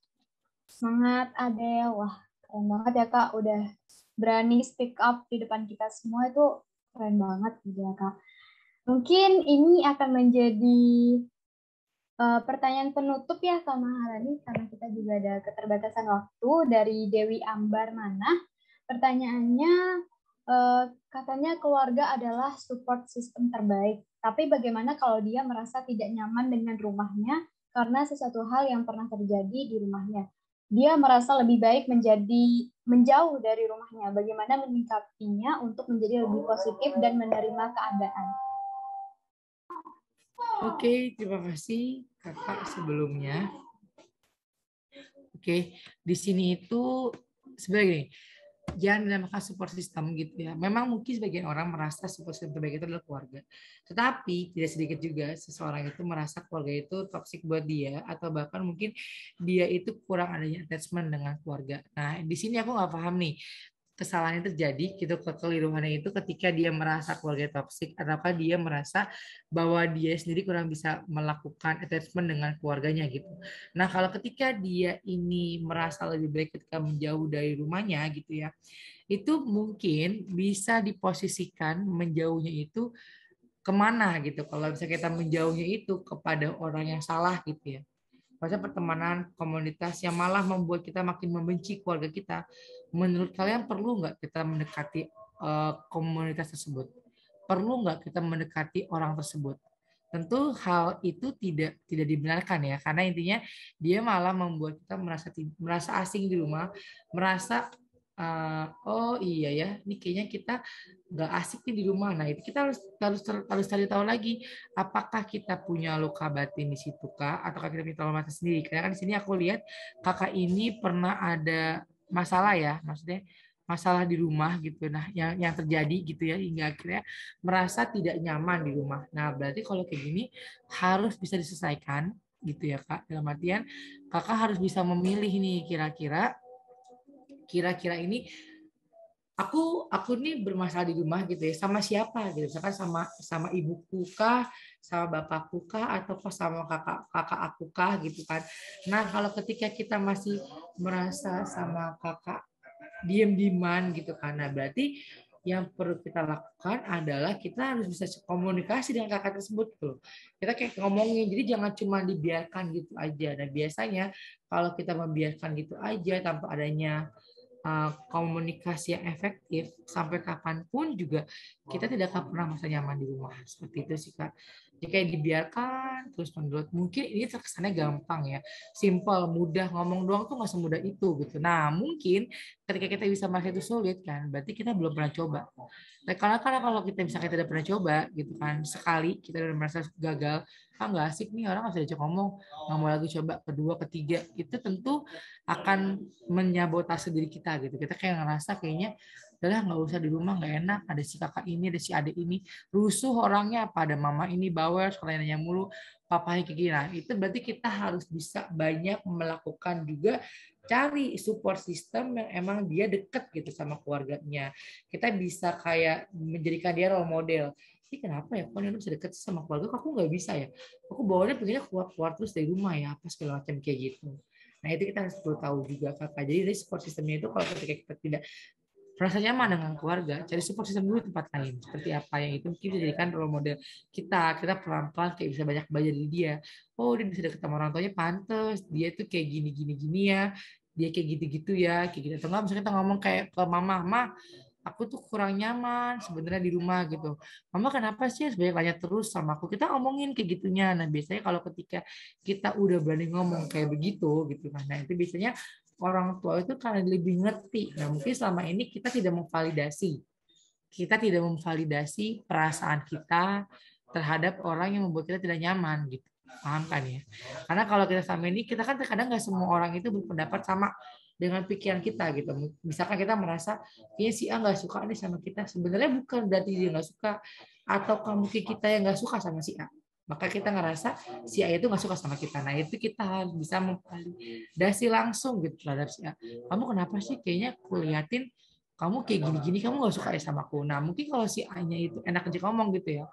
Semangat Ade. Wah, keren banget ya Kak. Udah berani speak up di depan kita semua itu keren banget gitu ya Kak. Mungkin ini akan menjadi uh, pertanyaan penutup ya Kak Maharani karena kita juga ada keterbatasan waktu dari Dewi Ambar Mana Pertanyaannya uh, katanya keluarga adalah support system terbaik. Tapi bagaimana kalau dia merasa tidak nyaman dengan rumahnya karena sesuatu hal yang pernah terjadi di rumahnya. Dia merasa lebih baik menjadi menjauh dari rumahnya. Bagaimana menyikapinya untuk menjadi lebih positif dan menerima keadaan. Oke, terima kasih kakak sebelumnya. Oke, di sini itu sebenarnya jangan dalam support system gitu ya. Memang mungkin sebagian orang merasa support system terbaik itu adalah keluarga. Tetapi tidak sedikit juga seseorang itu merasa keluarga itu toksik buat dia atau bahkan mungkin dia itu kurang adanya attachment dengan keluarga. Nah di sini aku nggak paham nih kesalahan itu terjadi gitu kekeliruannya itu ketika dia merasa keluarga toksik ataukah dia merasa bahwa dia sendiri kurang bisa melakukan attachment dengan keluarganya gitu. Nah kalau ketika dia ini merasa lebih baik ketika menjauh dari rumahnya gitu ya, itu mungkin bisa diposisikan menjauhnya itu kemana gitu. Kalau bisa kita menjauhnya itu kepada orang yang salah gitu ya masa pertemanan komunitas yang malah membuat kita makin membenci keluarga kita menurut kalian perlu nggak kita mendekati eh, komunitas tersebut perlu nggak kita mendekati orang tersebut tentu hal itu tidak tidak dibenarkan ya karena intinya dia malah membuat kita merasa merasa asing di rumah merasa uh, oh iya ya, ini kayaknya kita nggak asik nih di rumah. Nah itu kita harus harus harus cari tahu lagi apakah kita punya luka batin di situ kak, Atau kita punya trauma sendiri. Karena kan di sini aku lihat kakak ini pernah ada masalah ya, maksudnya masalah di rumah gitu nah yang yang terjadi gitu ya hingga akhirnya merasa tidak nyaman di rumah nah berarti kalau kayak gini harus bisa diselesaikan gitu ya kak dalam artian kakak harus bisa memilih nih kira-kira kira-kira ini aku aku nih bermasalah di rumah gitu ya sama siapa gitu misalkan sama sama ibuku kah sama bapakku kah atau kok sama kakak kakak aku kah gitu kan nah kalau ketika kita masih merasa sama kakak diem diman gitu karena berarti yang perlu kita lakukan adalah kita harus bisa komunikasi dengan kakak tersebut tuh Kita kayak ngomongin, jadi jangan cuma dibiarkan gitu aja. Nah biasanya kalau kita membiarkan gitu aja tanpa adanya Eh, komunikasi yang efektif sampai kapanpun juga kita tidak akan pernah merasa nyaman di rumah seperti itu sih kak jika kayak dibiarkan terus menurut Mungkin ini terkesannya gampang ya, simple, mudah ngomong doang tuh nggak semudah itu gitu. Nah mungkin ketika kita bisa merasa itu sulit kan, berarti kita belum pernah coba. Nah, karena karena kalau kita bisa kita udah pernah coba gitu kan, sekali kita udah merasa gagal, ah nggak asik nih orang nggak diajak ngomong, nggak mau lagi coba kedua, ketiga, itu tentu akan menyabotase diri kita gitu. Kita kayak ngerasa kayaknya udahlah nggak usah di rumah nggak enak ada si kakak ini ada si adik ini rusuh orangnya apa ada mama ini bawel sekalian nanya mulu papanya kayak nah itu berarti kita harus bisa banyak melakukan juga cari support system yang emang dia deket gitu sama keluarganya kita bisa kayak menjadikan dia role model ini kenapa ya kok Nino sedekat deket sama keluarga kok aku nggak bisa ya aku bawanya pengennya keluar keluar terus dari rumah ya apa segala macam kayak gitu nah itu kita harus perlu tahu juga kakak jadi support sistemnya itu kalau ketika kita tidak merasa nyaman dengan keluarga, cari support system dulu tempat lain. Seperti apa yang itu mungkin bisa jadikan role model kita. Kita pelan-pelan kayak bisa banyak belajar dari dia. Oh, dia bisa deket sama orang tuanya, pantas Dia tuh kayak gini-gini-gini ya. Dia kayak gitu-gitu ya. Kayak gitu. Atau misalnya kita ngomong kayak ke mama, ma aku tuh kurang nyaman sebenarnya di rumah gitu. Mama kenapa sih sebanyak banyak terus sama aku? Kita ngomongin kayak gitunya. Nah biasanya kalau ketika kita udah berani ngomong kayak begitu gitu, kan. nah itu biasanya orang tua itu karena lebih ngerti. Nah, mungkin selama ini kita tidak memvalidasi. Kita tidak memvalidasi perasaan kita terhadap orang yang membuat kita tidak nyaman gitu. Paham kan ya? Karena kalau kita selama ini kita kan terkadang nggak semua orang itu berpendapat sama dengan pikiran kita gitu. Misalkan kita merasa kayaknya si A nggak suka nih sama kita, sebenarnya bukan berarti dia nggak suka atau mungkin kita yang nggak suka sama si A maka kita ngerasa si A itu nggak suka sama kita. Nah itu kita harus bisa memvalidasi langsung gitu terhadap si A. Kamu kenapa sih kayaknya kuliatin kamu kayak gini-gini, kamu nggak suka ya sama aku. Nah mungkin kalau si A-nya itu enak aja ngomong gitu ya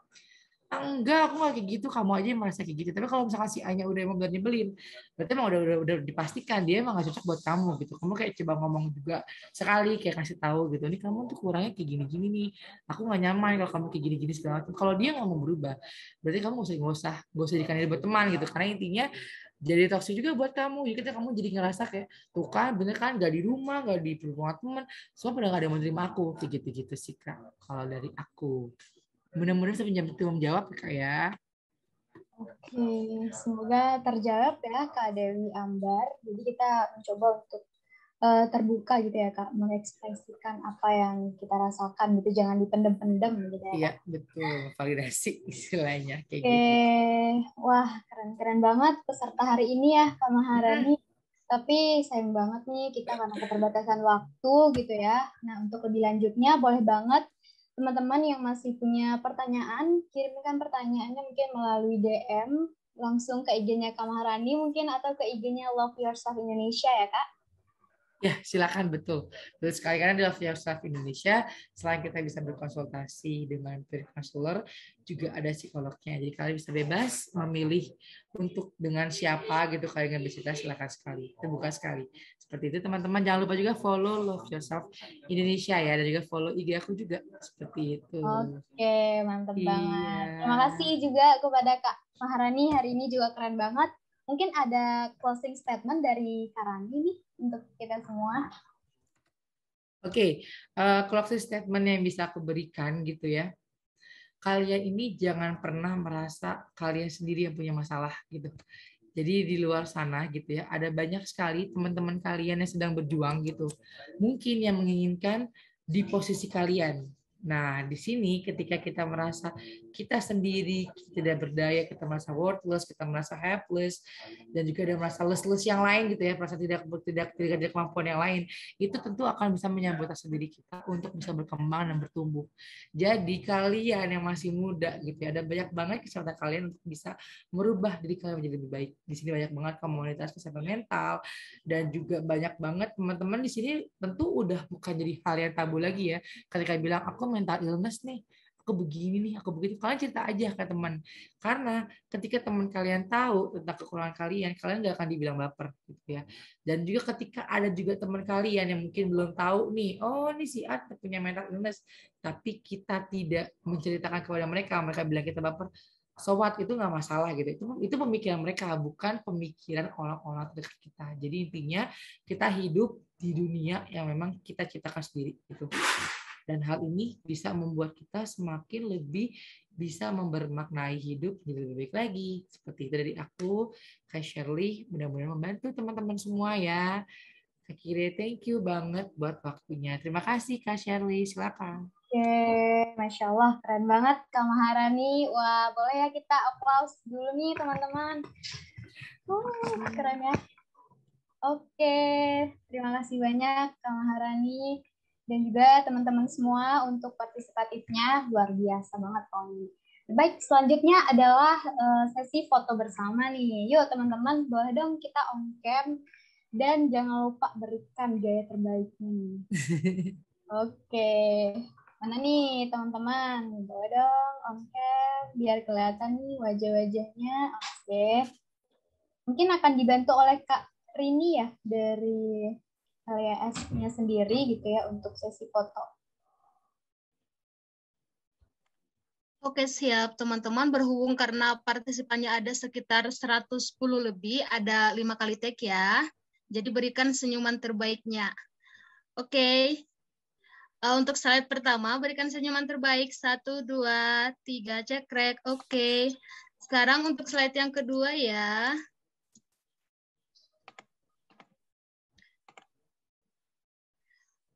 enggak aku nggak kayak gitu kamu aja yang merasa kayak gitu tapi kalau misalkan si A-nya udah emang benar nyebelin berarti emang udah udah, udah dipastikan dia emang gak cocok buat kamu gitu kamu kayak coba ngomong juga sekali kayak kasih tahu gitu ini kamu tuh kurangnya kayak gini gini nih aku nggak nyaman kalau kamu kayak gini gini segala macam kalau dia mau berubah berarti kamu gak usah gak usah gak usah dikasih buat teman gitu karena intinya jadi toksik juga buat kamu. Jadi kita kamu jadi ngerasa kayak tuh kan bener kan gak di rumah, gak di perlindungan teman, semua pada gak ada yang menerima aku. Gitu-gitu sih kak. Kalau dari aku. Mudah-mudahan semenjam itu menjawab Kak ya. Oke, semoga terjawab ya Kak Dewi Ambar. Jadi kita mencoba untuk uh, terbuka gitu ya Kak, mengekspresikan apa yang kita rasakan gitu, jangan dipendem-pendem gitu ya. Iya, betul. Validasi istilahnya kayak Oke. gitu. Wah, keren-keren banget peserta hari ini ya Kak Maharani. tapi sayang banget nih kita karena keterbatasan waktu gitu ya. Nah untuk lebih lanjutnya boleh banget teman-teman yang masih punya pertanyaan, kirimkan pertanyaannya mungkin melalui DM langsung ke IG-nya Kamarani mungkin atau ke IG-nya Love Yourself Indonesia ya, Kak. Ya, silakan betul. Betul sekali karena di Love Yourself Indonesia selain kita bisa berkonsultasi dengan peer juga ada psikolognya. Jadi kalian bisa bebas memilih untuk dengan siapa gitu kalian ingin bercerita silakan sekali. Terbuka sekali. Seperti itu teman-teman jangan lupa juga follow Love Yourself Indonesia ya dan juga follow IG aku juga seperti itu. Oke, mantap iya. banget. Terima kasih juga kepada Kak Maharani hari ini juga keren banget Mungkin ada closing statement dari Karani nih untuk kita semua. Oke, okay. uh, eh, closing statement yang bisa aku berikan gitu ya. Kalian ini jangan pernah merasa kalian sendiri yang punya masalah gitu. Jadi di luar sana gitu ya, ada banyak sekali teman-teman kalian yang sedang berjuang gitu. Mungkin yang menginginkan di posisi kalian Nah, di sini ketika kita merasa kita sendiri, tidak berdaya, kita merasa worthless, kita merasa helpless, dan juga ada merasa less yang lain gitu ya, merasa tidak tidak tidak ada kemampuan yang lain, itu tentu akan bisa menyabotase diri kita untuk bisa berkembang dan bertumbuh. Jadi kalian yang masih muda gitu ya, ada banyak banget kesempatan kalian untuk bisa merubah diri kalian menjadi lebih baik. Di sini banyak banget komunitas kesehatan mental dan juga banyak banget teman-teman di sini tentu udah bukan jadi hal yang tabu lagi ya. Ketika bilang aku mental illness nih aku begini nih aku begitu kalian cerita aja ke teman karena ketika teman kalian tahu tentang kekurangan kalian kalian nggak akan dibilang baper gitu ya dan juga ketika ada juga teman kalian yang mungkin belum tahu nih oh ini si A punya mental illness tapi kita tidak menceritakan kepada mereka mereka bilang kita baper so itu nggak masalah gitu itu itu pemikiran mereka bukan pemikiran orang-orang terdekat kita jadi intinya kita hidup di dunia yang memang kita ciptakan sendiri gitu dan hal ini bisa membuat kita semakin lebih bisa membermaknai hidup jadi lebih baik lagi. Seperti itu dari aku, Kak Shirley. Mudah-mudahan membantu teman-teman semua ya. akhirnya thank you banget buat waktunya. Terima kasih Kak Shirley, silakan. Oke, Masya Allah, keren banget Kak Maharani. Wah, boleh ya kita aplaus dulu nih teman-teman. Uh, keren ya. Oke, terima kasih banyak Kak Maharani dan juga teman-teman semua untuk partisipatifnya luar biasa banget Tony. Baik, selanjutnya adalah eh, sesi foto bersama nih. Yuk teman-teman, boleh dong kita on cam dan jangan lupa berikan gaya terbaik nih. Oke. Mana nih teman-teman? Boleh dong on cam biar kelihatan nih wajah-wajahnya. Oke. Mungkin akan dibantu oleh Kak Rini ya dari las nya sendiri gitu ya untuk sesi foto. Oke siap teman-teman, berhubung karena partisipannya ada sekitar 110 lebih, ada lima kali take ya. Jadi berikan senyuman terbaiknya. Oke, eh, untuk slide pertama berikan senyuman terbaik. Satu, dua, tiga, cekrek. Oke, sekarang untuk slide yang kedua ya.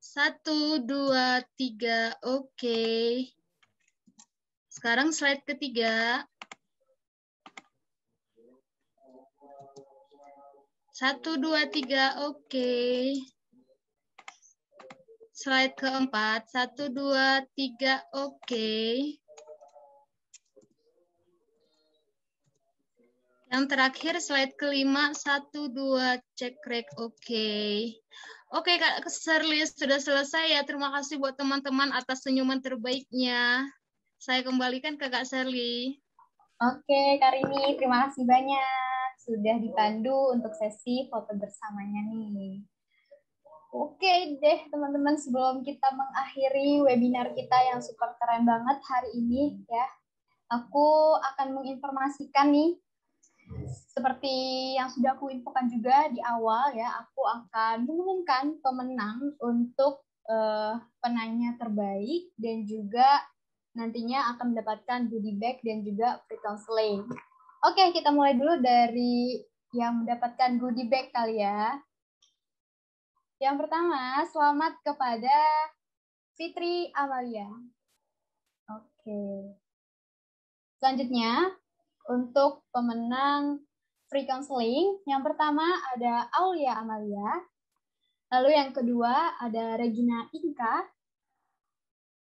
Satu, dua, tiga, oke. Okay. Sekarang slide ketiga. Satu, dua, tiga, oke. Okay. Slide keempat. Satu, dua, tiga, oke. Okay. Yang terakhir slide kelima, satu, dua, cek rek, oke. Okay. Oke, okay, Kak Serly sudah selesai ya. Terima kasih buat teman-teman atas senyuman terbaiknya. Saya kembalikan ke Kak Serli. Oke, okay, Karini, terima kasih banyak. Sudah dipandu untuk sesi foto bersamanya nih. Oke deh teman-teman, sebelum kita mengakhiri webinar kita yang super keren banget hari ini ya, aku akan menginformasikan nih seperti yang sudah aku infokan juga di awal ya, aku akan mengumumkan pemenang untuk uh, penanya terbaik dan juga nantinya akan mendapatkan goodie bag dan juga free counseling. Oke, kita mulai dulu dari yang mendapatkan goodie bag kali ya. Yang pertama, selamat kepada Fitri Amalia. Oke. Selanjutnya, untuk pemenang free counseling. Yang pertama ada Aulia Amalia. Lalu yang kedua ada Regina Inka.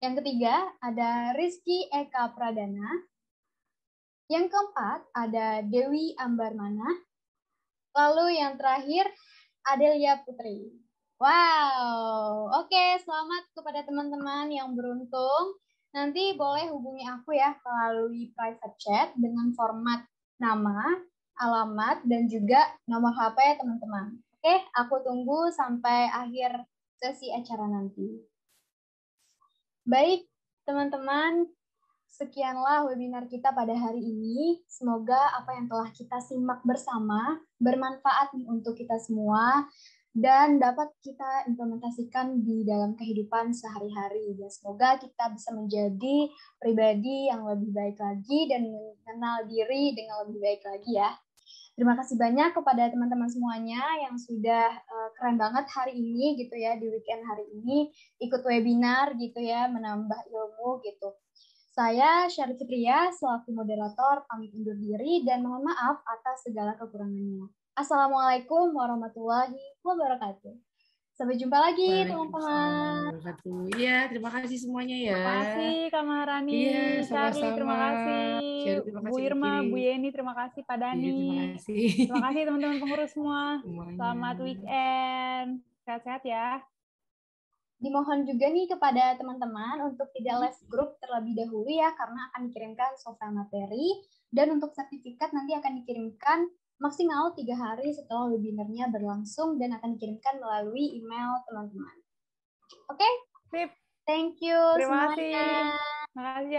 Yang ketiga ada Rizky Eka Pradana. Yang keempat ada Dewi Ambarmana. Lalu yang terakhir Adelia Putri. Wow, oke selamat kepada teman-teman yang beruntung Nanti boleh hubungi aku ya melalui private chat dengan format nama, alamat, dan juga nomor HP ya teman-teman. Oke, aku tunggu sampai akhir sesi acara nanti. Baik, teman-teman, sekianlah webinar kita pada hari ini. Semoga apa yang telah kita simak bersama bermanfaat nih untuk kita semua dan dapat kita implementasikan di dalam kehidupan sehari-hari. Ya, semoga kita bisa menjadi pribadi yang lebih baik lagi dan mengenal diri dengan lebih baik lagi ya. Terima kasih banyak kepada teman-teman semuanya yang sudah uh, keren banget hari ini gitu ya di weekend hari ini ikut webinar gitu ya menambah ilmu gitu. Saya Syarif Fitria selaku moderator pamit undur diri dan mohon maaf atas segala kekurangannya. Assalamualaikum warahmatullahi wabarakatuh. Sampai jumpa lagi teman-teman. Iya, terima kasih semuanya ya. Terima kasih iya, Kak Maharani, sama -sama. terima kasih. Bu Irma, Bu Yeni, terima kasih Pak Dani. Iya, terima kasih. Terima kasih teman-teman pengurus semua. Semuanya. Selamat weekend. Sehat-sehat ya. Dimohon juga nih kepada teman-teman untuk tidak les grup terlebih dahulu ya, karena akan dikirimkan soal materi. Dan untuk sertifikat nanti akan dikirimkan maksimal tiga hari setelah webinarnya berlangsung dan akan dikirimkan melalui email teman-teman. Oke? Okay? Sip. Thank you Terima Terima kasih.